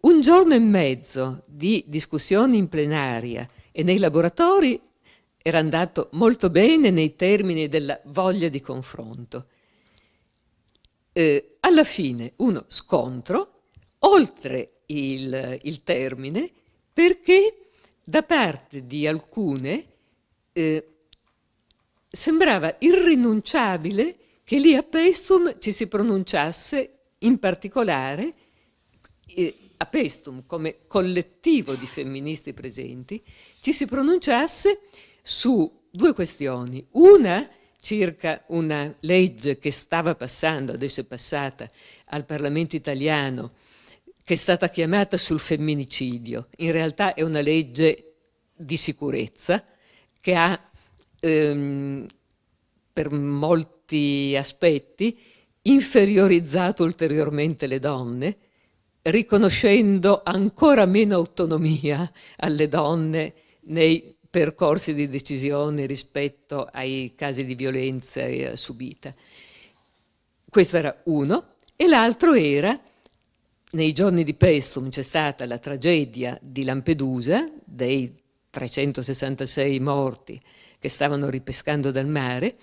un giorno e mezzo di discussioni in plenaria e nei laboratori era andato molto bene nei termini della voglia di confronto. Eh, alla fine uno scontro oltre il, il termine perché da parte di alcune eh, sembrava irrinunciabile che lì a Pestum ci si pronunciasse in particolare eh, a Pestum come collettivo di femministi presenti, ci si pronunciasse su due questioni. Una circa una legge che stava passando, adesso è passata al Parlamento italiano, che è stata chiamata sul femminicidio. In realtà è una legge di sicurezza che ha ehm, per molti aspetti inferiorizzato ulteriormente le donne, riconoscendo ancora meno autonomia alle donne nei percorsi di decisione rispetto ai casi di violenza eh, subita. Questo era uno. E l'altro era nei giorni di Pestum c'è stata la tragedia di Lampedusa, dei 366 morti che stavano ripescando dal mare,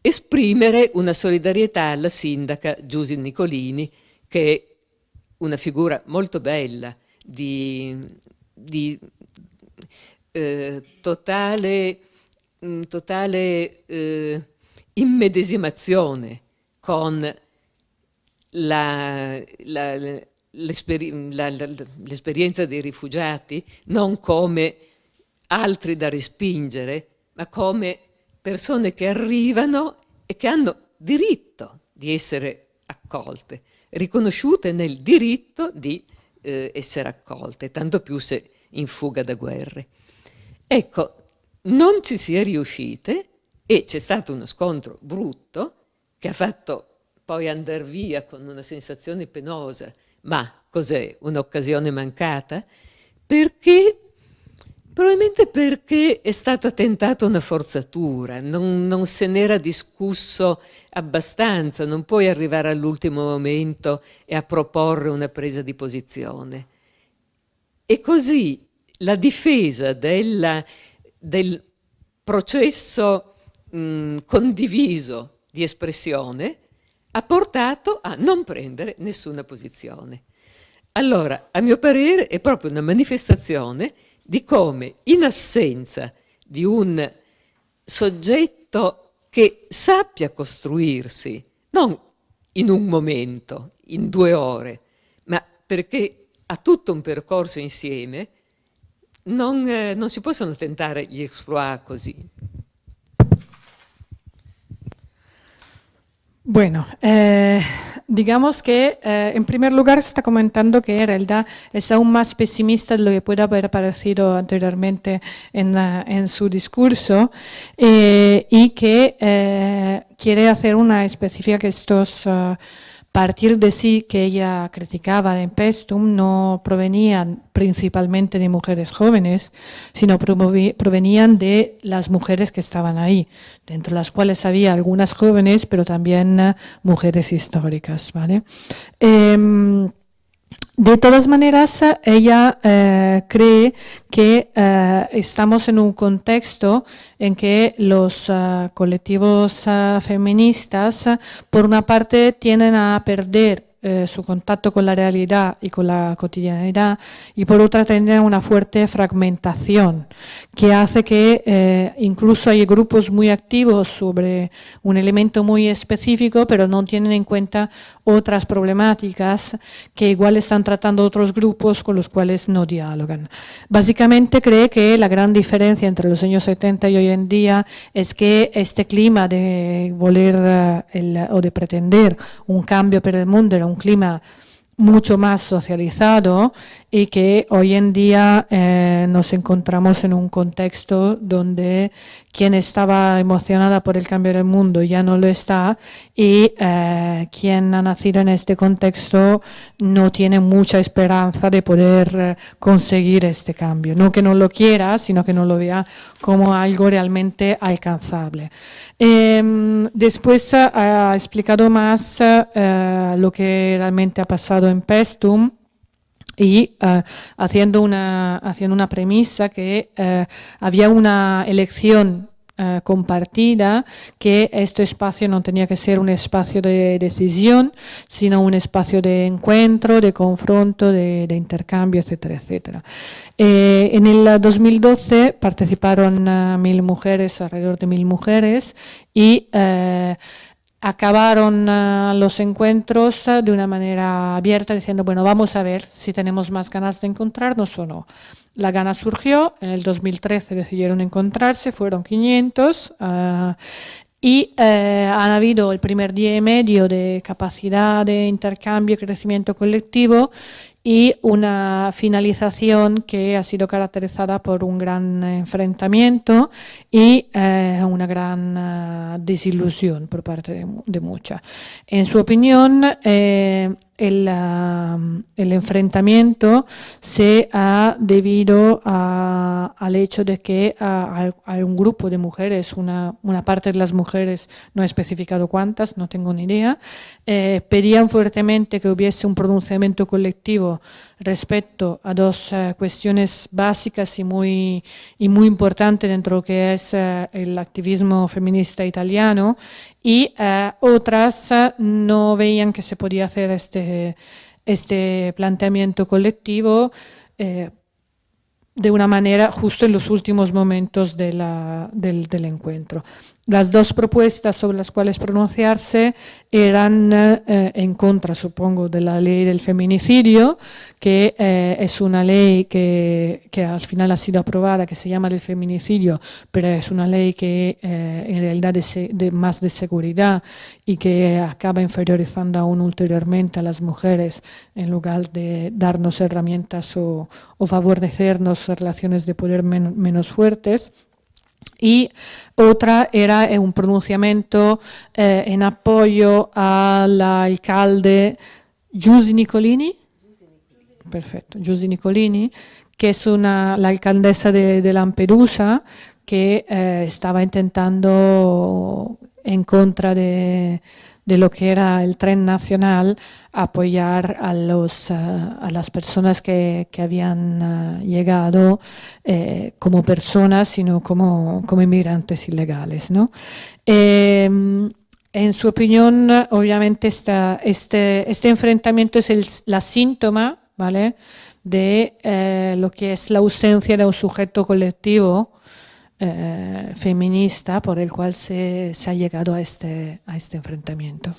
esprimere una solidarietà alla sindaca Giusy Nicolini, che è una figura molto bella di, di eh, totale, mm, totale eh, immedesimazione con la, la, l'esperienza dei rifugiati non come altri da respingere, ma come persone che arrivano e che hanno diritto di essere accolte, riconosciute nel diritto di eh, essere accolte, tanto più se in fuga da guerre. Ecco, non ci si è riuscite e c'è stato uno scontro brutto che ha fatto poi andare via con una sensazione penosa. Ma cos'è? Un'occasione mancata? Perché Probabilmente perché è stata tentata una forzatura, non, non, se n'era discusso abbastanza, non puoi arrivare all'ultimo momento e a proporre una presa di posizione. E così la difesa della, del processo mh, condiviso di espressione ha portato a non prendere nessuna posizione. Allora, a mio parere, è proprio una manifestazione di come, in assenza di un soggetto che sappia costruirsi, non in un momento, in due ore, ma perché ha tutto un percorso insieme, non, eh, non si possono tentare gli exploit così. Bueno, eh, digamos que eh, en primer lugar está comentando que en realidad es aún más pesimista de lo que puede haber aparecido anteriormente en, su discurso eh, y que quiere hacer una específica que estos... Ah, partir de sí que ella criticaba en Pestum no provenían principalmente de mujeres jóvenes, sino provenían de las mujeres que estaban ahí, dentro las cuales había algunas jóvenes, pero también eh, mujeres históricas. ¿vale? Em, de todas maneras, ella eh, cree que eh, estamos en un contexto en que los eh, colectivos eh, feministas, por una parte, tienden a perder eh, su contacto con la realidad y con la cotidianidad, y por otra tener una fuerte fragmentación que hace que eh, incluso hay grupos muy activos sobre un elemento muy específico, pero no tienen en cuenta otras problemáticas que igual están tratando otros grupos con los cuales no dialogan. Básicamente cree que la gran diferencia entre los años 70 y hoy en día es que este clima de voler eh, o de pretender un cambio para el mundo clima mucho más socializado y que hoy en día eh, nos encontramos en un contexto donde quien estaba emocionada por el cambio del mundo ya no lo está y eh, quien ha nacido en este contexto no tiene mucha esperanza de poder eh, conseguir este cambio. No que no lo quiera, sino que no lo vea como algo realmente alcanzable. Em, después ha explicado más lo que realmente ha pasado en Pestum y eh, haciendo, una, haciendo una premisa que eh, había una elección eh, compartida, que este espacio no tenía que ser un espacio de decisión, sino un espacio de encuentro, de confronto, de, intercambio, etcétera, etcétera. en el 2012 participaron mil mujeres, alrededor de mil mujeres, y acabaron ah, los encuentros ah, de una manera abierta, diciendo, bueno, vamos a ver si tenemos más ganas de encontrarnos o no. La gana surgió, en el 2013 decidieron encontrarse, fueron 500 ah, y eh, han habido el primer día y medio de capacidad de intercambio y crecimiento colectivo y una finalización que ha sido caracterizada por un gran enfrentamiento y eh, una gran eh, desilusión por parte de, mucha. muchas. En su opinión, eh, el, enfrentamiento se ha debido al hecho de que hay un grupo de mujeres, una, parte de las mujeres, no he especificado cuántas, no tengo ni idea, eh, pedían fuertemente que hubiese un pronunciamiento colectivo respecto a dos eh, cuestiones básicas y muy, importantes dentro de lo que es eh, el activismo feminista italiano y eh, otras eh, no veían que se podía hacer este, este planteamiento colectivo eh, de una manera justo en los últimos momentos del, encuentro. Las dos propuestas sobre las cuales pronunciarse eran eh, en contra, supongo, de la ley del feminicidio, que eh, es una ley que, al final ha sido aprobada, que se llama del feminicidio, pero es una ley que eh, en realidad es de, más de seguridad y que acaba inferiorizando aún ulteriormente a las mujeres en lugar de darnos herramientas o, favorecernos relaciones de poder menos fuertes. Y otra era eh, un pronunciamiento eh, en apoyo al alcalde Giusi Nicolini. Perfetto, Giusi Nicolini, che è una, l'alcaldessa di Lampedusa che eh, stava intentando contra incontrare de lo que era el tren nacional, apoyar a, eh, a las personas que, habían eh, llegado eh, como personas, sino como, como inmigrantes ilegales. Em, en su opinión, obviamente, este, este enfrentamiento es el, la síntoma ¿vale? de lo que es la ausencia de un sujeto colectivo eh, feminista por el cual se, se, ha llegado a este, a este enfrentamiento.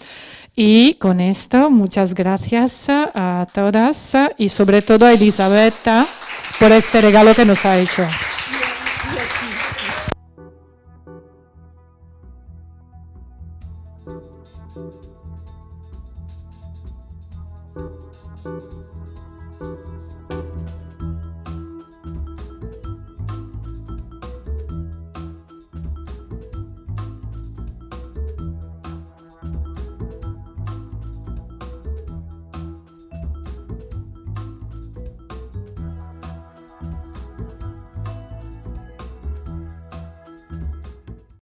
Y con esto, muchas gracias a todas y sobre todo a Elisabetta por este regalo que nos ha hecho.